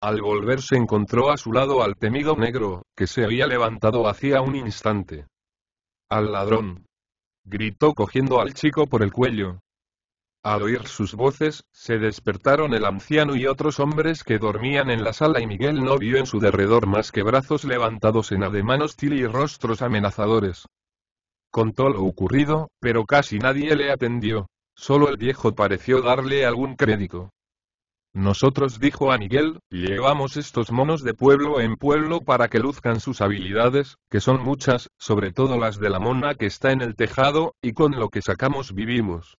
Al volver se encontró a su lado al temido negro, que se había levantado hacía un instante. Al ladrón. Gritó cogiendo al chico por el cuello. Al oír sus voces, se despertaron el anciano y otros hombres que dormían en la sala y Miguel no vio en su derredor más que brazos levantados en ademán hostil y rostros amenazadores. Contó lo ocurrido, pero casi nadie le atendió. Solo el viejo pareció darle algún crédito. Nosotros, dijo a Miguel, llevamos estos monos de pueblo en pueblo para que luzcan sus habilidades, que son muchas, sobre todo las de la mona que está en el tejado, y con lo que sacamos vivimos.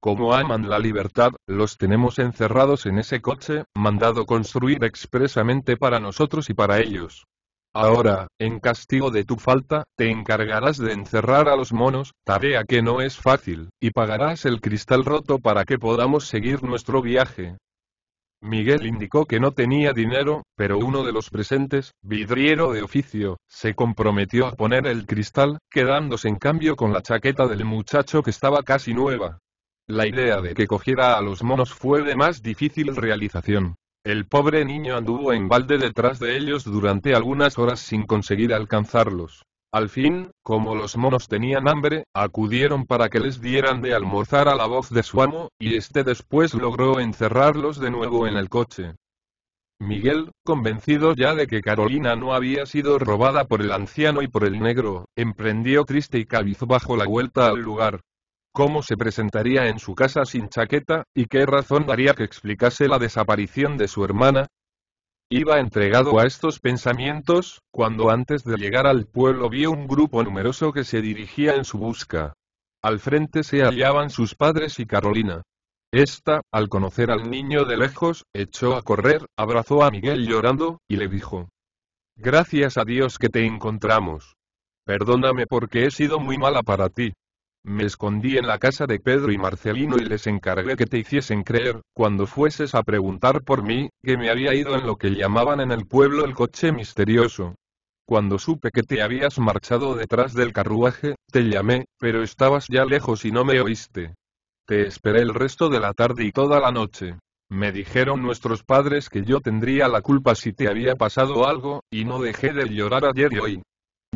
Como aman la libertad, los tenemos encerrados en ese coche, mandado construir expresamente para nosotros y para ellos. Ahora, en castigo de tu falta, te encargarás de encerrar a los monos, tarea que no es fácil, y pagarás el cristal roto para que podamos seguir nuestro viaje. Miguel indicó que no tenía dinero, pero uno de los presentes, vidriero de oficio, se comprometió a poner el cristal, quedándose en cambio con la chaqueta del muchacho que estaba casi nueva. La idea de que cogiera a los monos fue de más difícil realización, el pobre niño anduvo en balde detrás de ellos durante algunas horas sin conseguir alcanzarlos. Al fin, como los monos tenían hambre, acudieron para que les dieran de almorzar a la voz de su amo, y este después logró encerrarlos de nuevo en el coche. Miguel, convencido ya de que Carolina no había sido robada por el anciano y por el negro, emprendió triste y cabizbajo la vuelta al lugar cómo se presentaría en su casa sin chaqueta, y qué razón daría que explicase la desaparición de su hermana. Iba entregado a estos pensamientos, cuando antes de llegar al pueblo vio un grupo numeroso que se dirigía en su busca. Al frente se hallaban sus padres y Carolina. Esta, al conocer al niño de lejos, echó a correr, abrazó a Miguel llorando, y le dijo, Gracias a Dios que te encontramos. Perdóname porque he sido muy mala para ti. Me escondí en la casa de Pedro y Marcelino y les encargué que te hiciesen creer, cuando fueses a preguntar por mí, que me había ido en lo que llamaban en el pueblo el coche misterioso. Cuando supe que te habías marchado detrás del carruaje, te llamé, pero estabas ya lejos y no me oíste. Te esperé el resto de la tarde y toda la noche. Me dijeron nuestros padres que yo tendría la culpa si te había pasado algo, y no dejé de llorar ayer y hoy.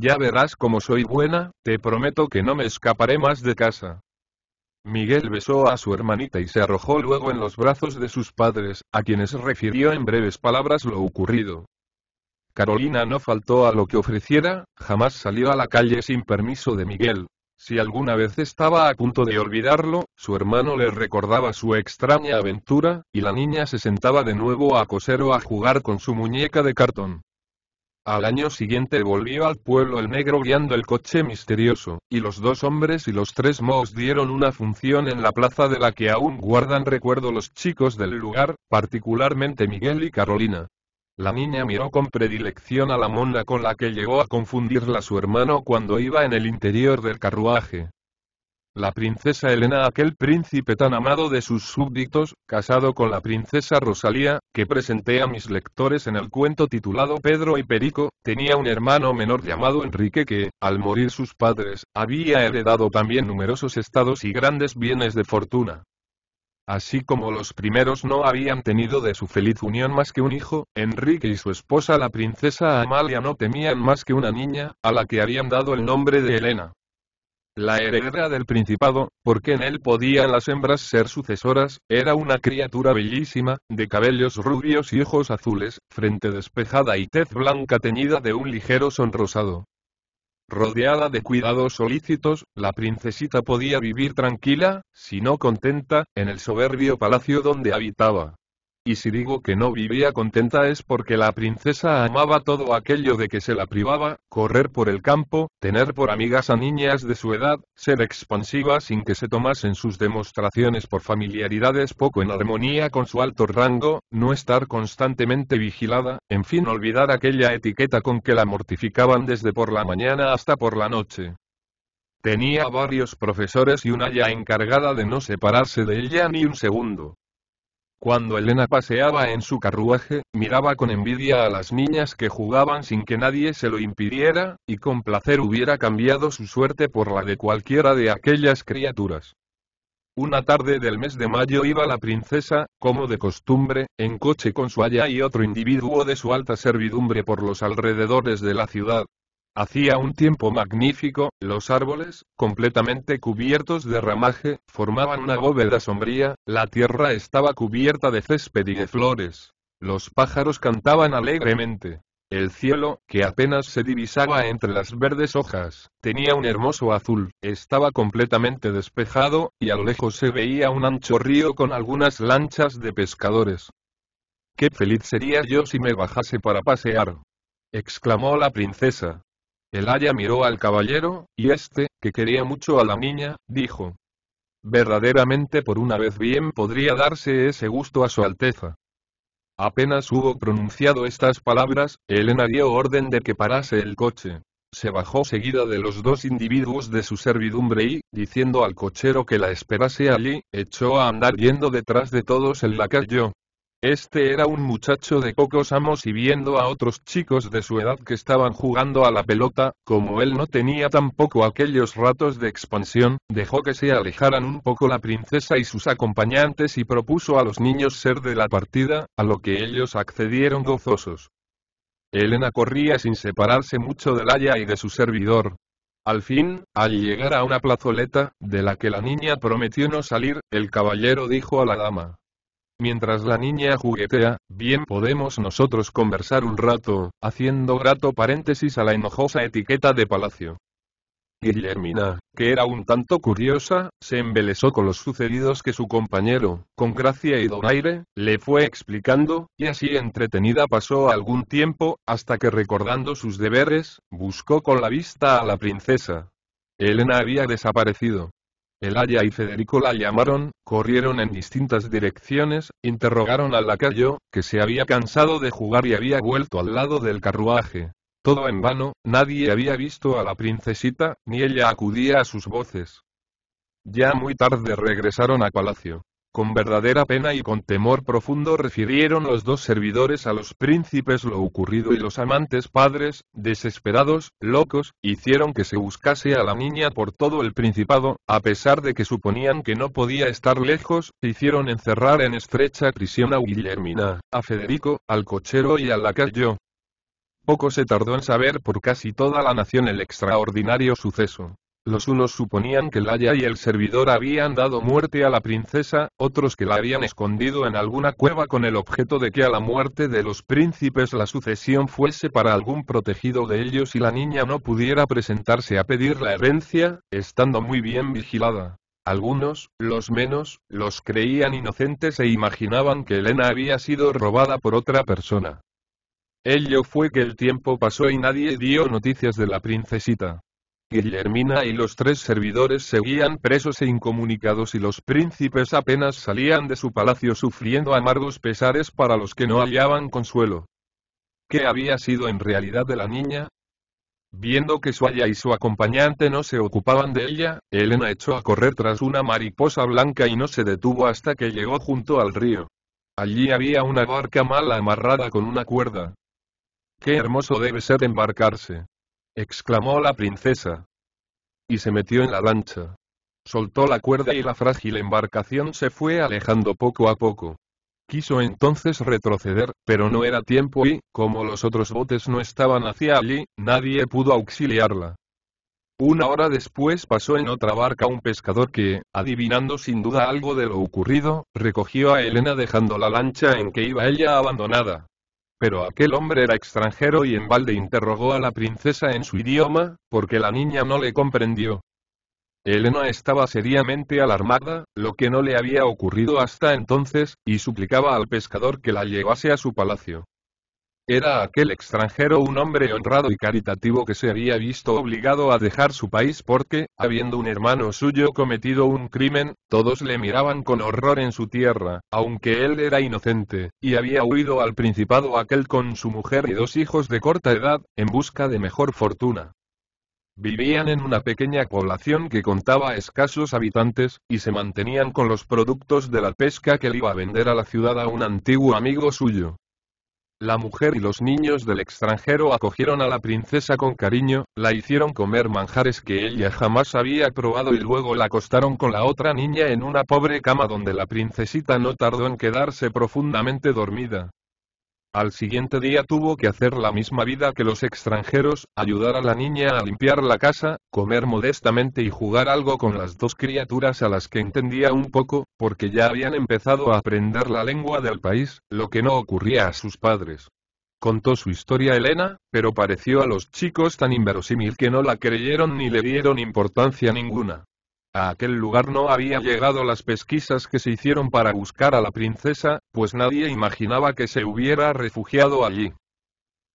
Ya verás como soy buena, te prometo que no me escaparé más de casa. Miguel besó a su hermanita y se arrojó luego en los brazos de sus padres, a quienes refirió en breves palabras lo ocurrido. Carolina no faltó a lo que ofreciera, jamás salió a la calle sin permiso de Miguel. Si alguna vez estaba a punto de olvidarlo, su hermano le recordaba su extraña aventura, y la niña se sentaba de nuevo a coser o a jugar con su muñeca de cartón. Al año siguiente volvió al pueblo el negro guiando el coche misterioso, y los dos hombres y los tres mohos dieron una función en la plaza de la que aún guardan recuerdo los chicos del lugar, particularmente Miguel y Carolina. La niña miró con predilección a la mona con la que llegó a confundirla su hermano cuando iba en el interior del carruaje, la princesa Elena, aquel príncipe tan amado de sus súbditos, casado con la princesa Rosalía, que presenté a mis lectores en el cuento titulado Pedro y Perico, tenía un hermano menor llamado Enrique que, al morir sus padres, había heredado también numerosos estados y grandes bienes de fortuna. Así como los primeros no habían tenido de su feliz unión más que un hijo, Enrique y su esposa la princesa Amalia no temían más que una niña, a la que habían dado el nombre de Elena la heredera del principado, porque en él podían las hembras ser sucesoras, era una criatura bellísima, de cabellos rubios y ojos azules, frente despejada y tez blanca teñida de un ligero sonrosado. Rodeada de cuidados solícitos, la princesita podía vivir tranquila, si no contenta, en el soberbio palacio donde habitaba. Y si digo que no vivía contenta es porque la princesa amaba todo aquello de que se la privaba, correr por el campo, tener por amigas a niñas de su edad, ser expansiva sin que se tomasen sus demostraciones por familiaridades poco en armonía con su alto rango, no estar constantemente vigilada, en fin olvidar aquella etiqueta con que la mortificaban desde por la mañana hasta por la noche. Tenía varios profesores y una ya encargada de no separarse de ella ni un segundo. Cuando Elena paseaba en su carruaje, miraba con envidia a las niñas que jugaban sin que nadie se lo impidiera, y con placer hubiera cambiado su suerte por la de cualquiera de aquellas criaturas. Una tarde del mes de mayo iba la princesa, como de costumbre, en coche con su aya y otro individuo de su alta servidumbre por los alrededores de la ciudad, Hacía un tiempo magnífico, los árboles, completamente cubiertos de ramaje, formaban una bóveda sombría, la tierra estaba cubierta de césped y de flores. Los pájaros cantaban alegremente. El cielo, que apenas se divisaba entre las verdes hojas, tenía un hermoso azul, estaba completamente despejado, y a lo lejos se veía un ancho río con algunas lanchas de pescadores. ¡Qué feliz sería yo si me bajase para pasear! exclamó la princesa. El aya miró al caballero, y este, que quería mucho a la niña, dijo. Verdaderamente por una vez bien podría darse ese gusto a su alteza. Apenas hubo pronunciado estas palabras, Elena dio orden de que parase el coche. Se bajó seguida de los dos individuos de su servidumbre y, diciendo al cochero que la esperase allí, echó a andar yendo detrás de todos en la calle. Este era un muchacho de pocos amos y viendo a otros chicos de su edad que estaban jugando a la pelota, como él no tenía tampoco aquellos ratos de expansión, dejó que se alejaran un poco la princesa y sus acompañantes y propuso a los niños ser de la partida, a lo que ellos accedieron gozosos. Elena corría sin separarse mucho del aya y de su servidor, al fin, al llegar a una plazoleta, de la que la niña prometió no salir, el caballero dijo a la dama, Mientras la niña juguetea, bien podemos nosotros conversar un rato, haciendo grato paréntesis a la enojosa etiqueta de palacio. Guillermina, que era un tanto curiosa, se embelesó con los sucedidos que su compañero, con gracia y donaire, le fue explicando, y así entretenida pasó algún tiempo, hasta que recordando sus deberes, buscó con la vista a la princesa. Elena había desaparecido. El aya y Federico la llamaron, corrieron en distintas direcciones, interrogaron al lacayo, que se había cansado de jugar y había vuelto al lado del carruaje. Todo en vano, nadie había visto a la princesita, ni ella acudía a sus voces. Ya muy tarde regresaron a palacio. Con verdadera pena y con temor profundo refirieron los dos servidores a los príncipes lo ocurrido y los amantes padres, desesperados, locos, hicieron que se buscase a la niña por todo el principado, a pesar de que suponían que no podía estar lejos, hicieron encerrar en estrecha prisión a Guillermina, a Federico, al cochero y la lacayo. Poco se tardó en saber por casi toda la nación el extraordinario suceso. Los unos suponían que Laia y el servidor habían dado muerte a la princesa, otros que la habían escondido en alguna cueva con el objeto de que a la muerte de los príncipes la sucesión fuese para algún protegido de ellos y la niña no pudiera presentarse a pedir la herencia, estando muy bien vigilada. Algunos, los menos, los creían inocentes e imaginaban que Elena había sido robada por otra persona. Ello fue que el tiempo pasó y nadie dio noticias de la princesita. Guillermina y los tres servidores seguían presos e incomunicados y los príncipes apenas salían de su palacio sufriendo amargos pesares para los que no hallaban consuelo. ¿Qué había sido en realidad de la niña? Viendo que su aya y su acompañante no se ocupaban de ella, Elena echó a correr tras una mariposa blanca y no se detuvo hasta que llegó junto al río. Allí había una barca mal amarrada con una cuerda. Qué hermoso debe ser embarcarse exclamó la princesa. Y se metió en la lancha. Soltó la cuerda y la frágil embarcación se fue alejando poco a poco. Quiso entonces retroceder, pero no era tiempo y, como los otros botes no estaban hacia allí, nadie pudo auxiliarla. Una hora después pasó en otra barca un pescador que, adivinando sin duda algo de lo ocurrido, recogió a Elena dejando la lancha en que iba ella abandonada. Pero aquel hombre era extranjero y en balde interrogó a la princesa en su idioma, porque la niña no le comprendió. Elena estaba seriamente alarmada, lo que no le había ocurrido hasta entonces, y suplicaba al pescador que la llevase a su palacio. Era aquel extranjero un hombre honrado y caritativo que se había visto obligado a dejar su país porque, habiendo un hermano suyo cometido un crimen, todos le miraban con horror en su tierra, aunque él era inocente, y había huido al principado aquel con su mujer y dos hijos de corta edad, en busca de mejor fortuna. Vivían en una pequeña población que contaba escasos habitantes, y se mantenían con los productos de la pesca que le iba a vender a la ciudad a un antiguo amigo suyo. La mujer y los niños del extranjero acogieron a la princesa con cariño, la hicieron comer manjares que ella jamás había probado y luego la acostaron con la otra niña en una pobre cama donde la princesita no tardó en quedarse profundamente dormida. Al siguiente día tuvo que hacer la misma vida que los extranjeros, ayudar a la niña a limpiar la casa, comer modestamente y jugar algo con las dos criaturas a las que entendía un poco, porque ya habían empezado a aprender la lengua del país, lo que no ocurría a sus padres. Contó su historia Elena, pero pareció a los chicos tan inverosímil que no la creyeron ni le dieron importancia ninguna. A aquel lugar no había llegado las pesquisas que se hicieron para buscar a la princesa, pues nadie imaginaba que se hubiera refugiado allí.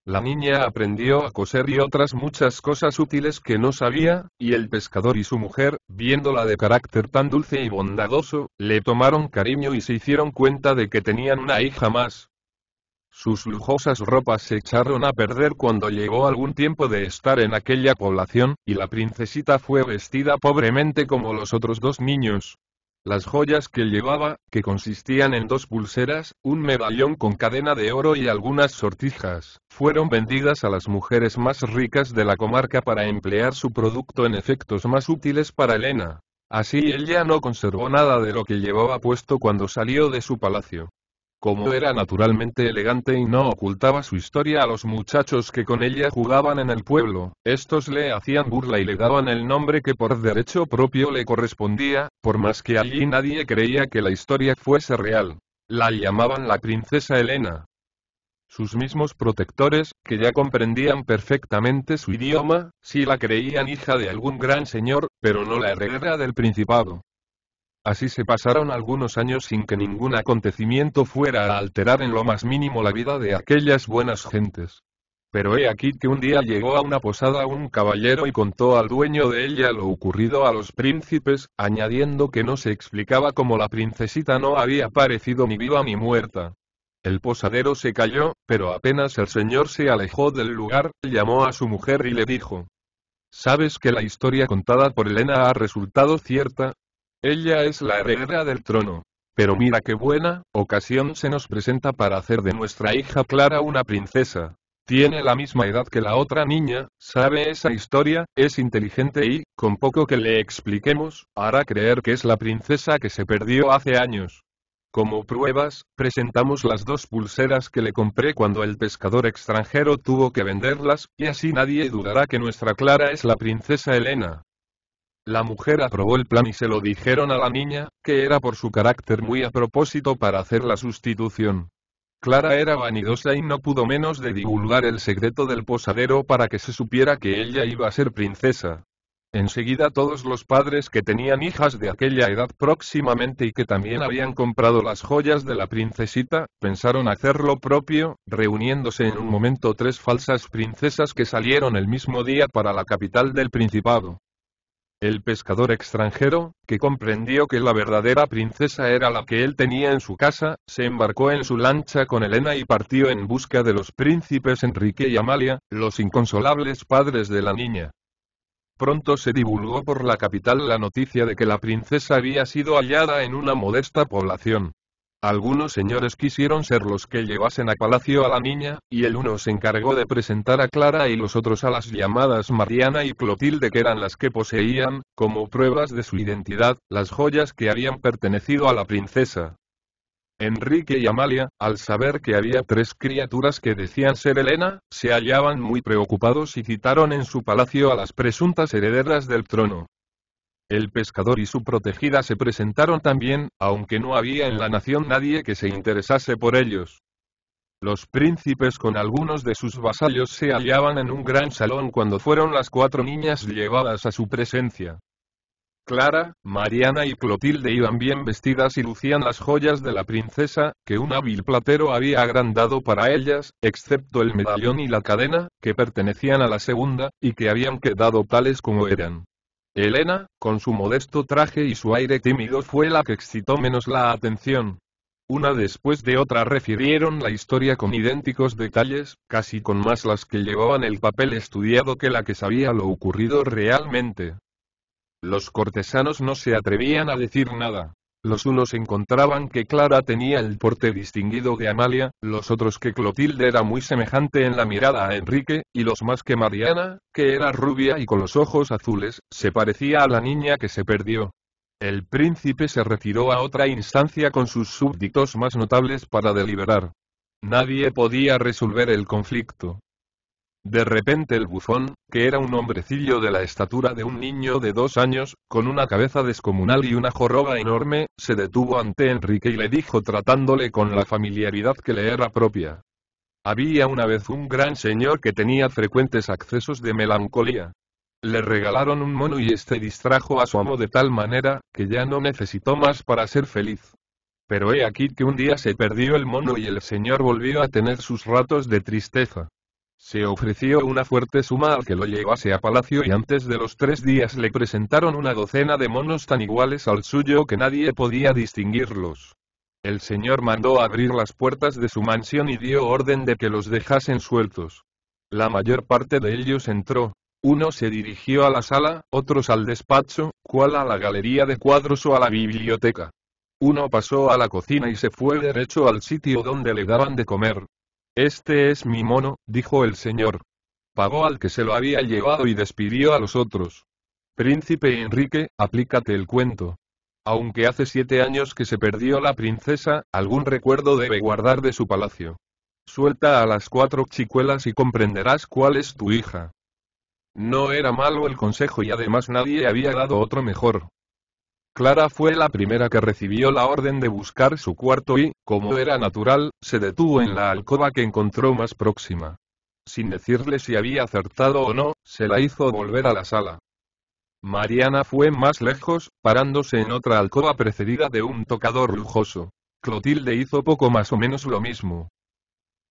La niña aprendió a coser y otras muchas cosas útiles que no sabía, y el pescador y su mujer, viéndola de carácter tan dulce y bondadoso, le tomaron cariño y se hicieron cuenta de que tenían una hija más, sus lujosas ropas se echaron a perder cuando llegó algún tiempo de estar en aquella población, y la princesita fue vestida pobremente como los otros dos niños. Las joyas que llevaba, que consistían en dos pulseras, un medallón con cadena de oro y algunas sortijas, fueron vendidas a las mujeres más ricas de la comarca para emplear su producto en efectos más útiles para Elena. Así ella no conservó nada de lo que llevaba puesto cuando salió de su palacio. Como era naturalmente elegante y no ocultaba su historia a los muchachos que con ella jugaban en el pueblo, estos le hacían burla y le daban el nombre que por derecho propio le correspondía, por más que allí nadie creía que la historia fuese real. La llamaban la princesa Elena. Sus mismos protectores, que ya comprendían perfectamente su idioma, sí la creían hija de algún gran señor, pero no la heredera del principado. Así se pasaron algunos años sin que ningún acontecimiento fuera a alterar en lo más mínimo la vida de aquellas buenas gentes. Pero he aquí que un día llegó a una posada un caballero y contó al dueño de ella lo ocurrido a los príncipes, añadiendo que no se explicaba cómo la princesita no había aparecido ni viva ni muerta. El posadero se calló, pero apenas el señor se alejó del lugar, llamó a su mujer y le dijo, ¿Sabes que la historia contada por Elena ha resultado cierta? Ella es la heredera del trono. Pero mira qué buena ocasión se nos presenta para hacer de nuestra hija Clara una princesa. Tiene la misma edad que la otra niña, sabe esa historia, es inteligente y, con poco que le expliquemos, hará creer que es la princesa que se perdió hace años. Como pruebas, presentamos las dos pulseras que le compré cuando el pescador extranjero tuvo que venderlas, y así nadie dudará que nuestra Clara es la princesa Elena. La mujer aprobó el plan y se lo dijeron a la niña, que era por su carácter muy a propósito para hacer la sustitución. Clara era vanidosa y no pudo menos de divulgar el secreto del posadero para que se supiera que ella iba a ser princesa. Enseguida todos los padres que tenían hijas de aquella edad próximamente y que también habían comprado las joyas de la princesita, pensaron hacer lo propio, reuniéndose en un momento tres falsas princesas que salieron el mismo día para la capital del principado. El pescador extranjero, que comprendió que la verdadera princesa era la que él tenía en su casa, se embarcó en su lancha con Elena y partió en busca de los príncipes Enrique y Amalia, los inconsolables padres de la niña. Pronto se divulgó por la capital la noticia de que la princesa había sido hallada en una modesta población. Algunos señores quisieron ser los que llevasen a palacio a la niña, y el uno se encargó de presentar a Clara y los otros a las llamadas Mariana y Clotilde que eran las que poseían, como pruebas de su identidad, las joyas que habían pertenecido a la princesa. Enrique y Amalia, al saber que había tres criaturas que decían ser Elena, se hallaban muy preocupados y citaron en su palacio a las presuntas herederas del trono. El pescador y su protegida se presentaron también, aunque no había en la nación nadie que se interesase por ellos. Los príncipes con algunos de sus vasallos se hallaban en un gran salón cuando fueron las cuatro niñas llevadas a su presencia. Clara, Mariana y Clotilde iban bien vestidas y lucían las joyas de la princesa, que un hábil platero había agrandado para ellas, excepto el medallón y la cadena, que pertenecían a la segunda, y que habían quedado tales como eran. Elena, con su modesto traje y su aire tímido fue la que excitó menos la atención. Una después de otra refirieron la historia con idénticos detalles, casi con más las que llevaban el papel estudiado que la que sabía lo ocurrido realmente. Los cortesanos no se atrevían a decir nada, los unos encontraban que Clara tenía el porte distinguido de Amalia, los otros que Clotilde era muy semejante en la mirada a Enrique, y los más que Mariana, que era rubia y con los ojos azules, se parecía a la niña que se perdió. El príncipe se retiró a otra instancia con sus súbditos más notables para deliberar. Nadie podía resolver el conflicto. De repente el bufón, que era un hombrecillo de la estatura de un niño de dos años, con una cabeza descomunal y una joroba enorme, se detuvo ante Enrique y le dijo tratándole con la familiaridad que le era propia. Había una vez un gran señor que tenía frecuentes accesos de melancolía. Le regalaron un mono y este distrajo a su amo de tal manera, que ya no necesitó más para ser feliz. Pero he aquí que un día se perdió el mono y el señor volvió a tener sus ratos de tristeza. Se ofreció una fuerte suma al que lo llevase a palacio y antes de los tres días le presentaron una docena de monos tan iguales al suyo que nadie podía distinguirlos. El señor mandó abrir las puertas de su mansión y dio orden de que los dejasen sueltos. La mayor parte de ellos entró. Uno se dirigió a la sala, otros al despacho, cual a la galería de cuadros o a la biblioteca. Uno pasó a la cocina y se fue derecho al sitio donde le daban de comer, este es mi mono, dijo el señor. Pagó al que se lo había llevado y despidió a los otros. Príncipe Enrique, aplícate el cuento. Aunque hace siete años que se perdió la princesa, algún recuerdo debe guardar de su palacio. Suelta a las cuatro chicuelas y comprenderás cuál es tu hija. No era malo el consejo y además nadie había dado otro mejor. Clara fue la primera que recibió la orden de buscar su cuarto y, como era natural, se detuvo en la alcoba que encontró más próxima. Sin decirle si había acertado o no, se la hizo volver a la sala. Mariana fue más lejos, parándose en otra alcoba precedida de un tocador lujoso. Clotilde hizo poco más o menos lo mismo.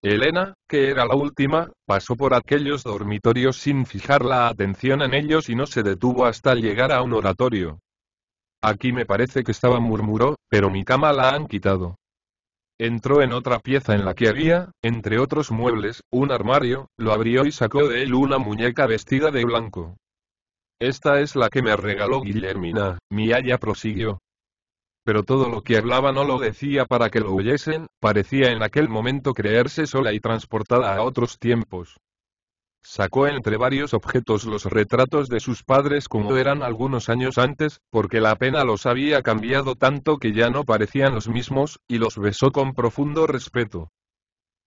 Elena, que era la última, pasó por aquellos dormitorios sin fijar la atención en ellos y no se detuvo hasta llegar a un oratorio. Aquí me parece que estaba murmuró, pero mi cama la han quitado. Entró en otra pieza en la que había, entre otros muebles, un armario, lo abrió y sacó de él una muñeca vestida de blanco. Esta es la que me regaló Guillermina, mi Aya prosiguió. Pero todo lo que hablaba no lo decía para que lo oyesen, parecía en aquel momento creerse sola y transportada a otros tiempos. Sacó entre varios objetos los retratos de sus padres como eran algunos años antes, porque la pena los había cambiado tanto que ya no parecían los mismos, y los besó con profundo respeto.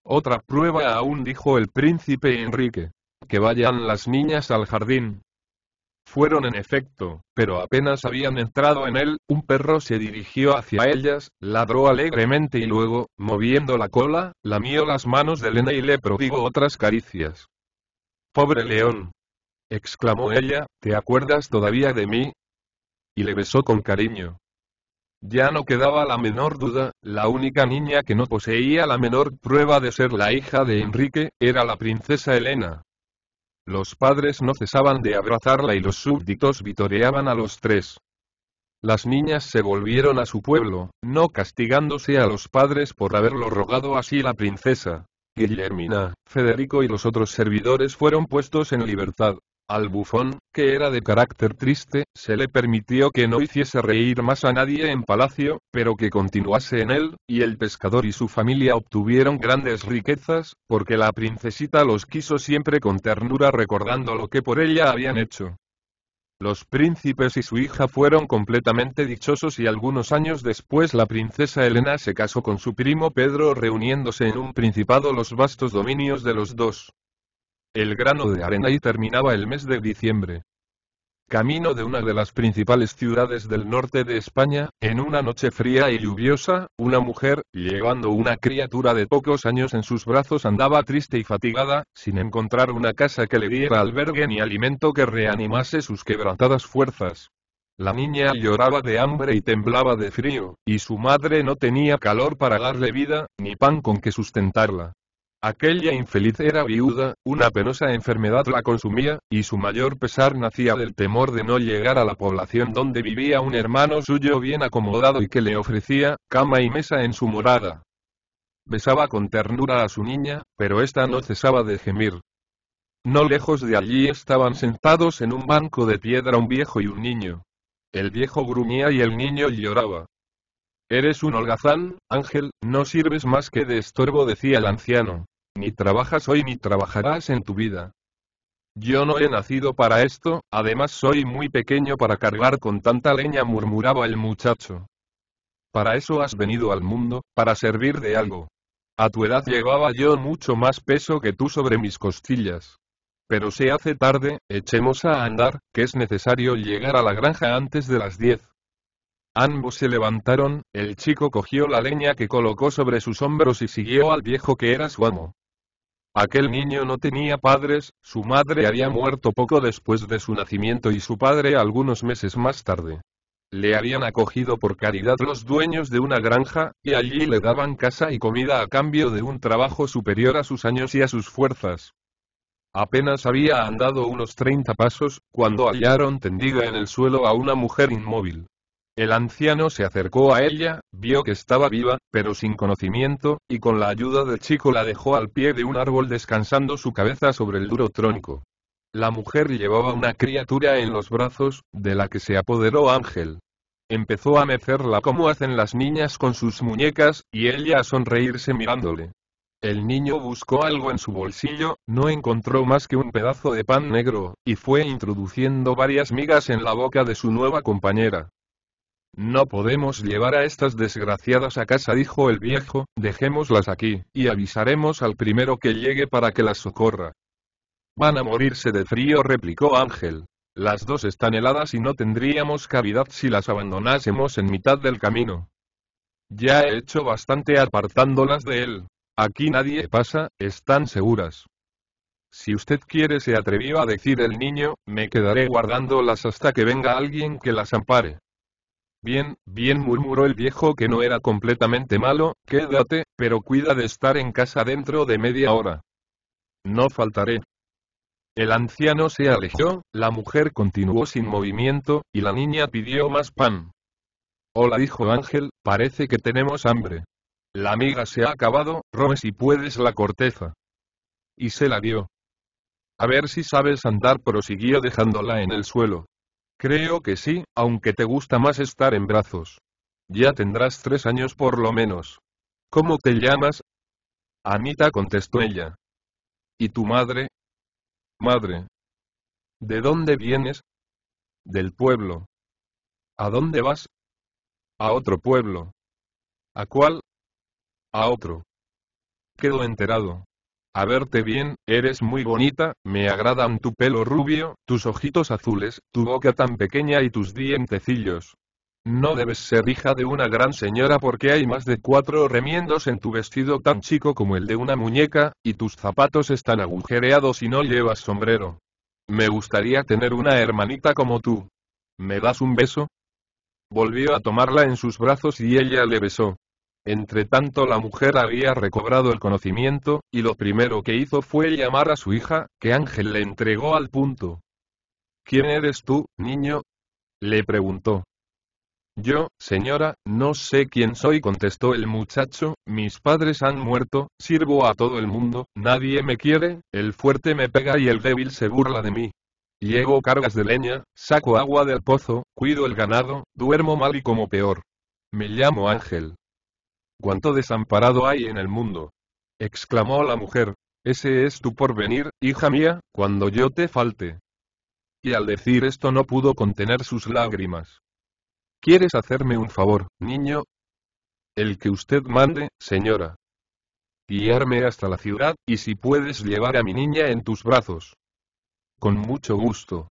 Otra prueba aún dijo el príncipe Enrique. Que vayan las niñas al jardín. Fueron en efecto, pero apenas habían entrado en él, un perro se dirigió hacia ellas, ladró alegremente y luego, moviendo la cola, lamió las manos de Elena y le prodigó otras caricias. Pobre león. exclamó ella, ¿te acuerdas todavía de mí? Y le besó con cariño. Ya no quedaba la menor duda, la única niña que no poseía la menor prueba de ser la hija de Enrique, era la princesa Elena. Los padres no cesaban de abrazarla y los súbditos vitoreaban a los tres. Las niñas se volvieron a su pueblo, no castigándose a los padres por haberlo rogado así la princesa. Guillermina, Federico y los otros servidores fueron puestos en libertad. Al bufón, que era de carácter triste, se le permitió que no hiciese reír más a nadie en palacio, pero que continuase en él, y el pescador y su familia obtuvieron grandes riquezas, porque la princesita los quiso siempre con ternura recordando lo que por ella habían hecho. Los príncipes y su hija fueron completamente dichosos y algunos años después la princesa Elena se casó con su primo Pedro reuniéndose en un principado los vastos dominios de los dos. El grano de arena y terminaba el mes de diciembre camino de una de las principales ciudades del norte de España, en una noche fría y lluviosa, una mujer, llevando una criatura de pocos años en sus brazos, andaba triste y fatigada, sin encontrar una casa que le diera albergue ni alimento que reanimase sus quebrantadas fuerzas. La niña lloraba de hambre y temblaba de frío, y su madre no tenía calor para darle vida, ni pan con que sustentarla. Aquella infeliz era viuda, una penosa enfermedad la consumía, y su mayor pesar nacía del temor de no llegar a la población donde vivía un hermano suyo bien acomodado y que le ofrecía cama y mesa en su morada. Besaba con ternura a su niña, pero ésta no cesaba de gemir. No lejos de allí estaban sentados en un banco de piedra un viejo y un niño. El viejo gruñía y el niño lloraba. Eres un holgazán, Ángel, no sirves más que de estorbo, decía el anciano. Ni trabajas hoy ni trabajarás en tu vida. Yo no he nacido para esto, además soy muy pequeño para cargar con tanta leña, murmuraba el muchacho. Para eso has venido al mundo, para servir de algo. A tu edad llevaba yo mucho más peso que tú sobre mis costillas. Pero se hace tarde, echemos a andar, que es necesario llegar a la granja antes de las diez. Ambos se levantaron, el chico cogió la leña que colocó sobre sus hombros y siguió al viejo que era su amo. Aquel niño no tenía padres, su madre había muerto poco después de su nacimiento y su padre algunos meses más tarde. Le habían acogido por caridad los dueños de una granja, y allí le daban casa y comida a cambio de un trabajo superior a sus años y a sus fuerzas. Apenas había andado unos treinta pasos, cuando hallaron tendida en el suelo a una mujer inmóvil. El anciano se acercó a ella, vio que estaba viva, pero sin conocimiento, y con la ayuda del chico la dejó al pie de un árbol descansando su cabeza sobre el duro tronco. La mujer llevaba una criatura en los brazos, de la que se apoderó Ángel. Empezó a mecerla como hacen las niñas con sus muñecas, y ella a sonreírse mirándole. El niño buscó algo en su bolsillo, no encontró más que un pedazo de pan negro, y fue introduciendo varias migas en la boca de su nueva compañera. No podemos llevar a estas desgraciadas a casa, dijo el viejo, dejémoslas aquí, y avisaremos al primero que llegue para que las socorra. Van a morirse de frío, replicó Ángel. Las dos están heladas y no tendríamos cavidad si las abandonásemos en mitad del camino. Ya he hecho bastante apartándolas de él. Aquí nadie pasa, están seguras. Si usted quiere, se atrevió a decir el niño, me quedaré guardándolas hasta que venga alguien que las ampare. Bien, bien murmuró el viejo que no era completamente malo, quédate, pero cuida de estar en casa dentro de media hora. No faltaré. El anciano se alejó, la mujer continuó sin movimiento, y la niña pidió más pan. Hola dijo Ángel, parece que tenemos hambre. La miga se ha acabado, robe si puedes la corteza. Y se la dio. A ver si sabes andar prosiguió dejándola en el suelo. Creo que sí, aunque te gusta más estar en brazos. Ya tendrás tres años por lo menos. ¿Cómo te llamas? Anita contestó ella. ¿Y tu madre? Madre. ¿De dónde vienes? Del pueblo. ¿A dónde vas? A otro pueblo. ¿A cuál? A otro. Quedo enterado. A verte bien, eres muy bonita, me agradan tu pelo rubio, tus ojitos azules, tu boca tan pequeña y tus dientecillos. No debes ser hija de una gran señora porque hay más de cuatro remiendos en tu vestido tan chico como el de una muñeca, y tus zapatos están agujereados y no llevas sombrero. Me gustaría tener una hermanita como tú. ¿Me das un beso? Volvió a tomarla en sus brazos y ella le besó. Entre tanto la mujer había recobrado el conocimiento, y lo primero que hizo fue llamar a su hija, que Ángel le entregó al punto. ¿Quién eres tú, niño? le preguntó. Yo, señora, no sé quién soy, contestó el muchacho, mis padres han muerto, sirvo a todo el mundo, nadie me quiere, el fuerte me pega y el débil se burla de mí. Llevo cargas de leña, saco agua del pozo, cuido el ganado, duermo mal y como peor. Me llamo Ángel cuánto desamparado hay en el mundo. exclamó la mujer. Ese es tu porvenir, hija mía, cuando yo te falte. Y al decir esto no pudo contener sus lágrimas. ¿Quieres hacerme un favor, niño? El que usted mande, señora. Guiarme hasta la ciudad, y si puedes llevar a mi niña en tus brazos. Con mucho gusto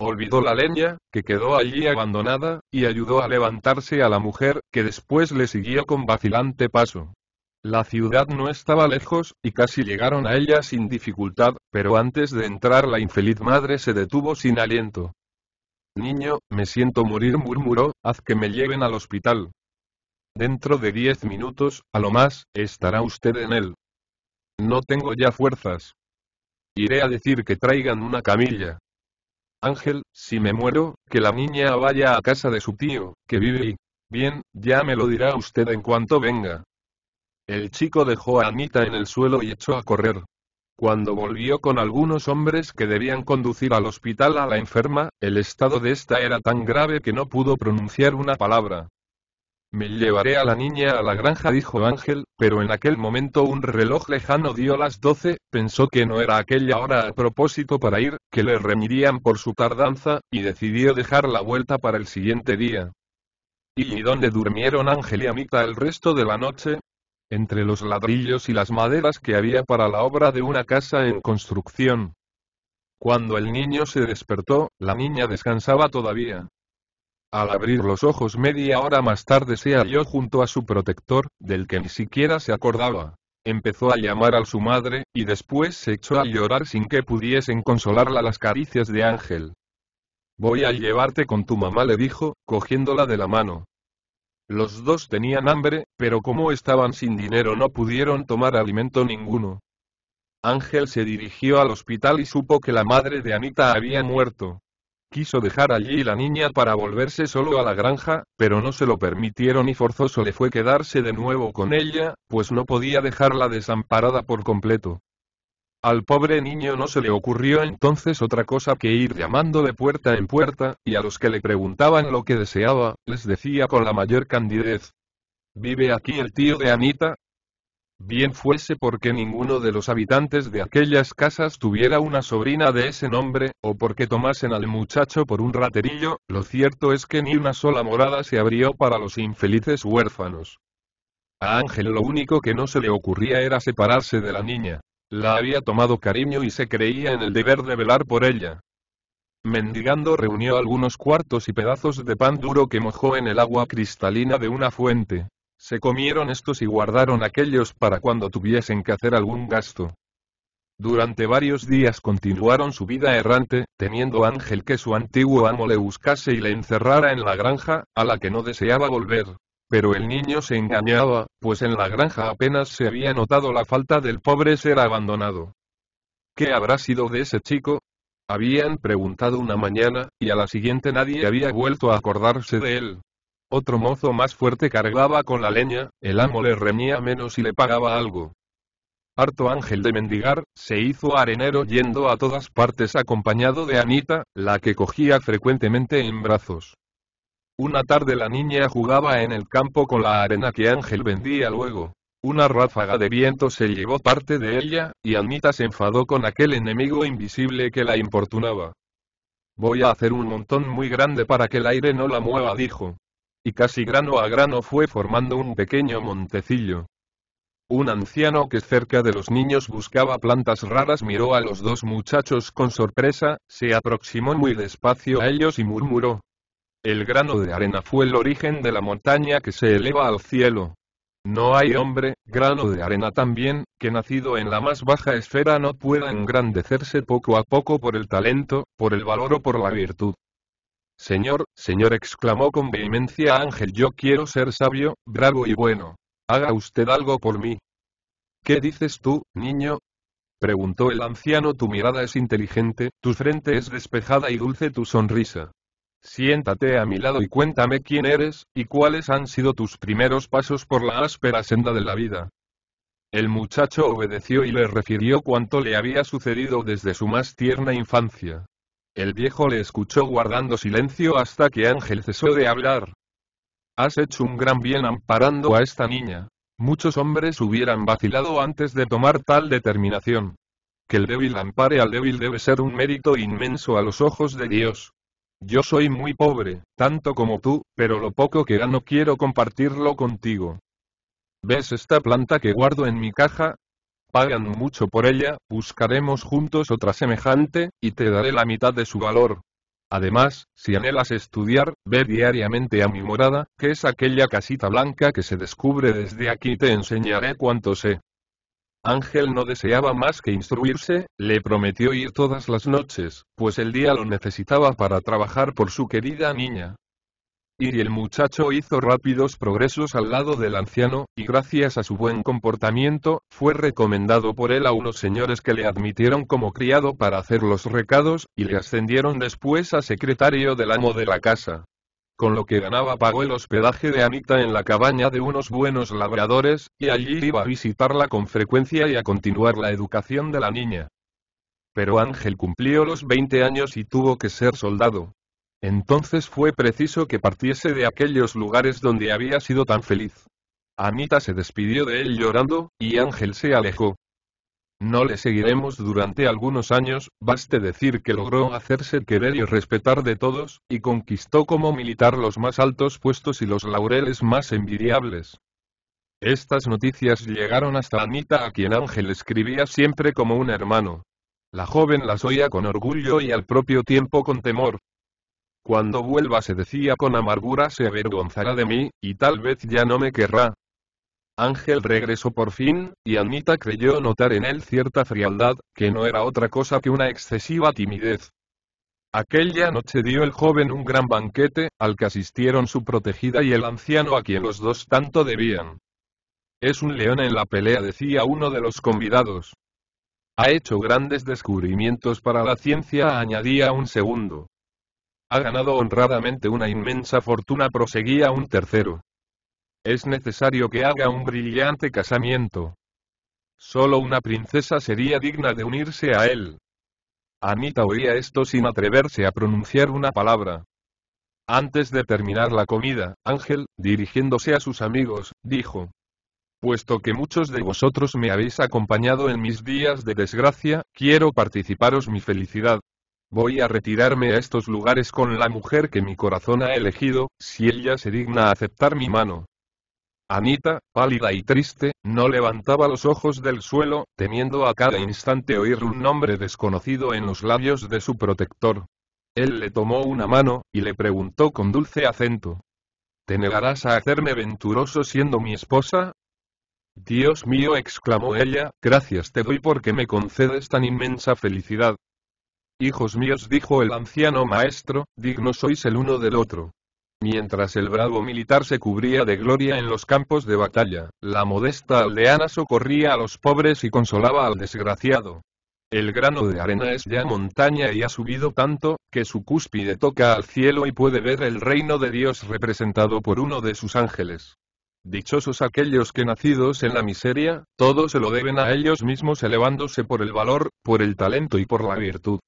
olvidó la leña, que quedó allí abandonada, y ayudó a levantarse a la mujer, que después le siguió con vacilante paso. La ciudad no estaba lejos, y casi llegaron a ella sin dificultad, pero antes de entrar la infeliz madre se detuvo sin aliento. Niño, me siento morir, murmuró, haz que me lleven al hospital. Dentro de diez minutos, a lo más, estará usted en él. No tengo ya fuerzas. Iré a decir que traigan una camilla. Ángel, si me muero, que la niña vaya a casa de su tío, que vive Bien, ya me lo dirá usted en cuanto venga. El chico dejó a Anita en el suelo y echó a correr. Cuando volvió con algunos hombres que debían conducir al hospital a la enferma, el estado de esta era tan grave que no pudo pronunciar una palabra. Me llevaré a la niña a la granja, dijo Ángel, pero en aquel momento un reloj lejano dio las doce, pensó que no era aquella hora a propósito para ir, que le remirían por su tardanza, y decidió dejar la vuelta para el siguiente día. ¿Y dónde durmieron Ángel y Amita el resto de la noche? Entre los ladrillos y las maderas que había para la obra de una casa en construcción. Cuando el niño se despertó, la niña descansaba todavía. Al abrir los ojos media hora más tarde se halló junto a su protector, del que ni siquiera se acordaba. Empezó a llamar a su madre, y después se echó a llorar sin que pudiesen consolarla las caricias de Ángel. Voy a llevarte con tu mamá, le dijo, cogiéndola de la mano. Los dos tenían hambre, pero como estaban sin dinero no pudieron tomar alimento ninguno. Ángel se dirigió al hospital y supo que la madre de Anita había muerto. Quiso dejar allí la niña para volverse solo a la granja, pero no se lo permitieron y forzoso le fue quedarse de nuevo con ella, pues no podía dejarla desamparada por completo. Al pobre niño no se le ocurrió entonces otra cosa que ir llamando de puerta en puerta, y a los que le preguntaban lo que deseaba, les decía con la mayor candidez. Vive aquí el tío de Anita, Bien fuese porque ninguno de los habitantes de aquellas casas tuviera una sobrina de ese nombre, o porque tomasen al muchacho por un raterillo, lo cierto es que ni una sola morada se abrió para los infelices huérfanos. A Ángel lo único que no se le ocurría era separarse de la niña. La había tomado cariño y se creía en el deber de velar por ella. Mendigando reunió algunos cuartos y pedazos de pan duro que mojó en el agua cristalina de una fuente. Se comieron estos y guardaron aquellos para cuando tuviesen que hacer algún gasto. Durante varios días continuaron su vida errante, temiendo Ángel que su antiguo amo le buscase y le encerrara en la granja, a la que no deseaba volver. Pero el niño se engañaba, pues en la granja apenas se había notado la falta del pobre ser abandonado. ¿Qué habrá sido de ese chico? Habían preguntado una mañana, y a la siguiente nadie había vuelto a acordarse de él. Otro mozo más fuerte cargaba con la leña, el amo le remía menos y le pagaba algo. Harto ángel de mendigar, se hizo arenero yendo a todas partes acompañado de Anita, la que cogía frecuentemente en brazos. Una tarde la niña jugaba en el campo con la arena que Ángel vendía luego. Una ráfaga de viento se llevó parte de ella, y Anita se enfadó con aquel enemigo invisible que la importunaba. Voy a hacer un montón muy grande para que el aire no la mueva, dijo y casi grano a grano fue formando un pequeño montecillo. Un anciano que cerca de los niños buscaba plantas raras miró a los dos muchachos con sorpresa, se aproximó muy despacio a ellos y murmuró. El grano de arena fue el origen de la montaña que se eleva al cielo. No hay hombre, grano de arena también, que nacido en la más baja esfera no pueda engrandecerse poco a poco por el talento, por el valor o por la virtud. Señor, señor, exclamó con vehemencia Ángel, yo quiero ser sabio, bravo y bueno. Haga usted algo por mí. ¿Qué dices tú, niño? preguntó el anciano, tu mirada es inteligente, tu frente es despejada y dulce tu sonrisa. Siéntate a mi lado y cuéntame quién eres, y cuáles han sido tus primeros pasos por la áspera senda de la vida. El muchacho obedeció y le refirió cuanto le había sucedido desde su más tierna infancia. El viejo le escuchó guardando silencio hasta que Ángel cesó de hablar. Has hecho un gran bien amparando a esta niña. Muchos hombres hubieran vacilado antes de tomar tal determinación. Que el débil ampare al débil debe ser un mérito inmenso a los ojos de Dios. Yo soy muy pobre, tanto como tú, pero lo poco que gano quiero compartirlo contigo. ¿Ves esta planta que guardo en mi caja? pagan mucho por ella, buscaremos juntos otra semejante, y te daré la mitad de su valor. Además, si anhelas estudiar, ve diariamente a mi morada, que es aquella casita blanca que se descubre desde aquí te enseñaré cuanto sé. Ángel no deseaba más que instruirse, le prometió ir todas las noches, pues el día lo necesitaba para trabajar por su querida niña, y el muchacho hizo rápidos progresos al lado del anciano, y gracias a su buen comportamiento, fue recomendado por él a unos señores que le admitieron como criado para hacer los recados, y le ascendieron después a secretario del amo de la casa. Con lo que ganaba pagó el hospedaje de Anita en la cabaña de unos buenos labradores, y allí iba a visitarla con frecuencia y a continuar la educación de la niña. Pero Ángel cumplió los 20 años y tuvo que ser soldado, entonces fue preciso que partiese de aquellos lugares donde había sido tan feliz. Anita se despidió de él llorando, y Ángel se alejó. No le seguiremos durante algunos años, baste decir que logró hacerse querer y respetar de todos, y conquistó como militar los más altos puestos y los laureles más envidiables. Estas noticias llegaron hasta Anita a quien Ángel escribía siempre como un hermano. La joven las oía con orgullo y al propio tiempo con temor, cuando vuelva se decía con amargura se avergonzará de mí, y tal vez ya no me querrá. Ángel regresó por fin, y Anita creyó notar en él cierta frialdad, que no era otra cosa que una excesiva timidez. Aquella noche dio el joven un gran banquete, al que asistieron su protegida y el anciano a quien los dos tanto debían. Es un león en la pelea, decía uno de los convidados. Ha hecho grandes descubrimientos para la ciencia, añadía un segundo. Ha ganado honradamente una inmensa fortuna, proseguía un tercero. Es necesario que haga un brillante casamiento. Solo una princesa sería digna de unirse a él. Anita oía esto sin atreverse a pronunciar una palabra. Antes de terminar la comida, Ángel, dirigiéndose a sus amigos, dijo, Puesto que muchos de vosotros me habéis acompañado en mis días de desgracia, quiero participaros mi felicidad, Voy a retirarme a estos lugares con la mujer que mi corazón ha elegido, si ella se digna aceptar mi mano. Anita, pálida y triste, no levantaba los ojos del suelo, temiendo a cada instante oír un nombre desconocido en los labios de su protector. Él le tomó una mano, y le preguntó con dulce acento. ¿Te negarás a hacerme venturoso siendo mi esposa? Dios mío, exclamó ella, gracias te doy porque me concedes tan inmensa felicidad, Hijos míos, dijo el anciano maestro, «dignos sois el uno del otro. Mientras el bravo militar se cubría de gloria en los campos de batalla, la modesta aldeana socorría a los pobres y consolaba al desgraciado. El grano de arena es ya montaña y ha subido tanto, que su cúspide toca al cielo y puede ver el reino de Dios representado por uno de sus ángeles. Dichosos aquellos que nacidos en la miseria, todo se lo deben a ellos mismos elevándose por el valor, por el talento y por la virtud.